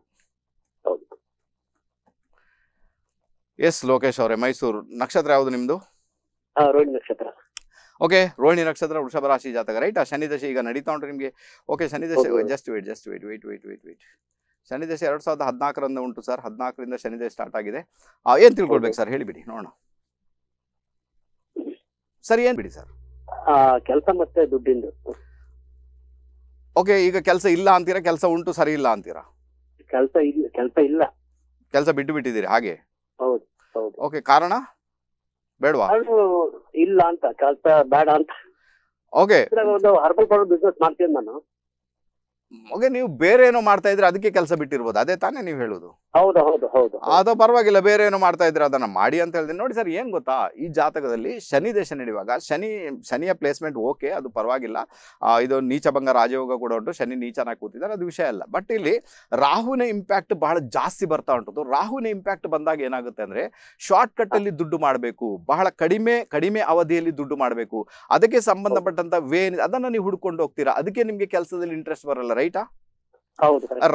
B: ಎಸ್ ಲೋಕೇಶ್ ಅವರೇ ಮೈಸೂರು ನಕ್ಷತ್ರ ಯಾವುದು ನಿಮ್ದು ರೋಹಿಣಿ ನಕ್ಷತ್ರ ಓಕೆ ರೋಹಿಣಿ ನಕ್ಷತ್ರ ವೃಷಭ ರಾಶಿ ಜಾತಕ ರೈಟ್ ಆ ಶನಿ ದಶೆ ಈಗ ನಡೀತಾ ಉಂಟು ನಿಮಗೆ ಓಕೆ ಶನಿ ದಶೆ just wait just wait wait wait wait wait ಶನಿ ದಶೆ ಎರಡು ಸಾವಿರದ ಹದಿನಾಲ್ಕರಿಂದ ಉಂಟು ಸರ್ ಹದಿನಾಲ್ಕರಿಂದ ಶನಿ ದಶೆ ಸ್ಟಾರ್ಟ್ ಆಗಿದೆ ಏನು ತಿಳ್ಕೊಳ್ಬೇಕು ಸರ್ ಹೇಳಿಬಿಡಿ ನೋಡೋಣ ಸರ್ ಏನು ಬಿಡಿ ಸರ್ ಕೆಲಸ ಮತ್ತೆ ದುಡ್ಡಿಂದು ಓಕೆ ಈಗ ಕೆಲಸ ಇಲ್ಲ ಅಂತೀರಾ ಕೆಲಸ ಉಂಟು ಸರಿ ಇಲ್ಲ ಅಂತೀರಾ
C: ಕೆಲಸ ಇಲ್ಲ ಕೆಲಸ
B: ಇಲ್ಲ ಕೆಲಸ ಬಿಟ್ಟು ಬಿಟ್ಟಿದ್ದೀರಿ ಹಾಗೆ
C: ಹೌದು ಹೌದು ಓಕೆ ಕಾರಣ ಬೇಡವಾ ಇಲ್ಲ ಅಂತ ಕೆಲಸ ಬೇಡ ಅಂತ ಓಕೆ ಒಂದು ಹರ್ಬಲ್ ಪೌಡರ್ ಬಿಸ್ನೆಸ್ ಮಾಡ್ತೀನಿ ನಾನು
B: ಓಕೆ ನೀವು ಬೇರೆ ಏನೋ ಮಾಡ್ತಾ ಇದ್ರೆ ಅದಕ್ಕೆ ಕೆಲಸ ಬಿಟ್ಟಿರ್ಬೋದು ಅದೇ ತಾನೇ ನೀವು ಹೇಳೋದು
C: ಹೌದು ಹೌದು
B: ಅದು ಪರವಾಗಿಲ್ಲ ಬೇರೆ ಏನು ಮಾಡ್ತಾ ಇದ್ರೆ ಅದನ್ನ ಮಾಡಿ ಅಂತ ಹೇಳಿದ್ರೆ ನೋಡಿ ಸರ್ ಏನ್ ಗೊತ್ತಾ ಈ ಜಾತಕದಲ್ಲಿ ಶನಿ ದೇಶ ನಡೆಯುವಾಗ ಶನಿ ಶನಿಯ ಪ್ಲೇಸ್ಮೆಂಟ್ ಓಕೆ ಅದು ಪರವಾಗಿಲ್ಲ ಇದು ಬಂಗ ರಾಜಯೋಗ ಕೂಡ ಉಂಟು ಶನಿ ನೀಚನ ಕೂತಿದ್ದಾರೆ ಅದು ವಿಷಯ ಅಲ್ಲ ಬಟ್ ಇಲ್ಲಿ ರಾಹುನ ಇಂಪ್ಯಾಕ್ಟ್ ಬಹಳ ಜಾಸ್ತಿ ಬರ್ತಾ ಉಂಟು ರಾಹುನ ಇಂಪ್ಯಾಕ್ಟ್ ಬಂದಾಗ ಏನಾಗುತ್ತೆ ಅಂದ್ರೆ ಶಾರ್ಟ್ ಕಟ್ ಅಲ್ಲಿ ದುಡ್ಡು ಮಾಡಬೇಕು ಬಹಳ ಕಡಿಮೆ ಕಡಿಮೆ ಅವಧಿಯಲ್ಲಿ ದುಡ್ಡು ಮಾಡಬೇಕು ಅದಕ್ಕೆ ಸಂಬಂಧಪಟ್ಟಂತ ವೇ ಅದನ್ನ ನೀವು ಹುಡ್ಕೊಂಡು ಹೋಗ್ತೀರಾ ಅದಕ್ಕೆ ನಿಮ್ಗೆ ಕೆಲಸದಲ್ಲಿ ಇಂಟ್ರೆಸ್ಟ್ ಬರಲ್ಲ ರೈಟಾ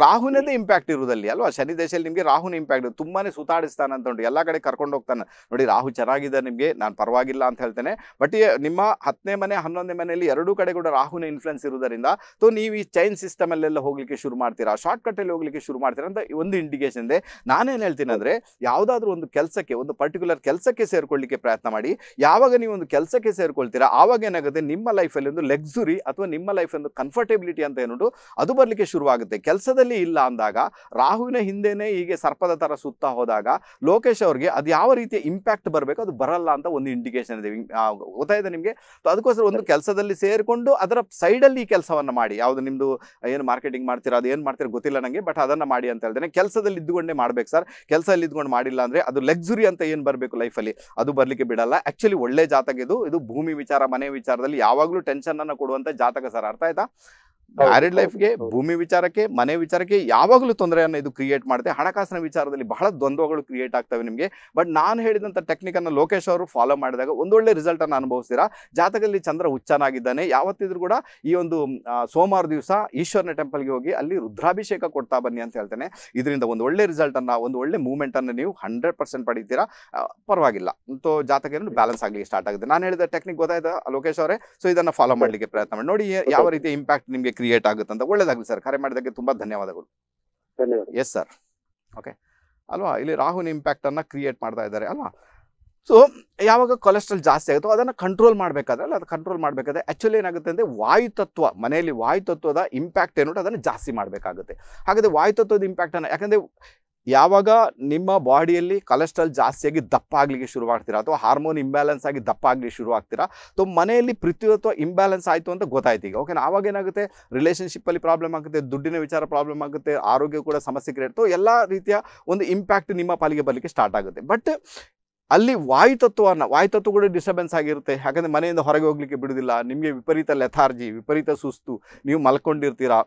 B: ರಾಹುನದೇ ಇಂಪ್ಯಾಕ್ಟ್ ಇರುವುದಲ್ಲಿ ಅಲ್ವಾ ಶನಿ ದೇಶದಲ್ಲಿ ನಿಮಗೆ ರಾಹುನ ಇಂಪ್ಯಾಕ್ಟ್ ತುಂಬಾನೇ ಸುತಾಡಿಸ್ತಾನೆ ಅಂತ ಉಂಟು ಎಲ್ಲಾ ಕಡೆ ಕರ್ಕೊಂಡು ಹೋಗ್ತಾನೆ ನೋಡಿ ರಾಹು ಚೆನ್ನಾಗಿದೆ ನಿಮಗೆ ನಾನು ಪರವಾಗಿಲ್ಲ ಅಂತ ಹೇಳ್ತೇನೆ ಬಟ್ ನಿಮ್ಮ ಹತ್ತನೇ ಮನೆ ಹನ್ನೊಂದನೇ ಮನೆಯಲ್ಲಿ ಎರಡೂ ಕಡೆ ಕೂಡ ರಾಹುನ ಇನ್ಫ್ಲುಯೆನ್ಸ್ ಇರುವುದರಿಂದ ಸೊ ನೀವು ಈ ಚೈನ್ ಸಿಸ್ಟಮ್ ಅಲ್ಲೆಲ್ಲ ಹೋಗ್ಲಿಕ್ಕೆ ಶುರು ಮಾಡ್ತೀರಾ ಶಾರ್ಟ್ ಕಟ್ ಅಲ್ಲಿ ಹೋಗ್ಲಿಕ್ಕೆ ಶುರು ಮಾಡ್ತೀರಾ ಅಂತ ಒಂದು ಇಂಡಿಕೇಶನ್ ಇದೆ ನಾನೇನು ಹೇಳ್ತೀನಿ ಅಂದ್ರೆ ಯಾವ್ದಾದ್ರು ಒಂದು ಕೆಲಸಕ್ಕೆ ಒಂದು ಪರ್ಟಿಕ್ಯುಲರ್ ಕೆಲಸಕ್ಕೆ ಸೇರ್ಕೊಳ್ಳಿಕ್ಕೆ ಪ್ರಯತ್ನ ಮಾಡಿ ಯಾವಾಗ ನೀವು ಒಂದು ಕೆಲಸಕ್ಕೆ ಸೇರ್ಕೊಳ್ತೀರಾ ಆವಾಗ ಏನಾಗುತ್ತೆ ನಿಮ್ಮ ಲೈಫಲ್ಲಿ ಒಂದು ಲಕ್ಸುರಿ ಅಥವಾ ನಿಮ್ಮ ಲೈಫ್ ಒಂದು ಕಂಫರ್ಟೆಬಿಲಿಟಿ ಅಂತ ಏನುಂಟು ಅದು ಬರ್ಲಿಕ್ಕೆ ಶುರುವಾಗುತ್ತೆ ಆಗುತ್ತೆ ಕೆಲಸದಲ್ಲಿ ಇಲ್ಲ ಅಂದಾಗ ರಾಹುವಿನ ಹಿಂದೆನೆ ಹೀಗೆ ಸರ್ಪದ ಥರ ಸುತ್ತ ಹೋದಾಗ ಲೋಕೇಶ್ ಅವ್ರಿಗೆ ಅದು ಯಾವ ರೀತಿಯ ಇಂಪ್ಯಾಕ್ಟ್ ಬರಬೇಕು ಅದು ಬರಲ್ಲ ಅಂತ ಒಂದು ಇಂಡಿಕೇಶನ್ ಇದೆ ಗೊತ್ತಾಯಿದೆ ನಿಮಗೆ ಅದಕ್ಕೋಸ್ಕರ ಒಂದು ಕೆಲಸದಲ್ಲಿ ಸೇರಿಕೊಂಡು ಅದರ ಸೈಡಲ್ಲಿ ಈ ಕೆಲಸವನ್ನ ಮಾಡಿ ಯಾವುದು ನಿಮ್ಮದು ಏನು ಮಾರ್ಕೆಟಿಂಗ್ ಮಾಡ್ತೀರಾ ಅದು ಏನು ಮಾಡ್ತೀರಾ ಗೊತ್ತಿಲ್ಲ ನನಗೆ ಬಟ್ ಅದನ್ನ ಮಾಡಿ ಅಂತ ಹೇಳ್ತೇನೆ ಕೆಲಸದಲ್ಲಿ ಇದ್ದುಕೊಂಡೇ ಮಾಡಬೇಕು ಸರ್ ಕೆಲಸದಲ್ಲಿ ಇದ್ಕೊಂಡು ಮಾಡಿಲ್ಲ ಅಂದ್ರೆ ಅದು ಲಕ್ಸುರಿ ಅಂತ ಏನು ಬರಬೇಕು ಲೈಫಲ್ಲಿ ಅದು ಬರಲಿಕ್ಕೆ ಬಿಡಲ್ಲ ಆ್ಯಕ್ಚುಲಿ ಒಳ್ಳೆ ಜಾತಕ ಇದು ಇದು ಭೂಮಿ ವಿಚಾರ ಮನೆ ವಿಚಾರದಲ್ಲಿ ಯಾವಾಗಲೂ ಅನ್ನ ಕೊಡುವಂಥ ಜಾತಕ ಸರ್ ಅರ್ಥ ಆಯ್ತಾ
A: ಮ್ಯಾರಿಡ್ ಲೈಫ್ಗೆ
B: ಭೂಮಿ ವಿಚಾರಕ್ಕೆ ಮನೆ ವಿಚಾರಕ್ಕೆ ಯಾವಾಗಲೂ ತೊಂದರೆಯನ್ನು ಇದು ಕ್ರಿಯೇಟ್ ಮಾಡುತ್ತೆ ಹಣಕಾಸಿನ ವಿಚಾರದಲ್ಲಿ ಬಹಳ ದ್ವಂದ್ವಗಳು ಕ್ರಿಯೇಟ್ ಆಗ್ತವೆ ನಿಮಗೆ ಬಟ್ ನಾನು ಹೇಳಿದಂಥ ಟೆಕ್ನಿಕನ್ನು ಲೋಕೇಶ್ ಅವರು ಫಾಲೋ ಮಾಡಿದಾಗ ಒಂದೊಳ್ಳೆ ರಿಸಲ್ಟ್ ಅನ್ನು ಅನುಭವಿಸ್ತೀರಾ ಜಾತಕದಲ್ಲಿ ಚಂದ್ರ ಹುಚ್ಚನಾಗಿದ್ದಾನೆ ಯಾವತ್ತಿದ್ರು ಕೂಡ ಈ ಒಂದು ಸೋಮವಾರ ದಿವಸ ಈಶ್ವರನ ಟೆಂಪಲ್ಗೆ ಹೋಗಿ ಅಲ್ಲಿ ರುದ್ರಾಭಿಷೇಕ ಕೊಡ್ತಾ ಬನ್ನಿ ಅಂತ ಹೇಳ್ತೇನೆ ಇದರಿಂದ ಒಂದು ಒಳ್ಳೆ ರಿಸಲ್ಟ್ ರಿಸಲ್ಟನ್ನು ಒಂದು ಒಳ್ಳೆ ಮೂವ್ಮೆಂಟನ್ನು ನೀವು ಹಂಡ್ರೆಡ್ ಪರ್ಸೆಂಟ್ ಪಡಿತೀರಾ ಪರವಾಗಿಲ್ಲ ಅಂತ ಜಾತಕ ಬ್ಯಾಲೆನ್ಸ್ ಆಗಲಿಕ್ಕೆ ಸ್ಟಾರ್ಟ್ ಆಗುತ್ತೆ ನಾನು ಹೇಳಿದ ಟೆಕ್ನಿಕ್ ಗೊತ್ತಾಯ್ತಾ ಲೋಕೇಶ್ ಅವರೇ ಸೊ ಇದನ್ನು ಫಾಲೋ ಮಾಡಲಿಕ್ಕೆ ಪ್ರಯತ್ನ ಮಾಡಿ ನೋಡಿ ಯಾವ ರೀತಿ ಇಂಪ್ಯಾಕ್ಟ್ ನಿಮಗೆ ಕ್ರಿಯೇಟ್ ಆಗುತ್ತೆ ಅಂತ ಒಳ್ಳೇದಾಗಲಿ ಸರ್ ಕರೆ ಮಾಡಿದಕ್ಕೆ ತುಂಬಾ ಧನ್ಯವಾದಗಳು ಎಸ್ ಸರ್ ಓಕೆ ಅಲ್ವಾ ಇಲ್ಲಿ ರಾಹುಲ್ ಇಂಪ್ಯಾಕ್ಟನ್ನು ಕ್ರಿಯೇಟ್ ಮಾಡ್ತಾ ಇದ್ದಾರೆ ಅಲ್ವಾ ಸೊ ಯಾವಾಗ ಕೊಲೆಸ್ಟ್ರಾಲ್ ಜಾಸ್ತಿ ಆಗುತ್ತೋ ಅದನ್ನ ಕಂಟ್ರೋಲ್ ಮಾಡಬೇಕಾದ್ರೆ ಅಲ್ಲ ಕಂಟ್ರೋಲ್ ಮಾಡಬೇಕಾದ್ರೆ ಆಕ್ಚುಲಿ ಏನಾಗುತ್ತೆ ವಾಯು ವಾಯುತತ್ವ ಮನೆಯಲ್ಲಿ ವಾಯುತತ್ವದ ಇಂಪ್ಯಾಕ್ಟ್ ಏನು ಅದನ್ನ ಜಾಸ್ತಿ ಮಾಡಬೇಕಾಗುತ್ತೆ ತತ್ವದ ಇಂಪ್ಯಾಕ್ಟ್ ಅನ್ನ ಯಾಕಂದ್ರೆ ಯಾವಾಗ ನಿಮ್ಮ ಬಾಡಿಯಲ್ಲಿ ಕೊಲೆಸ್ಟ್ರಾಲ್ ಜಾಸ್ತಿಯಾಗಿ ದಪ್ಪ ಆಗಲಿಕ್ಕೆ ಶುರು ಆಗ್ತೀರಾ ಅಥವಾ ಹಾರ್ಮೋನ್ ಇಂಬ್ಯಾಲೆನ್ಸ್ ಆಗಿ ದಪ್ಪ ಆಗಲಿಕ್ಕೆ ಶುರು ಆಗ್ತೀರಾ ಅಥವಾ ಮನೆಯಲ್ಲಿ ಪ್ರತಿಯೊತ್ತು ಇಂಬ್ಯಾಲೆನ್ಸ್ ಆಯಿತು ಅಂತ ಗೊತ್ತಾಯ್ತು ಈಗ ಓಕೆನಾ ಆವಾಗ ಏನಾಗುತ್ತೆ ರಿಲೇಷನ್ಶಿಪ್ಪಲ್ಲಿ ಪ್ರಾಬ್ಲಮ್ ಆಗುತ್ತೆ ದುಡ್ಡಿನ ವಿಚಾರ ಪ್ರಾಬ್ಲಮ್ ಆಗುತ್ತೆ ಆರೋಗ್ಯ ಕೂಡ ಸಮಸ್ಯೆ ಕ್ರಿಯೇಟ್ ಎಲ್ಲ ರೀತಿಯ ಒಂದು ಇಂಪ್ಯಾಕ್ಟ್ ನಿಮ್ಮ ಪಾಲಿಗೆ ಬರಲಿಕ್ಕೆ ಸ್ಟಾರ್ಟ್ ಆಗುತ್ತೆ ಬಟ್ ಅಲ್ಲಿ ವಾಯುತತ್ವವನ್ನು ವಾಯುತತ್ವ ಕೂಡ ಡಿಸ್ಟರ್ಬೆನ್ಸ್ ಆಗಿರುತ್ತೆ ಯಾಕಂದರೆ ಮನೆಯಿಂದ ಹೊರಗೆ ಹೋಗಲಿಕ್ಕೆ ಬಿಡೋದಿಲ್ಲ ನಿಮಗೆ ವಿಪರೀತ ಲೆಥಾರ್ಜಿ ವಿಪರೀತ ಸುಸ್ತು ನೀವು ಮಲ್ಕೊಂಡಿರ್ತೀರಾ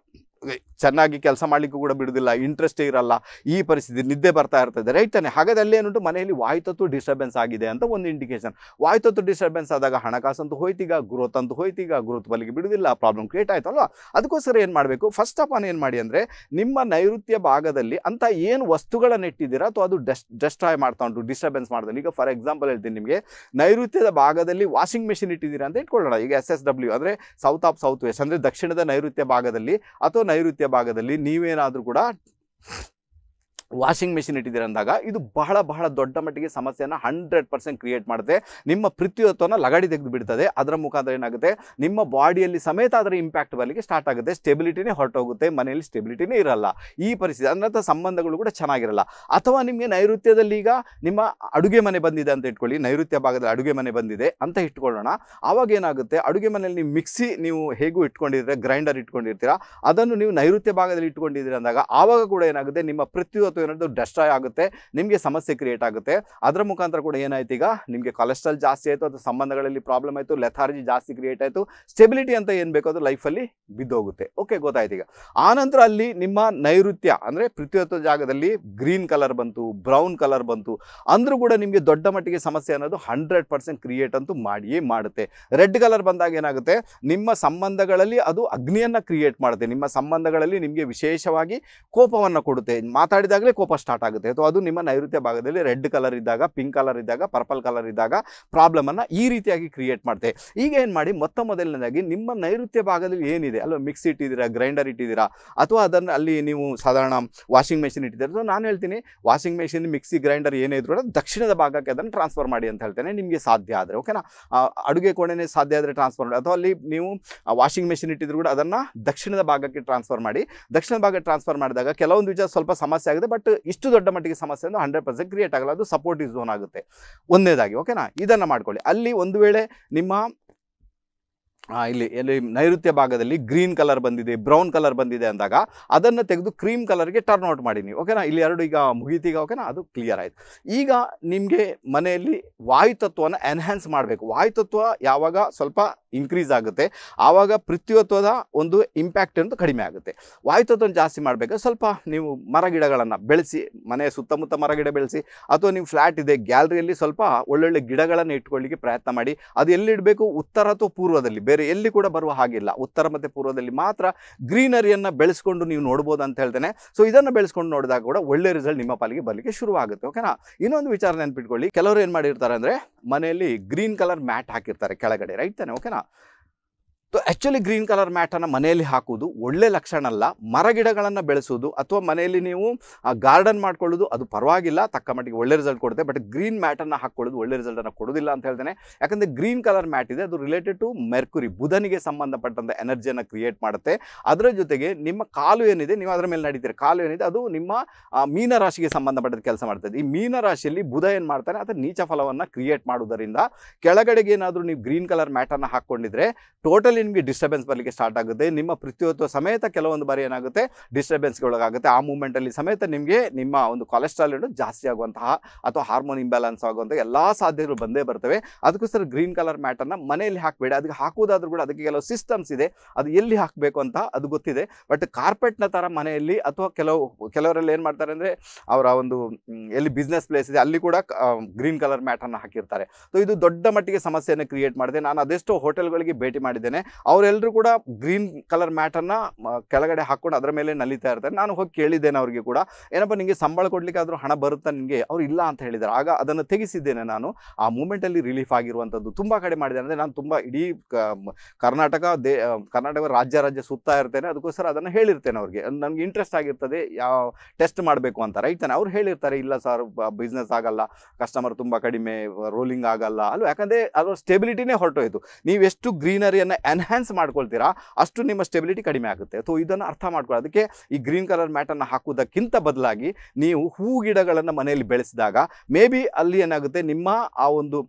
B: ಚೆನ್ನಾಗಿ ಕೆಲಸ ಮಾಡಲಿಕ್ಕೂ ಕೂಡ ಬಿಡುವುದಿಲ್ಲ ಇಂಟ್ರೆಸ್ಟೇ ಇರಲ್ಲ ಈ ಪರಿಸ್ಥಿತಿ ನಿದ್ದೆ ಬರ್ತಾ ಇರ್ತದೆ ರೈಟ್ ತಾನೆ ಹಾಗಾದ್ರೆ ಮನೆಯಲ್ಲಿ ವಾಯುತತ್ವ ಡಿಸ್ಟರ್ಬೆನ್ಸ್ ಆಗಿದೆ ಅಂತ ಒಂದು ಇಂಡಿಕೇಶನ್ ವಾಯುತತ್ವ ಡಿಸ್ಟರ್ಬೆನ್ಸ್ ಆದಾಗ ಹಣಕಾಸು ಅಂತೂ ಹೋಯ್ತೀಗ ಗ್ರೋತ್ ಅಂತ ಹೋಯ್ತೀಗ ಗ್ರೋತ್ ಬಲಿಗೆ ಬಿಡುವುದಿಲ್ಲ ಪ್ರಾಬ್ಲಮ್ ಕ್ರಿಯೇಟ್ ಅಲ್ವಾ ಅದಕ್ಕೋಸ್ಕರ ಏನು ಮಾಡಬೇಕು ಫಸ್ಟ್ ಆಫ್ ಆಲ್ ಏನು ಮಾಡಿ ಅಂದರೆ ನಿಮ್ಮ ನೈಋತ್ಯ ಭಾಗದಲ್ಲಿ ಅಂತ ಏನು ವಸ್ತುಗಳನ್ನು ಇಟ್ಟಿದ್ದೀರಾ ಅಥವಾ ಅದು ಡೆಸ್ಟ್ರಾಯ್ ಮಾಡ್ತಾ ಉಂಟು ಡಿಸ್ಟರ್ಬೆನ್ಸ್ ಮಾಡ್ತಾನೆ ಈಗ ಫಾರ್ ಎಕ್ಸಾಂಪಲ್ ಹೇಳ್ತೀನಿ ನಿಮಗೆ ನೈಋತ್ಯದ ಭಾಗದಲ್ಲಿ ವಾಷಿಂಗ್ ಮೆಷಿನ್ ಇಟ್ಟಿದ್ದೀರಾ ಅಂತ ಇಟ್ಕೊಳ್ಳೋಣ ಈಗ ಎಸ್ ಎಸ್ ಡಬ್ಲ್ಯೂ ಅಂದರೆ ಸೌತ್ ಆಫ್ ಸೌತ್ ವೆಸ್ಟ್ ಅಂದರೆ ದಕ್ಷಿಣದ ನೈಋತ್ಯ ಭಾಗದಲ್ಲಿ ಅಥವಾ ನೈಋತ್ಯ ಭಾಗದಲ್ಲಿ ನೀವೇನಾದ್ರೂ ಕೂಡ ವಾಷಿಂಗ್ ಮೆಷಿನ್ ಇಟ್ಟಿದ್ದೀರ ಅಂದಾಗ ಇದು ಬಹಳ ಬಹಳ ದೊಡ್ಡ ಮಟ್ಟಿಗೆ ಸಮಸ್ಯೆಯನ್ನು ಹಂಡ್ರೆಡ್ ಪರ್ಸೆಂಟ್ ಕ್ರಿಯೇಟ್ ಮಾಡುತ್ತೆ ನಿಮ್ಮ ಪೃಥ್ವಿತ್ವನ ಲಗಾಡಿ ತೆಗೆದು ಬಿಡ್ತದೆ ಅದರ ಮುಖಾಂತರ ಏನಾಗುತ್ತೆ ನಿಮ್ಮ ಬಾಡಿಯಲ್ಲಿ ಸಮೇತ ಅದರ ಇಂಪ್ಯಾಕ್ಟ್ ಬರಲಿಕ್ಕೆ ಸ್ಟಾರ್ಟ್ ಆಗುತ್ತೆ ಸ್ಟೆಬಿಲಿಟಿನೇ ಹೊರಟೋಗುತ್ತೆ ಮನೆಯಲ್ಲಿ ಸ್ಟೆಬಿಲಿಟಿನೇ ಇರಲ್ಲ ಈ ಪರಿಸ್ಥಿತಿ ಅಂದ್ರೆ ಸಂಬಂಧಗಳು ಕೂಡ ಚೆನ್ನಾಗಿರಲ್ಲ ಅಥವಾ ನಿಮಗೆ ನೈಋತ್ಯದಲ್ಲಿ ಈಗ ನಿಮ್ಮ ಅಡುಗೆ ಮನೆ ಬಂದಿದೆ ಅಂತ ಇಟ್ಕೊಳ್ಳಿ ನೈಋತ್ಯ ಭಾಗದ ಅಡುಗೆ ಮನೆ ಬಂದಿದೆ ಅಂತ ಇಟ್ಕೊಳ್ಳೋಣ ಆವಾಗ ಏನಾಗುತ್ತೆ ಅಡುಗೆ ಮನೆಯಲ್ಲಿ ನೀವು ಮಿಕ್ಸಿ ನೀವು ಹೇಗೂ ಇಟ್ಕೊಂಡಿದ್ರೆ ಗ್ರೈಂಡರ್ ಇಟ್ಕೊಂಡಿರ್ತೀರಾ ಅದನ್ನು ನೀವು ನೈಋತ್ಯ ಭಾಗದಲ್ಲಿ ಇಟ್ಕೊಂಡಿದ್ದೀರಿ ಅಂದಾಗ ಆವಾಗ ಕೂಡ ಏನಾಗುತ್ತೆ ನಿಮ್ಮ ಪ್ರತಿಯೊತ್ತು ಡೆಸ್ಟ್ರಾಯ್ ಆಗುತ್ತೆ ನಿಮಗೆ ಸಮಸ್ಯೆ ಕ್ರಿಯೇಟ್ ಆಗುತ್ತೆ ಅದರ ಮುಖಾಂತರ ಕೂಡ ಏನಾಯ್ತು ಈಗ ನಿಮಗೆ ಕೊಲೆಸ್ಟ್ರಾಲ್ ಜಾಸ್ತಿ ಆಯಿತು ಅಥವಾ ಸಂಬಂಧಗಳಲ್ಲಿ ಪ್ರಾಬ್ಲಮ್ ಆಯಿತು ಲೆಥಾರ್ಜಿ ಜಾಸ್ತಿ ಕ್ರಿಯೇಟ್ ಆಯಿತು ಸ್ಟೆಬಿಲಿಟಿ ಅಂತ ಏನು ಬೇಕು ಅದು ಲೈಫಲ್ಲಿ ಬಿದ್ದೋಗುತ್ತೆ ಓಕೆ ಗೊತ್ತಾಯ್ತು ಈಗ ಆನಂತರ ಅಲ್ಲಿ ನಿಮ್ಮ ನೈಋತ್ಯ ಅಂದರೆ ಪೃಥ್ವಿತ್ವ ಜಾಗದಲ್ಲಿ ಗ್ರೀನ್ ಕಲರ್ ಬಂತು ಬ್ರೌನ್ ಕಲರ್ ಬಂತು ಅಂದರೂ ಕೂಡ ನಿಮಗೆ ದೊಡ್ಡ ಮಟ್ಟಿಗೆ ಸಮಸ್ಯೆ ಅನ್ನೋದು ಹಂಡ್ರೆಡ್ ಪರ್ಸೆಂಟ್ ಕ್ರಿಯೇಟ್ ಅಂತೂ ಮಾಡಿಯೇ ಮಾಡುತ್ತೆ ರೆಡ್ ಕಲರ್ ಬಂದಾಗ ಏನಾಗುತ್ತೆ ನಿಮ್ಮ ಸಂಬಂಧಗಳಲ್ಲಿ ಅದು ಅಗ್ನಿಯನ್ನು ಕ್ರಿಯೇಟ್ ಮಾಡುತ್ತೆ ನಿಮ್ಮ ಸಂಬಂಧಗಳಲ್ಲಿ ನಿಮಗೆ ವಿಶೇಷವಾಗಿ ಕೋಪವನ್ನು ಕೊಡುತ್ತೆ ಮಾತಾಡಿದಾಗ ಕೋಪ ಸ್ಟಾರ್ಟ್ ಆಗುತ್ತೆ ಅಥವಾ ಅದು ನಿಮ್ಮ ನೈಋತ್ಯ ಭಾಗದಲ್ಲಿ ರೆಡ್ ಕಲರ್ ಇದ್ದಾಗ ಪಿಂಕ್ ಕಲರ್ ಇದ್ದಾಗ ಪರ್ಪಲ್ ಕಲರ್ ಇದ್ದಾಗ ಅನ್ನ ಈ ರೀತಿಯಾಗಿ ಕ್ರಿಯೇಟ್ ಮಾಡುತ್ತೆ ಈಗ ಏನು ಮಾಡಿ ಮೊತ್ತ ಮೊದಲನೇದಾಗಿ ನಿಮ್ಮ ನೈಋತ್ಯ ಭಾಗದಲ್ಲಿ ಏನಿದೆ ಅಲ್ವಾ ಮಿಕ್ಸಿ ಇಟ್ಟಿದ್ದೀರಾ ಗ್ರೈಂಡರ್ ಇಟ್ಟಿದ್ದೀರಾ ಅಥವಾ ಅದನ್ನು ಅಲ್ಲಿ ನೀವು ಸಾಧಾರಣ ವಾಷಿಂಗ್ ಮೆಷಿನ್ ಇಟ್ಟಿದ್ದೀರಾ ನಾನು ಹೇಳ್ತೀನಿ ವಾಷಿಂಗ್ ಮೆಷಿನ್ ಮಿಕ್ಸಿ ಗ್ರೈಂಡರ್ ಏನೇ ಇದ್ರೂ ದಕ್ಷಿಣದ ಭಾಗಕ್ಕೆ ಅದನ್ನು ಟ್ರಾನ್ಸ್ಫರ್ ಮಾಡಿ ಅಂತ ಹೇಳ್ತೇನೆ ನಿಮಗೆ ಸಾಧ್ಯ ಆದರೆ ಓಕೆನಾ ಅಡುಗೆ ಕೋಣೆನೇ ಸಾಧ್ಯ ಆದರೆ ಟ್ರಾನ್ಸ್ಫರ್ ಮಾಡಿ ಅಥವಾ ಅಲ್ಲಿ ನೀವು ವಾಷಿಂಗ್ ಮೆಷಿನ್ ಇಟ್ಟಿದ್ರು ಕೂಡ ಅದನ್ನು ದಕ್ಷಿಣದ ಭಾಗಕ್ಕೆ ಟ್ರಾನ್ಸ್ಫರ್ ಮಾಡಿ ದಕ್ಷಿಣ ಭಾಗಕ್ಕೆ ಟ್ರಾನ್ಸ್ಫರ್ ಮಾಡಿದಾಗ ಕೆಲವೊಂದು ವಿಚಾರ ಸ್ವಲ್ಪ ಸಮಸ್ಯೆ ಆಗಿದೆ ಬಟ್ ಬಟ್ ಇಷ್ಟು ದೊಡ್ಡ ಮಟ್ಟಿಗೆ ಸಮಸ್ಯೆ ಅಂದ್ರೆ ಹಂಡ್ರೆಡ್ ಪರ್ಸೆಂಟ್ ಕ್ರಿಯೇಟ್ ಆಗಲ್ಲ ಅದು ಸಪೋರ್ಟಿವ್ ಝೋನ್ ಆಗುತ್ತೆ ಒಂದೇದಾಗಿ ಓಕೆನಾ ಇದನ್ನು ಮಾಡ್ಕೊಳ್ಳಿ ಅಲ್ಲಿ ಒಂದು ವೇಳೆ ನಿಮ್ಮ ಇಲ್ಲಿ ಎಲ್ಲಿ ನೈಋತ್ಯ ಭಾಗದಲ್ಲಿ ಗ್ರೀನ್ ಕಲರ್ ಬಂದಿದೆ ಬ್ರೌನ್ ಕಲರ್ ಬಂದಿದೆ ಅಂದಾಗ ಅದನ್ನು ತೆಗೆದು ಕ್ರೀಮ್ ಕಲರ್ಗೆ ಟರ್ನ್ ಔಟ್ ಮಾಡಿ ನೀವು ಓಕೆನಾ ಇಲ್ಲಿ ಎರಡು ಈಗ ಮುಗೀತೀಗ ಓಕೆನಾ ಅದು ಕ್ಲಿಯರ್ ಆಯಿತು ಈಗ ನಿಮಗೆ ಮನೆಯಲ್ಲಿ ವಾಯುತತ್ವವನ್ನು ಎನ್ಹ್ಯಾನ್ಸ್ ಮಾಡಬೇಕು ವಾಯುತತ್ವ ಯಾವಾಗ ಸ್ವಲ್ಪ ಇನ್ಕ್ರೀಸ್ ಆಗುತ್ತೆ ಆವಾಗ ಪೃಥ್ವಿತ್ವದ ಒಂದು ಇಂಪ್ಯಾಕ್ಟ್ ಅಂತ ಕಡಿಮೆ ಆಗುತ್ತೆ ವಾಯುತತ್ವನ ಜಾಸ್ತಿ ಮಾಡಬೇಕು ಸ್ವಲ್ಪ ನೀವು ಮರಗಿಡಗಳನ್ನು ಬೆಳೆಸಿ ಮನೆ ಸುತ್ತಮುತ್ತ ಮರ ಗಿಡ ಬೆಳೆಸಿ ಅಥವಾ ನೀವು ಫ್ಲ್ಯಾಟ್ ಇದೆ ಗ್ಯಾಲರಿಯಲ್ಲಿ ಸ್ವಲ್ಪ ಒಳ್ಳೊಳ್ಳೆ ಗಿಡಗಳನ್ನು ಇಟ್ಕೊಳ್ಳಿಕ್ಕೆ ಪ್ರಯತ್ನ ಮಾಡಿ ಅದು ಎಲ್ಲಿಡಬೇಕು ಉತ್ತರ ಅಥವಾ ಪೂರ್ವದಲ್ಲಿ ಬೇರೆ ಎಲ್ಲಿ ಕೂಡ ಬರುವ ಹಾಗಿಲ್ಲ ಉತ್ತರ ಮತ್ತು ಪೂರ್ವದಲ್ಲಿ ಮಾತ್ರ ಗ್ರೀನರಿಯನ್ನು ಬೆಳೆಸ್ಕೊಂಡು ನೀವು ನೋಡ್ಬೋದು ಅಂತ ಹೇಳ್ತೇನೆ ಸೊ ಇದನ್ನು ಬೆಳೆಸ್ಕೊಂಡು ನೋಡಿದಾಗ ಕೂಡ ಒಳ್ಳೆ ರಿಸಲ್ಟ್ ನಿಮ್ಮ ಪಾಲಿಗೆ ಬರಲಿಕ್ಕೆ ಶುರುವಾಗುತ್ತೆ ಓಕೆನಾ ಇನ್ನೊಂದು ವಿಚಾರ ನೆನ್ಪಿಟ್ಕೊಳ್ಳಿ ಕೆಲವರು ಏನು ಮಾಡಿರ್ತಾರೆ ಅಂದರೆ ಮನೆಯಲ್ಲಿ ಗ್ರೀನ್ ಕಲರ್ ಮ್ಯಾಟ್ ಹಾಕಿರ್ತಾರೆ ಕೆಳಗಡೆ ರೈಟ್ ತಾನೆ ಓಕೆನಾ ಸೊ ಆ್ಯಕ್ಚುಲಿ ಗ್ರೀನ್ ಕಲರ್ ಮ್ಯಾಟನ್ನು ಮನೆಯಲ್ಲಿ ಹಾಕುವುದು ಒಳ್ಳೆ ಲಕ್ಷಣ ಅಲ್ಲ ಮರಗಿಡಗಳನ್ನು ಬೆಳೆಸೋದು ಅಥವಾ ಮನೆಯಲ್ಲಿ ನೀವು ಗಾರ್ಡನ್ ಮಾಡ್ಕೊಳ್ಳೋದು ಅದು ಪರವಾಗಿಲ್ಲ ತಕ್ಕ ಮಟ್ಟಿಗೆ ಒಳ್ಳೆ ರಿಸಲ್ಟ್ ಕೊಡುತ್ತೆ ಬಟ್ ಗ್ರೀನ್ ಮ್ಯಾಟನ್ನು ಹಾಕ್ಕೊಳ್ಳೋದು ಒಳ್ಳೆ ರಿಸಲ್ಟನ್ನು ಕೊಡೋದಿಲ್ಲ ಅಂತ ಹೇಳ್ತೇನೆ ಯಾಕಂದರೆ ಗ್ರೀನ್ ಕಲರ್ ಮ್ಯಾಟ್ ಇದೆ ಅದು ರಿಲೇಟೆಡ್ ಟು ಮೆರ್ಕುರಿ ಬುಧನಿಗೆ ಸಂಬಂಧಪಟ್ಟಂಥ ಎನರ್ಜಿಯನ್ನು ಕ್ರಿಯೇಟ್ ಮಾಡುತ್ತೆ ಅದರ ಜೊತೆಗೆ ನಿಮ್ಮ ಕಾಲು ಏನಿದೆ ನೀವು ಅದರ ಮೇಲೆ ನಡೀತೀರಿ ಕಾಲು ಏನಿದೆ ಅದು ನಿಮ್ಮ ಮೀನರಾಶಿಗೆ ಸಂಬಂಧಪಟ್ಟದ ಕೆಲಸ ಮಾಡ್ತದೆ ಈ ಮೀನರಾಶಿಯಲ್ಲಿ ಬುಧ ಏನು ಮಾಡ್ತಾನೆ ಅದು ನೀಚ ಫಲವನ್ನು ಕ್ರಿಯೇಟ್ ಮಾಡುವುದರಿಂದ ಕೆಳಗಡೆಗೆ ಏನಾದರೂ ನೀವು ಗ್ರೀನ್ ಕಲರ್ ಮ್ಯಾಟನ್ನು ಹಾಕೊಂಡಿದ್ರೆ ಟೋಟಲಿ ನಿಮಗೆ ಡಿಸ್ಟರ್ಬೆನ್ಸ್ ಬರಲಿಕ್ಕೆ ಸ್ಟಾರ್ಟ್ ಆಗುತ್ತೆ ನಿಮ್ಮ ಪ್ರತಿಯೊತ್ತು ಸಮೇತ ಕೆಲವೊಂದು ಬಾರಿ ಏನಾಗುತ್ತೆ ಒಳಗಾಗುತ್ತೆ ಆ ಮೂಮೆಂಟಲ್ಲಿ ಸಮೇತ ನಿಮಗೆ ನಿಮ್ಮ ಒಂದು ಕೊಲೆಸ್ಟ್ರಾಲ್ ಜಾಸ್ತಿ ಆಗುವಂತಹ ಅಥವಾ ಹಾರ್ಮೋನ್ ಇಂಬ್ಯಾಲೆನ್ಸ್ ಆಗುವಂಥ ಎಲ್ಲ ಸಾಧ್ಯತೆಗಳು ಬಂದೇ ಬರ್ತವೆ ಅದಕ್ಕೋಸ್ಕರ ಗ್ರೀನ್ ಕಲರ್ ಮ್ಯಾಟನ್ನು ಮನೆಯಲ್ಲಿ ಹಾಕಬೇಡಿ ಅದಕ್ಕೆ ಹಾಕುವುದಾದ್ರೂ ಕೂಡ ಅದಕ್ಕೆ ಕೆಲವು ಸಿಸ್ಟಮ್ಸ್ ಇದೆ ಅದು ಎಲ್ಲಿ ಹಾಕಬೇಕು ಅಂತ ಅದು ಗೊತ್ತಿದೆ ಬಟ್ ಕಾರ್ಪೆಟ್ನ ಥರ ಮನೆಯಲ್ಲಿ ಅಥವಾ ಕೆಲವು ಕೆಲವರಲ್ಲಿ ಏನು ಮಾಡ್ತಾರೆ ಅಂದರೆ ಅವರ ಒಂದು ಎಲ್ಲಿ ಬಿಸ್ನೆಸ್ ಪ್ಲೇಸ್ ಇದೆ ಅಲ್ಲಿ ಕೂಡ ಗ್ರೀನ್ ಕಲರ್ ಮ್ಯಾಟನ್ನು ಹಾಕಿರ್ತಾರೆ ಸೊ ಇದು ದೊಡ್ಡ ಮಟ್ಟಿಗೆ ಸಮಸ್ಯೆಯನ್ನು ಕ್ರಿಯೇಟ್ ಮಾಡಿದೆ ನಾನು ಅದೆಷ್ಟೋ ಹೋಟೆಲ್ಗಳಿಗೆ ಭೇಟಿ ಮಾಡಿದ್ದೇನೆ ಅವರೆಲ್ಲರೂ ಕೂಡ ಗ್ರೀನ್ ಕಲರ್ ಮ್ಯಾಟನ್ನು ಕೆಳಗಡೆ ಹಾಕ್ಕೊಂಡು ಅದರ ಮೇಲೆ ನಲಿತಾ ಇರ್ತಾರೆ ನಾನು ಹೋಗಿ ಕೇಳಿದ್ದೇನೆ ಅವರಿಗೆ ಕೂಡ ಏನಪ್ಪ ನಿಮಗೆ ಸಂಬಳ ಆದ್ರೂ ಹಣ ಬರುತ್ತಾ ನಿಮಗೆ ಅವ್ರು ಇಲ್ಲ ಅಂತ ಹೇಳಿದ್ದಾರೆ ಆಗ ಅದನ್ನು ತೆಗೆಸಿದ್ದೇನೆ ನಾನು ಆ ಮೂಮೆಂಟಲ್ಲಿ ರಿಲೀಫ್ ಆಗಿರುವಂಥದ್ದು ತುಂಬ ಕಡೆ ಮಾಡಿದೆ ಅಂದರೆ ನಾನು ತುಂಬ ಇಡೀ ಕರ್ನಾಟಕ ದೇ ಕರ್ನಾಟಕ ರಾಜ್ಯ ರಾಜ್ಯ ಸುತ್ತಾ ಇರ್ತೇನೆ ಅದಕ್ಕೋಸ್ಕರ ಅದನ್ನು ಹೇಳಿರ್ತೇನೆ ಅವ್ರಿಗೆ ನನಗೆ ಇಂಟ್ರೆಸ್ಟ್ ಆಗಿರ್ತದೆ ಯಾವ ಟೆಸ್ಟ್ ಮಾಡಬೇಕು ಅಂತ ರೈಟ್ ತಾನೆ ಅವ್ರು ಹೇಳಿರ್ತಾರೆ ಇಲ್ಲ ಸರ್ ಬಿಸ್ನೆಸ್ ಆಗಲ್ಲ ಕಸ್ಟಮರ್ ತುಂಬ ಕಡಿಮೆ ರೋಲಿಂಗ್ ಆಗಲ್ಲ ಅಲ್ಲ ಯಾಕಂದರೆ ಅದರ ಸ್ಟೆಬಿಲಿಟಿನೇ ಹೊರಟೋಯ್ತು ನೀವು ಎಷ್ಟು ಗ್ರೀನರಿಯನ್ನು ಎನ್ಹ್ಯಾನ್ಸ್ ಮಾಡ್ಕೊಳ್ತೀರಾ ಅಷ್ಟು ನಿಮ್ಮ ಸ್ಟೆಬಿಲಿಟಿ ಕಡಿಮೆ ಆಗುತ್ತೆ ಸೊ ಇದನ್ನು ಅರ್ಥ ಅದಕ್ಕೆ ಈ ಗ್ರೀನ್ ಕಲರ್ ಮ್ಯಾಟನ್ನು ಹಾಕೋದಕ್ಕಿಂತ ಬದಲಾಗಿ ನೀವು ಹೂ ಗಿಡಗಳನ್ನು ಮನೆಯಲ್ಲಿ ಬೆಳೆಸಿದಾಗ ಮೇ ಬಿ ಅಲ್ಲಿ ಏನಾಗುತ್ತೆ ನಿಮ್ಮ ಆ ಒಂದು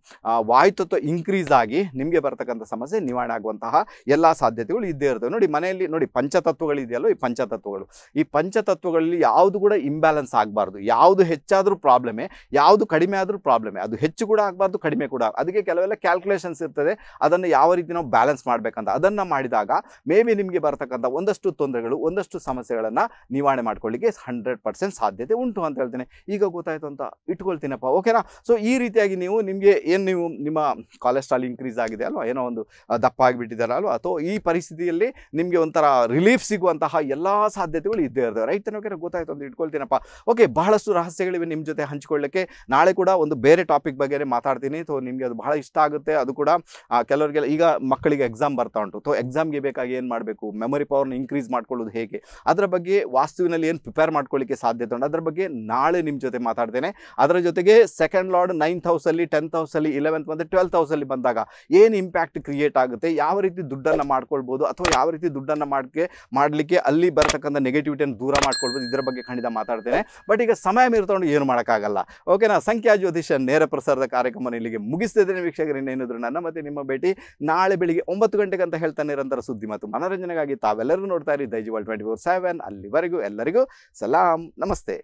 B: ವಾಯುತತ್ವ ಇನ್ಕ್ರೀಸ್ ಆಗಿ ನಿಮಗೆ ಬರ್ತಕ್ಕಂಥ ಸಮಸ್ಯೆ ನಿವಾರಣೆ ಆಗುವಂತಹ ಎಲ್ಲ ಸಾಧ್ಯತೆಗಳು ಇದ್ದೇ ಇರ್ತವೆ ನೋಡಿ ಮನೆಯಲ್ಲಿ ನೋಡಿ ಪಂಚತತ್ವಗಳು ಈ ಪಂಚತತ್ವಗಳು ಈ ಪಂಚತತ್ವಗಳಲ್ಲಿ ಯಾವುದು ಕೂಡ ಇಂಬ್ಯಾಲೆನ್ಸ್ ಆಗಬಾರ್ದು ಯಾವುದು ಹೆಚ್ಚಾದರೂ ಪ್ರಾಬ್ಲಮೇ ಯಾವುದು ಕಡಿಮೆ ಆದರೂ ಪ್ರಾಬ್ಲಮೇ ಅದು ಹೆಚ್ಚು ಕೂಡ ಆಗಬಾರ್ದು ಕಡಿಮೆ ಕೂಡ ಅದಕ್ಕೆ ಕೆಲವೆಲ್ಲ ಕ್ಯಾಲ್ಕುಲೇಷನ್ಸ್ ಇರ್ತದೆ ಅದನ್ನು ಯಾವ ರೀತಿ ನಾವು ಬ್ಯಾಲೆನ್ಸ್ ಮಾಡಬೇಕು ಮಾಡ್ತಕ್ಕಂಥ ಅದನ್ನು ಮಾಡಿದಾಗ ಮೇ ಬಿ ನಿಮಗೆ ಬರತಕ್ಕಂಥ ಒಂದಷ್ಟು ತೊಂದರೆಗಳು ಒಂದಷ್ಟು ಸಮಸ್ಯೆಗಳನ್ನು ನಿವಾರಣೆ ಮಾಡ್ಕೊಳ್ಳಿಕ್ಕೆ ಹಂಡ್ರೆಡ್ ಪರ್ಸೆಂಟ್ ಸಾಧ್ಯತೆ ಉಂಟು ಅಂತ ಹೇಳ್ತೇನೆ ಈಗ ಗೊತ್ತಾಯಿತು ಅಂತ ಇಟ್ಕೊಳ್ತೀನಪ್ಪ ಓಕೆನಾ ಸೊ ಈ ರೀತಿಯಾಗಿ ನೀವು ನಿಮಗೆ ಏನು ನೀವು ನಿಮ್ಮ ಕೊಲೆಸ್ಟ್ರಾಲ್ ಇನ್ಕ್ರೀಸ್ ಆಗಿದೆ ಅಲ್ವಾ ಏನೋ ಒಂದು ದಪ್ಪ ಆಗಿಬಿಟ್ಟಿದ್ದಾರೆ ಅಲ್ವಾ ಅಥವಾ ಈ ಪರಿಸ್ಥಿತಿಯಲ್ಲಿ ನಿಮಗೆ ಒಂಥರ ರಿಲೀಫ್ ಸಿಗುವಂತಹ ಎಲ್ಲ ಸಾಧ್ಯತೆಗಳು ಇದ್ದೇ ಇರ್ತವೆ ರೈತನ ಗೊತ್ತಾಯ್ತು ಅಂತ ಇಟ್ಕೊಳ್ತೀನಪ್ಪ ಓಕೆ ಬಹಳಷ್ಟು ರಹಸ್ಯಗಳಿವೆ ನಿಮ್ಮ ಜೊತೆ ಹಂಚಿಕೊಳ್ಳಕ್ಕೆ ನಾಳೆ ಕೂಡ ಒಂದು ಬೇರೆ ಟಾಪಿಕ್ ಬಗ್ಗೆ ಮಾತಾಡ್ತೀನಿ ಸೊ ನಿಮಗೆ ಅದು ಬಹಳ ಇಷ್ಟ ಆಗುತ್ತೆ ಅದು ಕೂಡ ಕೆಲವರಿಗೆಲ್ಲ ಈಗ ಮಕ್ಕಳಿಗೆ ಎಕ್ಸಾಮ್ ಬರುತ್ತೆ ಬರ್ತಾ ಉಂಟು ಅಥವಾ ಎಕ್ಸಾಮ್ಗೆ ಬೇಕಾಗಿ ಏನು ಮಾಡಬೇಕು ಮೆಮೊರಿ ಪವರ್ನ ಇನ್ಕ್ರೀಸ್ ಮಾಡ್ಕೊಳ್ಳೋದು ಹೇಗೆ ಅದರ ಬಗ್ಗೆ ವಾಸ್ತುವಿನಲ್ಲಿ ಏನು ಪ್ರಿಪೇರ್ ಮಾಡ್ಕೊಳ್ಳಿಕ್ಕೆ ಸಾಧ್ಯತೆ ಉಂಟು ಅದರ ಬಗ್ಗೆ ನಾಳೆ ನಿಮ್ಮ ಜೊತೆ ಮಾತಾಡ್ತೇನೆ ಅದರ ಜೊತೆಗೆ ಸೆಕೆಂಡ್ ಲಾರ್ಡ್ ನೈನ್ತ್ ಹೌಸಲ್ಲಿ ಟೆಂತ್ ಹೌಸಲ್ಲಿ ಇಲೆವೆಂತ್ ಮತ್ತು ಟ್ವೆಲ್ತ್ ಹೌಸಲ್ಲಿ ಬಂದಾಗ ಏನು ಇಂಪ್ಯಾಕ್ಟ್ ಕ್ರಿಯೇಟ್ ಆಗುತ್ತೆ ಯಾವ ರೀತಿ ದುಡ್ಡನ್ನು ಮಾಡ್ಕೊಳ್ಬೋದು ಅಥವಾ ಯಾವ ರೀತಿ ದುಡ್ಡನ್ನು ಮಾಡಕ್ಕೆ ಮಾಡಲಿಕ್ಕೆ ಅಲ್ಲಿ ಬರತಕ್ಕಂಥ ನೆಗೆಟಿವಿಟಿಯನ್ನು ದೂರ ಮಾಡ್ಕೊಳ್ಬೋದು ಇದರ ಬಗ್ಗೆ ಖಂಡಿತ ಮಾತಾಡ್ತೇನೆ ಬಟ್ ಈಗ ಸಮಯ ಮೀರ್ತೊಂಡು ಏನು ಮಾಡೋಕ್ಕಾಗಲ್ಲ ಓಕೆನಾ ಸಂಖ್ಯಾ ಜ್ಯೋತಿಷ ನೇರ ಪ್ರಸಾರದ ಕಾರ್ಯಕ್ರಮ ಇಲ್ಲಿಗೆ ಮುಗಿಸ್ತಿದ್ದೇನೆ ವೀಕ್ಷಕರಿಂದ ನನ್ನ ಮತ್ತೆ ನಿಮ್ಮ ಭೇಟಿ ನಾಳೆ ಬೆಳಿಗ್ಗೆ ಒಂಬತ್ತು ಗಂಟೆಗೆ ಅಂತ ಹೇಳ್ತಾ ನಿರಂತರ ಸುದ್ದಿ ಮತ್ತು ಮನೋರಂಜನೆಗಾಗಿ ತಾವೆಲ್ಲರೂ ನೋಡ್ತಾ ಇರಿ ವರ್ಲ್ಡ್ ಟ್ವೆಂಟಿ ಫೋರ್ ಸೆವೆನ್ ಅಲ್ಲಿವರೆಗೂ ಎಲ್ಲರಿಗೂ ಸಲಾಂ ನಮಸ್ತೆ